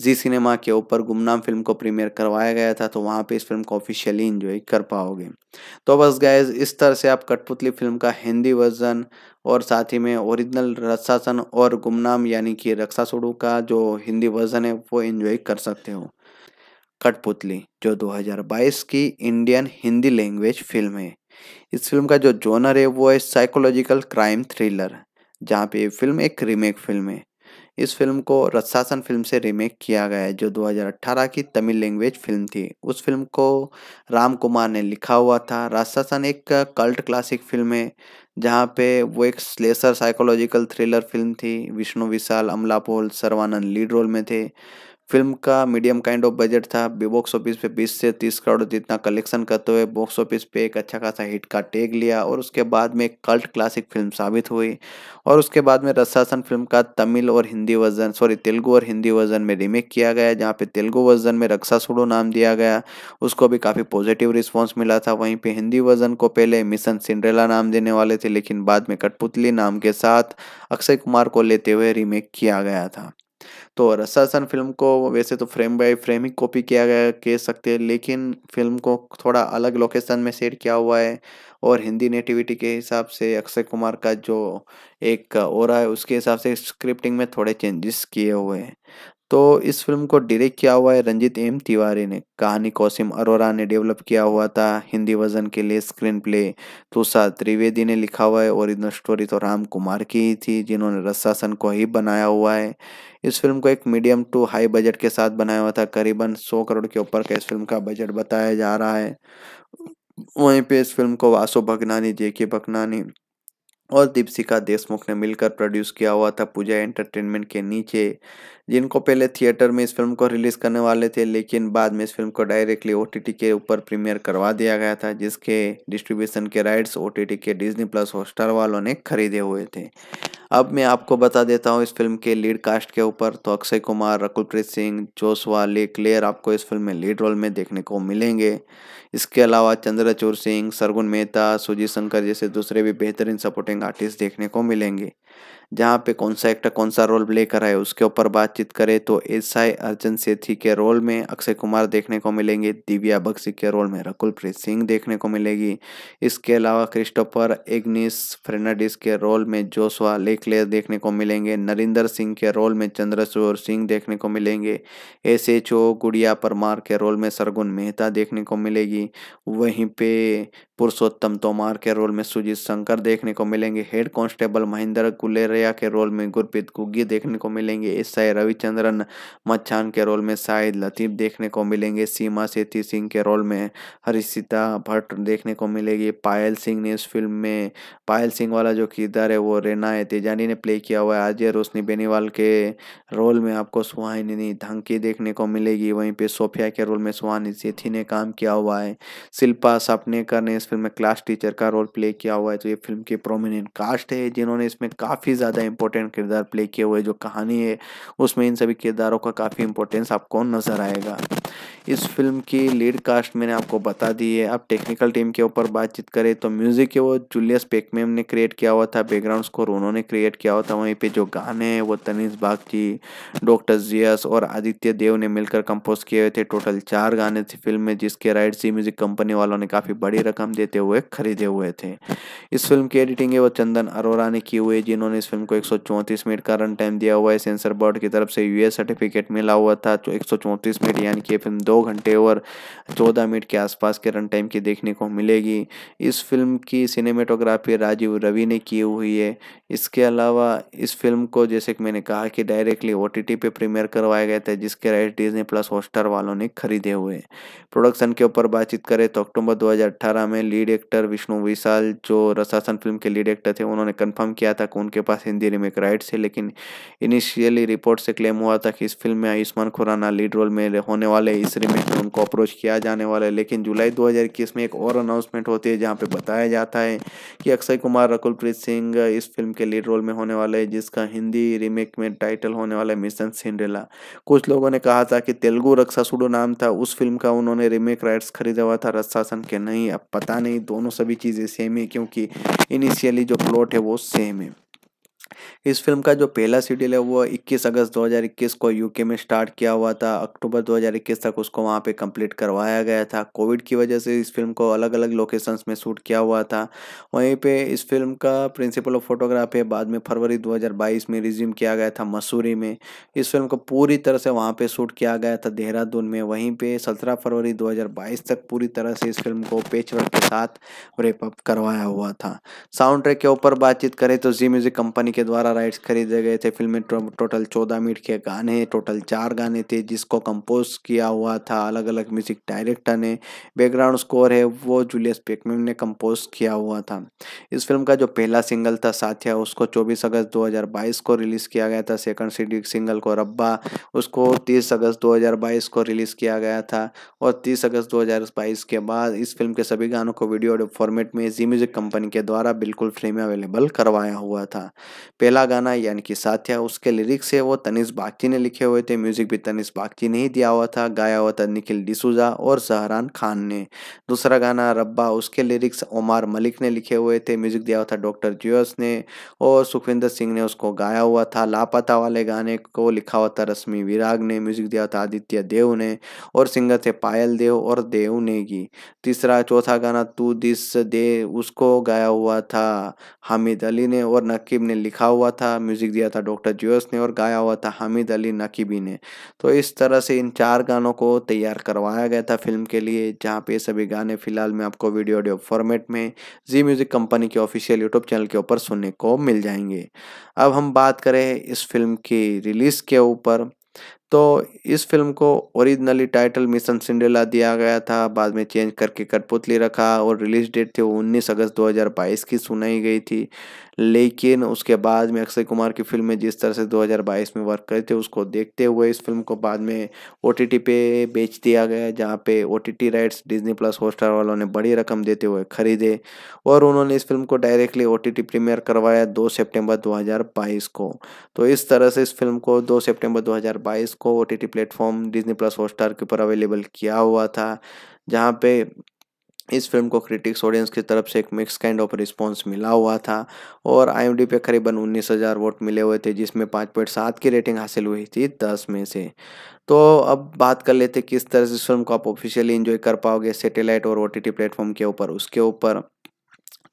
जी सिनेमा के ऊपर गुमनाम फिल्म को प्रीमियर करवाया गया था तो वहाँ पे इस फिल्म को ऑफिशियली इंजॉय कर पाओगे तो बस गैज इस तरह से आप कठपुतली फिल्म का हिंदी वर्जन और साथ ही में ओरिजिनल रक्षासन और गुमनाम यानी कि रक्षा सुडू का जो हिंदी वर्जन है वो इन्जॉय कर सकते हो कठपुतली जो 2022 की इंडियन हिंदी लैंग्वेज फिल्म है इस फिल्म का जो जोनर है वो है साइकोलॉजिकल क्राइम थ्रिलर जहाँ पे ये फिल्म एक रीमेक फिल्म है इस फिल्म को रत्सासन फिल्म से रीमेक किया गया है जो 2018 की तमिल लैंग्वेज फिल्म थी उस फिल्म को राम कुमार ने लिखा हुआ था रत्सासन एक कल्ट क्लासिक फिल्म है जहाँ पे वो एक स्लेसर साइकोलॉजिकल थ्रिलर फिल्म थी विष्णु विशाल अमला पोल सर्वानंद लीड रोल में थे फिल्म का मीडियम काइंड ऑफ बजट था बॉक्स ऑफिस पे 20 से 30 करोड़ जितना कलेक्शन करते हुए बॉक्स ऑफिस पे एक अच्छा खासा हिट का टेग लिया और उसके बाद में एक कल्ट क्लासिक फिल्म साबित हुई और उसके बाद में रसासन फिल्म का तमिल और हिंदी वर्जन सॉरी तेलुगू और हिंदी वर्जन में रीमेक किया गया जहाँ पे तेलुगू वर्जन में रक्षा सुडो नाम दिया गया उसको भी काफ़ी पॉजिटिव रिस्पॉन्स मिला था वहीं पर हिंदी वर्जन को पहले मिशन सिंड्रेला नाम देने वाले थे लेकिन बाद में कठपुतली नाम के साथ अक्षय कुमार को लेते हुए रीमेक किया गया था तो रसासन फिल्म को वैसे तो फ्रेम बाय फ्रेम ही कॉपी किया गया कह सकते हैं लेकिन फिल्म को थोड़ा अलग लोकेशन में सेट किया हुआ है और हिंदी नेटिविटी के हिसाब से अक्षय कुमार का जो एक और है उसके हिसाब से स्क्रिप्टिंग में थोड़े चेंजेस किए हुए हैं तो इस फिल्म को डायरेक्ट किया हुआ है रंजीत एम तिवारी ने कहानी कौसिम अरोरा ने डेवलप किया हुआ था हिंदी वर्जन के लिए स्क्रीन प्ले तुषार त्रिवेदी ने लिखा हुआ है ओरिजिनल स्टोरी तो राम कुमार की ही थी जिन्होंने रसासन को ही बनाया हुआ है इस फिल्म को एक मीडियम टू हाई बजट के साथ बनाया हुआ था करीबन सौ करोड़ के ऊपर का इस फिल्म का बजट बताया जा रहा है वहीं पर इस फिल्म को वासु भगनानी जेके भगनानी और दीपशिका देशमुख ने मिलकर प्रोड्यूस किया हुआ था पूजा एंटरटेनमेंट के नीचे जिनको पहले थिएटर में इस फिल्म को रिलीज़ करने वाले थे लेकिन बाद में इस फिल्म को डायरेक्टली ओ के ऊपर प्रीमियर करवा दिया गया था जिसके डिस्ट्रीब्यूशन के राइट्स ओ के डिजनी प्लस हॉटस्टार वालों ने खरीदे हुए थे अब मैं आपको बता देता हूँ इस फिल्म के लीड कास्ट के ऊपर तो अक्षय कुमार रकुलप्रीत सिंह जोशवा ले क्लेयर आपको इस फिल्म में लीड रोल में देखने को मिलेंगे इसके अलावा चंद्रचूर सिंह सरगुन मेहता सुजीत शंकर जैसे दूसरे भी बेहतरीन सपोर्टिंग आर्टिस्ट देखने को मिलेंगे जहाँ पे कौन सा एक्टर कौन सा रोल प्ले कर रहा है उसके ऊपर बातचीत करें तो एस आई अर्जुन सेठी के रोल में अक्षय कुमार देखने को मिलेंगे दिव्या बख्शी के रोल में रकुलप्रीत सिंह देखने को मिलेगी इसके अलावा क्रिस्टोफर एग्निस फर्नाडिस के रोल में जोशवा लेकलेयर देखने को मिलेंगे नरिंदर सिंह के रोल में चंद्रशोर सिंह देखने को मिलेंगे एस एच ओ गुड़िया परमार के रोल में सरगुन मेहता देखने को मिलेगी वहीं पे पुरुषोत्तम तोमार के रोल में सुजीत शंकर देखने को मिलेंगे हेड कॉन्स्टेबल महेंद्र गुलेरे आर्या के रोल में गुरप्रीत गुग्गी देखने को मिलेंगे इस रविचंद्रन मच्छान के रोल में शाहिद लतीफ़ देखने को मिलेंगे सीमा सेती सिंह के रोल में हरिशिता भट्ट देखने को मिलेगी पायल सिंह ने इस फिल्म में पायल सिंह वाला जो किरदार है वो रेना तेजानी ने प्ले किया हुआ है अजय रोशनी बेनीवाल के रोल में आपको सुहानिनी धंकी देखने को मिलेगी वहीं पे सोफिया के रोल में सुहानी सेठी ने काम किया हुआ है शिल्पा सपनेकर ने इस फिल्म में क्लास टीचर का रोल प्ले किया हुआ है तो ये फिल्म की प्रोमिनेंट कास्ट है जिन्होंने इसमें काफ़ी ज़्यादा इंपॉर्टेंट किरदार प्ले किए हुए जो कहानी है उसमें इन सभी किरदारों का काफ़ी इंपॉर्टेंस आपको नज़र आएगा इस फिल्म की लीड कास्ट मैंने आपको बता दी है अब टेक्निकल टीम के ऊपर बातचीत करें तो म्यूज़िक है वो जूलियस पेकमेम ने क्रिएट किया हुआ था बैकग्राउंड स्कोर उन्होंने क्रिएट किया हुआ था वहीं पे जो गाने हैं वो तनीज बागची डॉक्टर जियस और आदित्य देव ने मिलकर कंपोज किए हुए थे टोटल चार गाने थे फिल्म में जिसके राइट सी म्यूज़िक कंपनी वालों ने काफ़ी बड़ी रकम देते हुए खरीदे हुए थे इस फिल्म की एडिटिंग है वो चंदन अरोरा ने की हुई जिन्होंने इस फिल्म सेशन को एक मिनट का रन टाइम दिया हुआ है सेंसर बोर्ड की तरफ से यूएस सर्टिफिकेट मिला हुआ था तो एक मिनट यानी कि फिल्म दो घंटे और चौदह मिनट के आसपास के रन टाइम की देखने को मिलेगी इस फिल्म की सिनेमेटोग्राफी राजीव रवि ने की हुई है इसके अलावा इस फिल्म को जैसे कि मैंने कहा कि डायरेक्टली ओ टी पे प्रीमियर करवाए गए थे जिसके राइट डिजनी प्लस हॉस्टार वालों ने खरीदे हुए प्रोडक्शन के ऊपर बातचीत करें तो अक्टूबर 2018 में लीड एक्टर विष्णु विशाल जो रसासन फिल्म के लीड एक्टर थे उन्होंने कंफर्म किया था कि उनके पास हिंदी रिमेक राइट से लेकिन इनिशियली रिपोर्ट से क्लेम हुआ था कि इस फिल्म में आयुष्मान खुराना लीड रोल में होने वाले इस रिमेक में उनको अप्रोच किया जाने वाला है लेकिन जुलाई दो में एक और अनाउंसमेंट होती है जहाँ पर बताया जाता है कि अक्षय कुमार रकुलप्रीत सिंह इस फिल्म के लीड रोल में होने वाले हैं जिसका हिंदी रीमेक में टाइटल होने वाला है मिशन सिंड्रेला कुछ लोगों ने कहा था कि तेलुगु रक्षा सुडो नाम था उस फिल्म का उन्होंने रीमेक राइट्स खरीदा हुआ था रसासन के नहीं अब पता नहीं दोनों सभी चीज़ें सेम है क्योंकि इनिशियली जो प्लॉट है वो सेम है इस फिल्म का जो पहला शेड्यूल है वो 21 अगस्त 2021 को यूके में स्टार्ट किया हुआ था अक्टूबर 2021 तक उसको वहाँ पे कंप्लीट करवाया गया था कोविड की वजह से इस फिल्म को अलग अलग लोकेशंस में शूट किया हुआ था वहीं पे इस फिल्म का प्रिंसिपल ऑफ फोटोग्राफी बाद में फरवरी 2022 में रिज्यूम किया गया था मसूरी में इस फिल्म को पूरी तरह से वहाँ पर शूट किया गया था देहरादून में वहीं पर सत्रह फरवरी दो तक पूरी तरह से इस फिल्म को पेच के साथ रेपअप करवाया हुआ था साउंड ट्रैक के ऊपर बातचीत करें तो जी म्यूजिक कंपनी के द्वारा राइट्स खरीदे गए थे फिल्म में टोटल चौदह मिनट के गाने टोटल चार गाने थे जिसको कंपोज किया हुआ था अलग अलग म्यूजिक डायरेक्टर ने बैकग्राउंड स्कोर है वो जूलियस पेकमिन ने कंपोज किया हुआ था इस फिल्म का जो पहला सिंगल था साथिया उसको चौबीस अगस्त दो को रिलीज़ किया गया था सेकंड सीडी सिंगल को रब्बा उसको तीस अगस्त दो को रिलीज़ किया गया था और तीस अगस्त दो के बाद इस फिल्म के सभी गानों को वीडियो फॉर्मेट में जी म्यूज़िक कंपनी के द्वारा बिल्कुल फ्री में अवेलेबल करवाया हुआ था पहला गाना यानी कि साथिया उसके लिरिक्स है वो तनिष बागची ने लिखे हुए थे म्यूजिक भी तनिष बागची ने ही दिया हुआ था गाया हुआ था निखिल डिसूजा और जहरान खान ने दूसरा गाना रब्बा उसके लिरिक्स ओमार मलिक ने लिखे हुए थे म्यूजिक दिया हुआ था डॉक्टर जूस ने और सुखविंदर सिंह ने उसको गाया हुआ था लापता वाले गाने को लिखा हुआ था रश्मि विराग ने म्यूजिक दिया हुआ था आदित्य देव ने और सिंगर थे पायल देव और देव नेगी तीसरा चौथा गाना तू दिस दे उसको गाया हुआ था हामिद अली ने और नकीब ने लिखा लिखा हुआ था म्यूजिक दिया था डॉक्टर जोस ने और गाया हुआ था हामिद अली नकीबी ने तो इस तरह से इन चार गानों को तैयार करवाया गया था फिल्म के लिए जहाँ पे सभी गाने फिलहाल में आपको वीडियो ऑडियो फॉर्मेट में जी म्यूजिक कंपनी के ऑफिशियल यूट्यूब चैनल के ऊपर सुनने को मिल जाएंगे अब हम बात करें इस फिल्म की रिलीज़ के ऊपर तो इस फिल्म को ओरिजिनली टाइटल मिशन सिंडेला दिया गया था बाद में चेंज करके कठपुतली रखा और रिलीज डेट थी वो उन्नीस अगस्त 2022 की सुनाई गई थी लेकिन उसके बाद में अक्षय कुमार की फिल्में जिस तरह से 2022 में वर्क करते थे उसको देखते हुए इस फिल्म को बाद में ओ पे बेच दिया गया जहाँ पे ओ राइट्स डिज्नी प्लस हॉटस्टार वालों ने बड़ी रकम देते हुए खरीदे और उन्होंने इस फिल्म को डायरेक्टली ओ प्रीमियर करवाया दो सेप्टेम्बर दो को तो इस तरह से इस फिल्म को दो सेप्टेम्बर दो को O T platform Disney plus Hotstar के ऊपर अवेलेबल किया हुआ था जहाँ पे इस फिल्म को क्रिटिक्स ऑडियंस की तरफ से एक मिक्स काइंड ऑफ रिस्पांस मिला हुआ था और आई पे करीबन उन्नीस हज़ार वोट मिले हुए थे जिसमें पाँच पॉइंट सात की रेटिंग हासिल हुई थी दस में से तो अब बात कर लेते किस तरह से इस फिल्म को आप ऑफिशियली इन्जॉय कर पाओगे सेटेलाइट और ओ टी प्लेटफॉर्म के ऊपर उसके ऊपर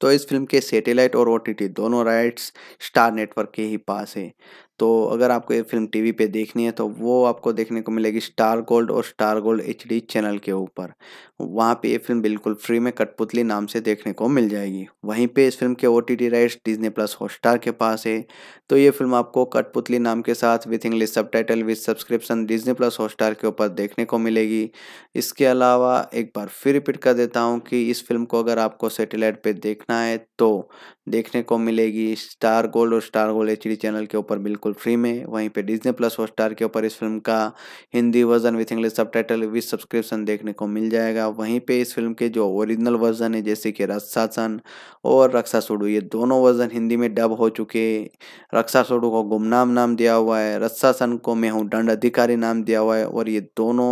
तो इस फिल्म के सैटेलाइट और ओ दोनों राइट्स स्टार नेटवर्क के ही पास है तो अगर आपको ये फिल्म टीवी पे देखनी है तो वो आपको देखने को मिलेगी स्टार गोल्ड और स्टार गोल्ड एच चैनल के ऊपर वहाँ पे ये फिल्म बिल्कुल फ्री में कठपुतली नाम से देखने को मिल जाएगी वहीं पे इस फिल्म के O T rights Disney plus Hotstar के पास है तो ये फिल्म आपको कठपुतली नाम के साथ with English subtitle with subscription Disney plus Hotstar के ऊपर देखने को मिलेगी इसके अलावा एक बार फिर रिपीट कर देता हूँ कि इस फिल्म को अगर आपको सेटेलाइट पर देखना है तो देखने को मिलेगी स्टार गोल्ड और स्टार गोल्ड एच चैनल के ऊपर बिल्कुल बिल्कुल फ्री में वहीं पे डिजनी प्लस हॉटस्टार के ऊपर इस फिल्म का Hindi version with English subtitle with subscription देखने को मिल जाएगा वहीं पे इस फिल्म के जो ओरिजिनल वर्जन है जैसे कि रक्षासन और रक्षा सोडू ये दोनों वर्जन हिंदी में डब हो चुके रक्षा सोडू को गुमनाम नाम दिया हुआ है रक्षासन को मैं हूँ दंड अधिकारी नाम दिया हुआ है और ये दोनों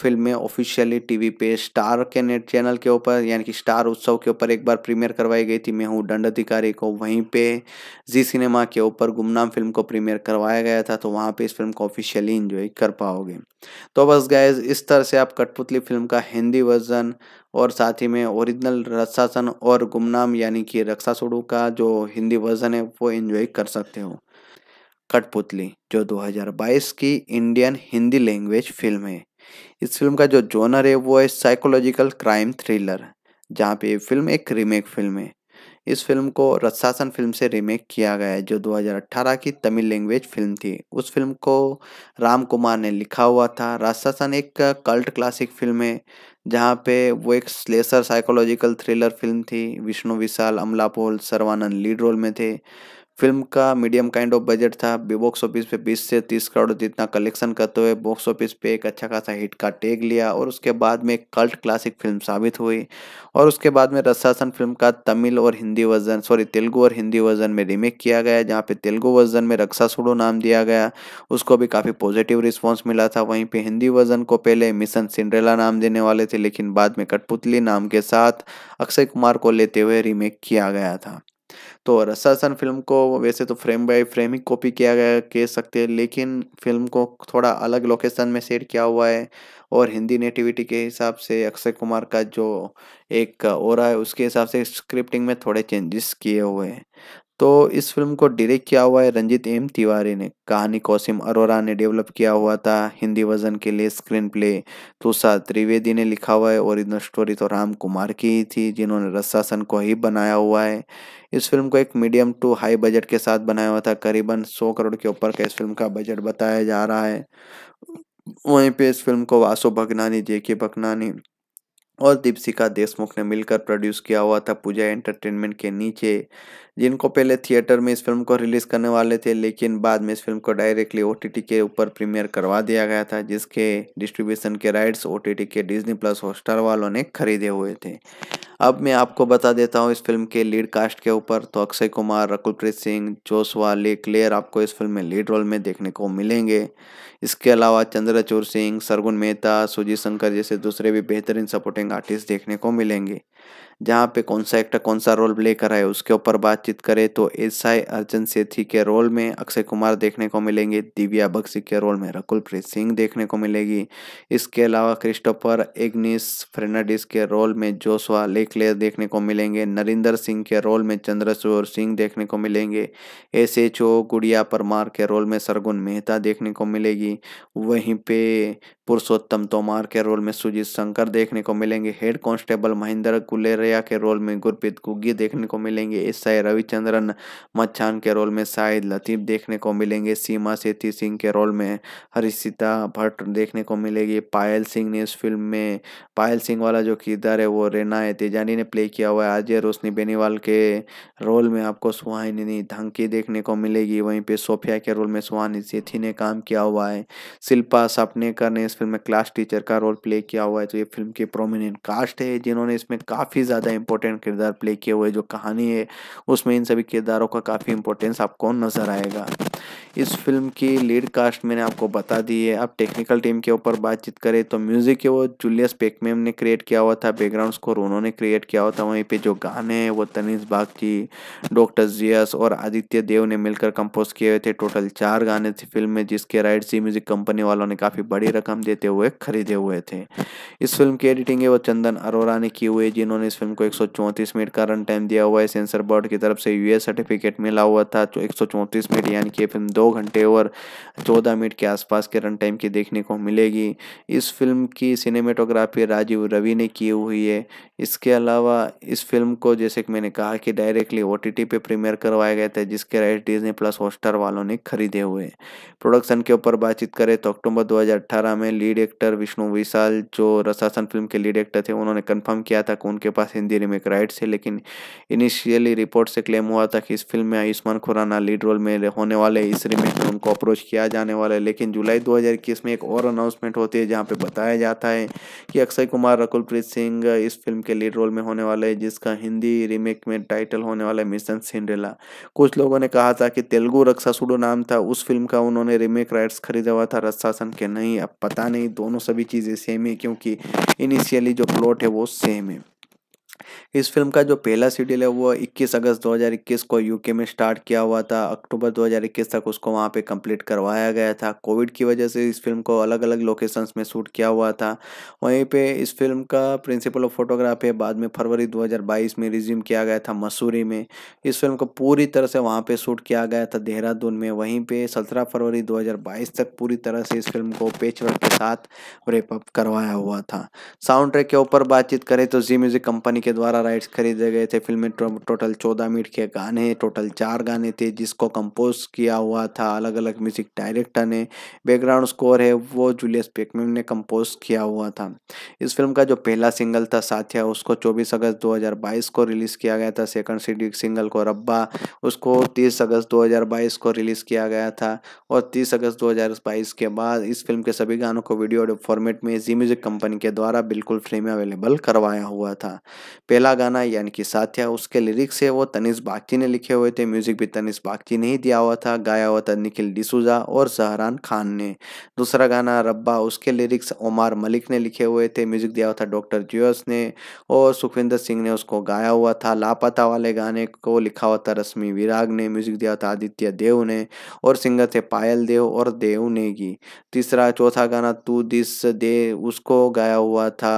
फिल्में ऑफिशियली टीवी पे स्टार के नेट चैनल के ऊपर यानी कि स्टार उत्सव के ऊपर एक बार प्रीमियर करवाई गई थी मैं हूँ दंड अधिकारी को वहीं पे जी सिनेमा के ऊपर गुमनाम फिल्म को प्रीमियर करवाया गया था तो वहाँ पे इस फिल्म को ऑफिशियली इंजॉय कर पाओगे तो बस गाइज इस तरह से आप कठपुतली फिल्म का हिंदी वर्जन और साथ ही में ओरिजिनल रक्षासन और गुमनाम यानी कि रक्षा सोडू का जो हिंदी वर्जन है वो इन्जॉय कर सकते हो कठपुतली जो 2022 की इंडियन हिंदी लैंग्वेज फिल्म है इस फिल्म का जो जोनर है वो है साइकोलॉजिकल क्राइम थ्रिलर जहाँ पे फिल्म एक रीमेक फिल्म है इस फिल्म को रत्सासन फिल्म से रीमेक किया गया है जो 2018 की तमिल लैंग्वेज फिल्म थी उस फिल्म को राम कुमार ने लिखा हुआ था रत्सासन एक कल्ट क्लासिक फिल्म है जहाँ पे वो एक स्लेसर साइकोलॉजिकल थ्रिलर फिल्म थी विष्णु विशाल अमला पोल सर्वानंद लीड रोल में थे फिल्म का मीडियम काइंड ऑफ बजट था बॉक्स ऑफिस पे 20 से 30 करोड़ जितना कलेक्शन करते हुए बॉक्स ऑफिस पे एक अच्छा खासा हिट का टेग लिया और उसके बाद में कल्ट क्लासिक फिल्म साबित हुई और उसके बाद में रसासन फिल्म का तमिल और हिंदी वर्जन सॉरी तेलुगु और हिंदी वर्जन में रीमेक किया गया जहाँ पे तेलुगू वर्जन में रक्षा सुडो नाम दिया गया उसको भी काफ़ी पॉजिटिव रिस्पॉन्स मिला था वहीं पर हिंदी वर्जन को पहले मिशन सिंड्रेला नाम देने वाले थे लेकिन बाद में कठपुतली नाम के साथ अक्षय कुमार को लेते हुए रीमेक किया गया था तो रसासन फिल्म को वैसे तो फ्रेम बाय फ्रेम ही कॉपी किया गया कह सकते हैं लेकिन फिल्म को थोड़ा अलग लोकेशन में सेट किया हुआ है और हिंदी नेटिविटी के हिसाब से अक्षय कुमार का जो एक और है उसके हिसाब से स्क्रिप्टिंग में थोड़े चेंजेस किए हुए हैं तो इस फिल्म को डायरेक्ट किया हुआ है रंजित एम तिवारी ने कहानी कौसिम अरोरा ने डेवलप किया हुआ था हिंदी वजन के लिए स्क्रीन प्ले तुषा त्रिवेदी ने लिखा हुआ है ओरिजिनल स्टोरी तो राम कुमार की ही थी जिन्होंने रसासन को ही बनाया हुआ है इस फिल्म को एक मीडियम टू हाई बजट के साथ बनाया हुआ था करीबन सौ करोड़ के ऊपर का इस फिल्म का बजट बताया जा रहा है वहीं पर इस फिल्म को वासु भगनानी जे के भगनानी और दीपशिका देशमुख ने मिलकर प्रोड्यूस किया हुआ था पूजा एंटरटेनमेंट के नीचे जिनको पहले थिएटर में इस फिल्म को रिलीज़ करने वाले थे लेकिन बाद में इस फिल्म को डायरेक्टली ओ के ऊपर प्रीमियर करवा दिया गया था जिसके डिस्ट्रीब्यूशन के राइट्स ओ के डिज्नी प्लस हॉटस्टार वालों ने खरीदे हुए थे अब मैं आपको बता देता हूँ इस फिल्म के लीड कास्ट के ऊपर तो अक्षय कुमार रकुलप्रीत सिंह जोशवा ले क्लेयर आपको इस फिल्म में लीड रोल में देखने को मिलेंगे इसके अलावा चंद्रचूर सिंह सरगुन मेहता सुजीत शंकर जैसे दूसरे भी बेहतरीन सपोर्टिंग आर्टिस्ट देखने को मिलेंगे जहाँ पे कौन सा एक्टर कौन सा रोल प्ले कर रहा है उसके ऊपर बातचीत करें तो एस आई अर्जुन सेठी के रोल में अक्षय कुमार देखने को मिलेंगे दिव्या बख्शी के रोल में रकुलप्रीत सिंह देखने को मिलेगी इसके अलावा क्रिस्टोफर एग्निस फर्नाडिस के रोल में जोशवा लेकलेयर देखने को मिलेंगे नरिंदर सिंह के रोल में चंद्रशोर सिंह देखने को मिलेंगे एस एच ओ गुड़िया परमार के रोल में सरगुन मेहता देखने को मिलेगी वहीं पे पुरुषोत्तम तोमार के रोल में सुजीत शंकर देखने को मिलेंगे हेड कांस्टेबल महेंद्र कुलेरे श्रेया के रोल में गुरप्रीत गुग्गी देखने को मिलेंगे इस साल रविचंद्रन मच्छान के रोल में शाहिद लतीफ देखने को मिलेंगे सीमा सेती सिंह के रोल में हरिशिता भट्ट देखने को मिलेगी पायल सिंह ने इस फिल्म में पायल सिंह वाला जो किरदार है वो रेना तेजानी ने प्ले किया हुआ है अजय रोशनी बेनीवाल के रोल में आपको सुहानिनी धंकी देखने को मिलेगी वहीं पर सोफिया के रोल में सुहानी सेठी ने काम किया हुआ है शिल्पा सपनेकर ने इस फिल्म में क्लास टीचर का रोल प्ले किया हुआ है तो ये फिल्म के प्रोमिनेंट कास्ट है जिन्होंने इसमें काफ़ी ज़्यादा ज़्यादा इम्पोर्टेंट किरदार प्ले किए हुए जो कहानी है उसमें इन सभी किरदारों का काफ़ी इम्पोर्टेंस आपको नज़र आएगा इस फिल्म की लीड कास्ट मैंने आपको बता दी है आप टेक्निकल टीम के ऊपर बातचीत करें तो म्यूज़िक है वो जूलियस पेकमेम ने क्रिएट किया हुआ था बैकग्राउंड स्कोर उन्होंने क्रिएट किया हुआ था वहीं पे जो गाने हैं वो तनीस बागची डॉक्टर जियस और आदित्य देव ने मिलकर कंपोज किए हुए थे टोटल चार गाने थे फिल्म में जिसके राइट सी म्यूज़िक कंपनी वालों ने काफ़ी बड़ी रकम देते हुए खरीदे हुए थे इस फिल्म की एडिटिंग है वो चंदन अरोरा ने की हुई जिन्होंने इस फिल्म को एक मिनट का रन टाइम दिया हुआ है सेंसर बोर्ड की तरफ से यू सर्टिफिकेट मिला हुआ था तो एक मिनट यानी कि फिल्म दो घंटे और चौदह मिनट के आसपास के रन टाइम की देखने को मिलेगी इस फिल्म की सिनेमेटोग्राफी राजीव रवि ने की हुई है इसके अलावा इस फिल्म को जैसे कि मैंने कहा कि डायरेक्टली ओ टी पे प्रीमियर करवाया गया था जिसके राइट डिजनी प्लस हॉस्टर वालों ने खरीदे हुए प्रोडक्शन के ऊपर बातचीत करें तो अक्टूबर 2018 में लीड एक्टर विष्णु विशाल जो रसासन फिल्म के लीड एक्टर थे उन्होंने कंफर्म किया था कि उनके पास हिंदी रिमेक राइट्स है लेकिन इनिशियली रिपोर्ट से क्लेम हुआ था कि इस फिल्म में आयुष्मान खुराना लीड रोल में होने वाले वाले इस रिमेट में उनको अप्रोच किया जाने वाला है लेकिन जुलाई 2021 में एक और अनाउंसमेंट होती है जहां पे बताया जाता है कि अक्षय कुमार रकुलप्रीत सिंह इस फिल्म के लीड रोल में होने वाले हैं जिसका हिंदी रिमेक में टाइटल होने वाला है मिशन सिंड्रेला कुछ लोगों ने कहा था कि तेलुगु सुडो नाम था उस फिल्म का उन्होंने रिमेक राइट्स खरीदा हुआ था रस्सासन के नहीं अब पता नहीं दोनों सभी चीज़ें सेम है क्योंकि इनिशियली जो प्लॉट है वो सेम है इस फिल्म का जो पहला शेड्यूल है वो 21 अगस्त 2021 को यूके में स्टार्ट किया हुआ था अक्टूबर 2021 तक उसको वहाँ पे कंप्लीट करवाया गया था कोविड की वजह से इस फिल्म को अलग अलग लोकेशंस में शूट किया हुआ था वहीं पे इस फिल्म का प्रिंसिपल ऑफ फोटोग्राफी है बाद में फरवरी 2022 में रिज्यूम किया गया था मसूरी में इस फिल्म को पूरी तरह से वहाँ पर शूट किया गया था देहरादून में वहीं पर सत्रह फरवरी दो तक पूरी तरह से इस फिल्म को पेच के साथ रेपअप करवाया हुआ था साउंड ट्रैक के ऊपर बातचीत करें तो जी म्यूजिक कंपनी के द्वारा राइट्स खरीदे गए थे फिल्म में टोटल चौदह मिनट के गाने टोटल चार गाने थे जिसको कंपोज किया हुआ था अलग अलग म्यूजिक डायरेक्टर ने बैकग्राउंड स्कोर है वो जूलियस पेकमिन ने कंपोज किया हुआ था इस फिल्म का जो पहला सिंगल था साथिया उसको चौबीस अगस्त दो को रिलीज़ किया गया था सेकंड सीडी सिंगल को रब्बा उसको तीस अगस्त दो को रिलीज़ किया गया था और तीस अगस्त दो के बाद इस फिल्म के सभी गानों को वीडियो फॉर्मेट में जी म्यूज़िक कंपनी के द्वारा बिल्कुल फ्री में अवेलेबल करवाया हुआ था पहला गाना यानी कि साथिया उसके लिरिक्स है वो तनिष बागची ने लिखे हुए थे म्यूजिक भी तनिष बागची ने ही दिया हुआ था गाया हुआ था निखिल डिसूजा और जहरान खान ने दूसरा गाना रब्बा उसके लिरिक्स ओमार मलिक ने लिखे हुए थे म्यूजिक दिया हुआ था डॉक्टर जूस ने और सुखविंदर सिंह ने उसको गाया हुआ था लापता वाले गाने को लिखा हुआ था रश्मि विराग ने म्यूजिक दिया था आदित्य देव ने और सिंगर थे पायल देव और देव नेगी तीसरा चौथा गाना तू दिस दे उसको गाया हुआ था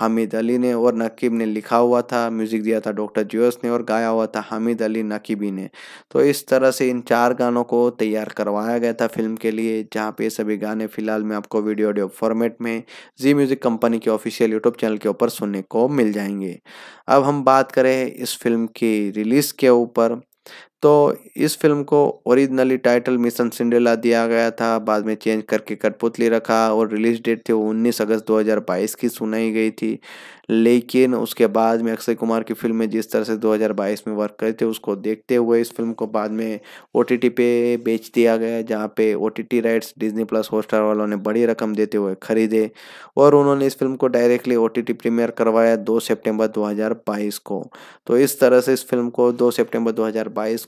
हामिद अली ने और नकीब ने लिखा लिखा हुआ था म्यूज़िक दिया था डॉक्टर जोस ने और गाया हुआ था हामिद अली नकीबी ने तो इस तरह से इन चार गानों को तैयार करवाया गया था फिल्म के लिए जहाँ पे सभी गाने फिलहाल में आपको वीडियो ऑडियो फॉर्मेट में जी म्यूज़िक कंपनी के ऑफिशियल यूट्यूब चैनल के ऊपर सुनने को मिल जाएंगे अब हम बात करें इस फिल्म की रिलीज़ के ऊपर तो इस फिल्म को ओरिजिनली टाइटल मिशन सिंडेला दिया गया था बाद में चेंज करके कठपुतली रखा और रिलीज डेट थी वो उन्नीस अगस्त 2022 की सुनाई गई थी लेकिन उसके बाद में अक्षय कुमार की फिल्म में जिस तरह से 2022 में वर्क करते थे उसको देखते हुए इस फिल्म को बाद में ओ पे बेच दिया गया जहाँ पे ओ राइट्स डिज्नी प्लस हॉटस्टार वालों ने बड़ी रकम देते हुए खरीदे और उन्होंने इस फिल्म को डायरेक्टली ओ प्रीमियर करवाया दो सेप्टेम्बर दो को तो इस तरह से इस फिल्म को दो सेप्टेम्बर दो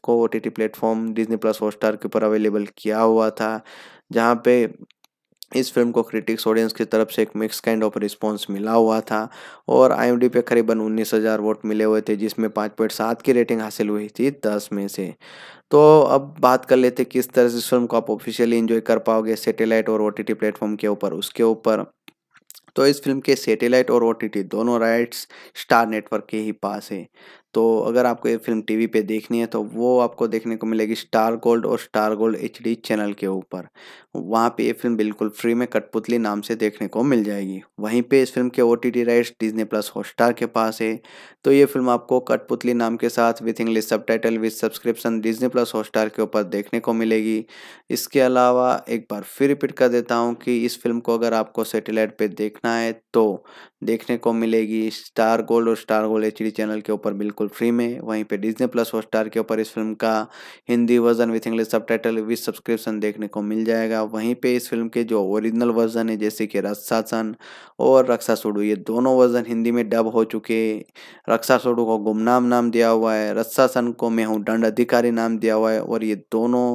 को O T platform Disney plus Hotstar के ऊपर अवेलेबल किया हुआ था जहाँ पे इस फिल्म को क्रिटिक्स ऑडियंस की तरफ से एक मिक्स काइंड ऑफ रिस्पांस मिला हुआ था और आई पे करीबन उन्नीस हज़ार वोट मिले हुए थे जिसमें पाँच पॉइंट सात की रेटिंग हासिल हुई थी दस में से तो अब बात कर लेते किस तरह से इस फिल्म को आप ऑफिशियली इन्जॉय कर पाओगे सेटेलाइट और ओ टी प्लेटफॉर्म के ऊपर उसके ऊपर तो इस फिल्म के सेटेलाइट और ओ दोनों राइट्स स्टार नेटवर्क के ही पास है तो अगर आपको ये फिल्म टीवी पे देखनी है तो वो आपको देखने को मिलेगी स्टार गोल्ड और स्टार गोल्ड एच चैनल के ऊपर वहाँ पे ये फिल्म बिल्कुल फ्री में कठपुतली नाम से देखने को मिल जाएगी वहीं पे इस फिल्म के O T rights Disney plus Hotstar के पास है तो ये फिल्म आपको कठपुतली नाम के साथ with English subtitle with subscription Disney plus Hotstar के ऊपर देखने को मिलेगी इसके अलावा एक बार फिर रिपीट कर देता हूँ कि इस फिल्म को अगर आपको सेटेलाइट पर देखना है तो देखने को मिलेगी स्टार गोल्ड और स्टार गोल्ड एच चैनल के ऊपर बिल्कुल फ्री में वहीं पे डिजनी प्लस हॉटस्टार के ऊपर इस फिल्म का Hindi version with English subtitle with subscription देखने को मिल जाएगा गया वहीं पे इस फिल्म के जो ओरिजिनल वर्जन है जैसे कि रक्षासन और रक्षा सोडू ये दोनों वर्जन हिंदी में डब हो चुके रक्षा सोडू को गुमनाम नाम दिया हुआ है रक्षासन को मैं हूँ दंड अधिकारी नाम दिया हुआ है और ये दोनों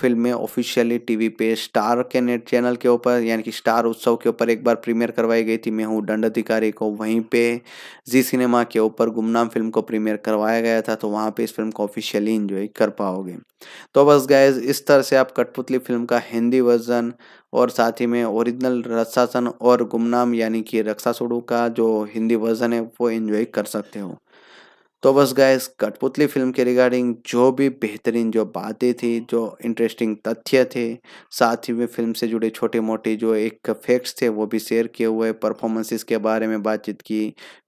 फिल्में ऑफिशियली टीवी पे स्टार के नेट चैनल के ऊपर यानी कि स्टार उत्सव के ऊपर एक बार प्रीमियर करवाई गई थी मैं हूँ दंड अधिकारी को वहीं पे जी सिनेमा के ऊपर गुमनाम फिल्म को प्रीमियर करवाया गया था तो वहाँ पे इस फिल्म को ऑफिशियली इंजॉय कर पाओगे तो बस गैज इस तरह से आप कठपुतली फिल्म का हिंदी वर्जन और साथ ही में ओरिजिनल रक्षासन और गुमनाम यानी कि रक्षा सोडू का जो हिंदी वर्जन है वो इन्जॉय कर सकते हो तो बस गाइस कठपुतली फिल्म के रिगार्डिंग जो भी बेहतरीन जो बातें थी जो इंटरेस्टिंग तथ्य थे साथ ही में फिल्म से जुड़े छोटे मोटे जो एक फैक्ट्स थे वो भी शेयर किए हुए परफॉर्मेंसेस के बारे में बातचीत की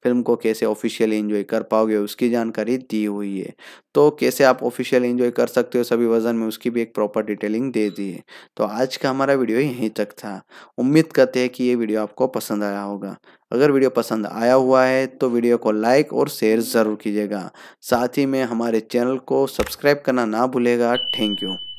फिल्म को कैसे ऑफिशियली एंजॉय कर पाओगे उसकी जानकारी दी हुई है तो कैसे आप ऑफिशियल इंजॉय कर सकते हो सभी वजन में उसकी भी एक प्रॉपर डिटेलिंग दे दी है तो आज का हमारा वीडियो यहीं तक था उम्मीद करते हैं कि ये वीडियो आपको पसंद आया होगा अगर वीडियो पसंद आया हुआ है तो वीडियो को लाइक और शेयर ज़रूर कीजिएगा साथ ही में हमारे चैनल को सब्सक्राइब करना ना भूलेगा थैंक यू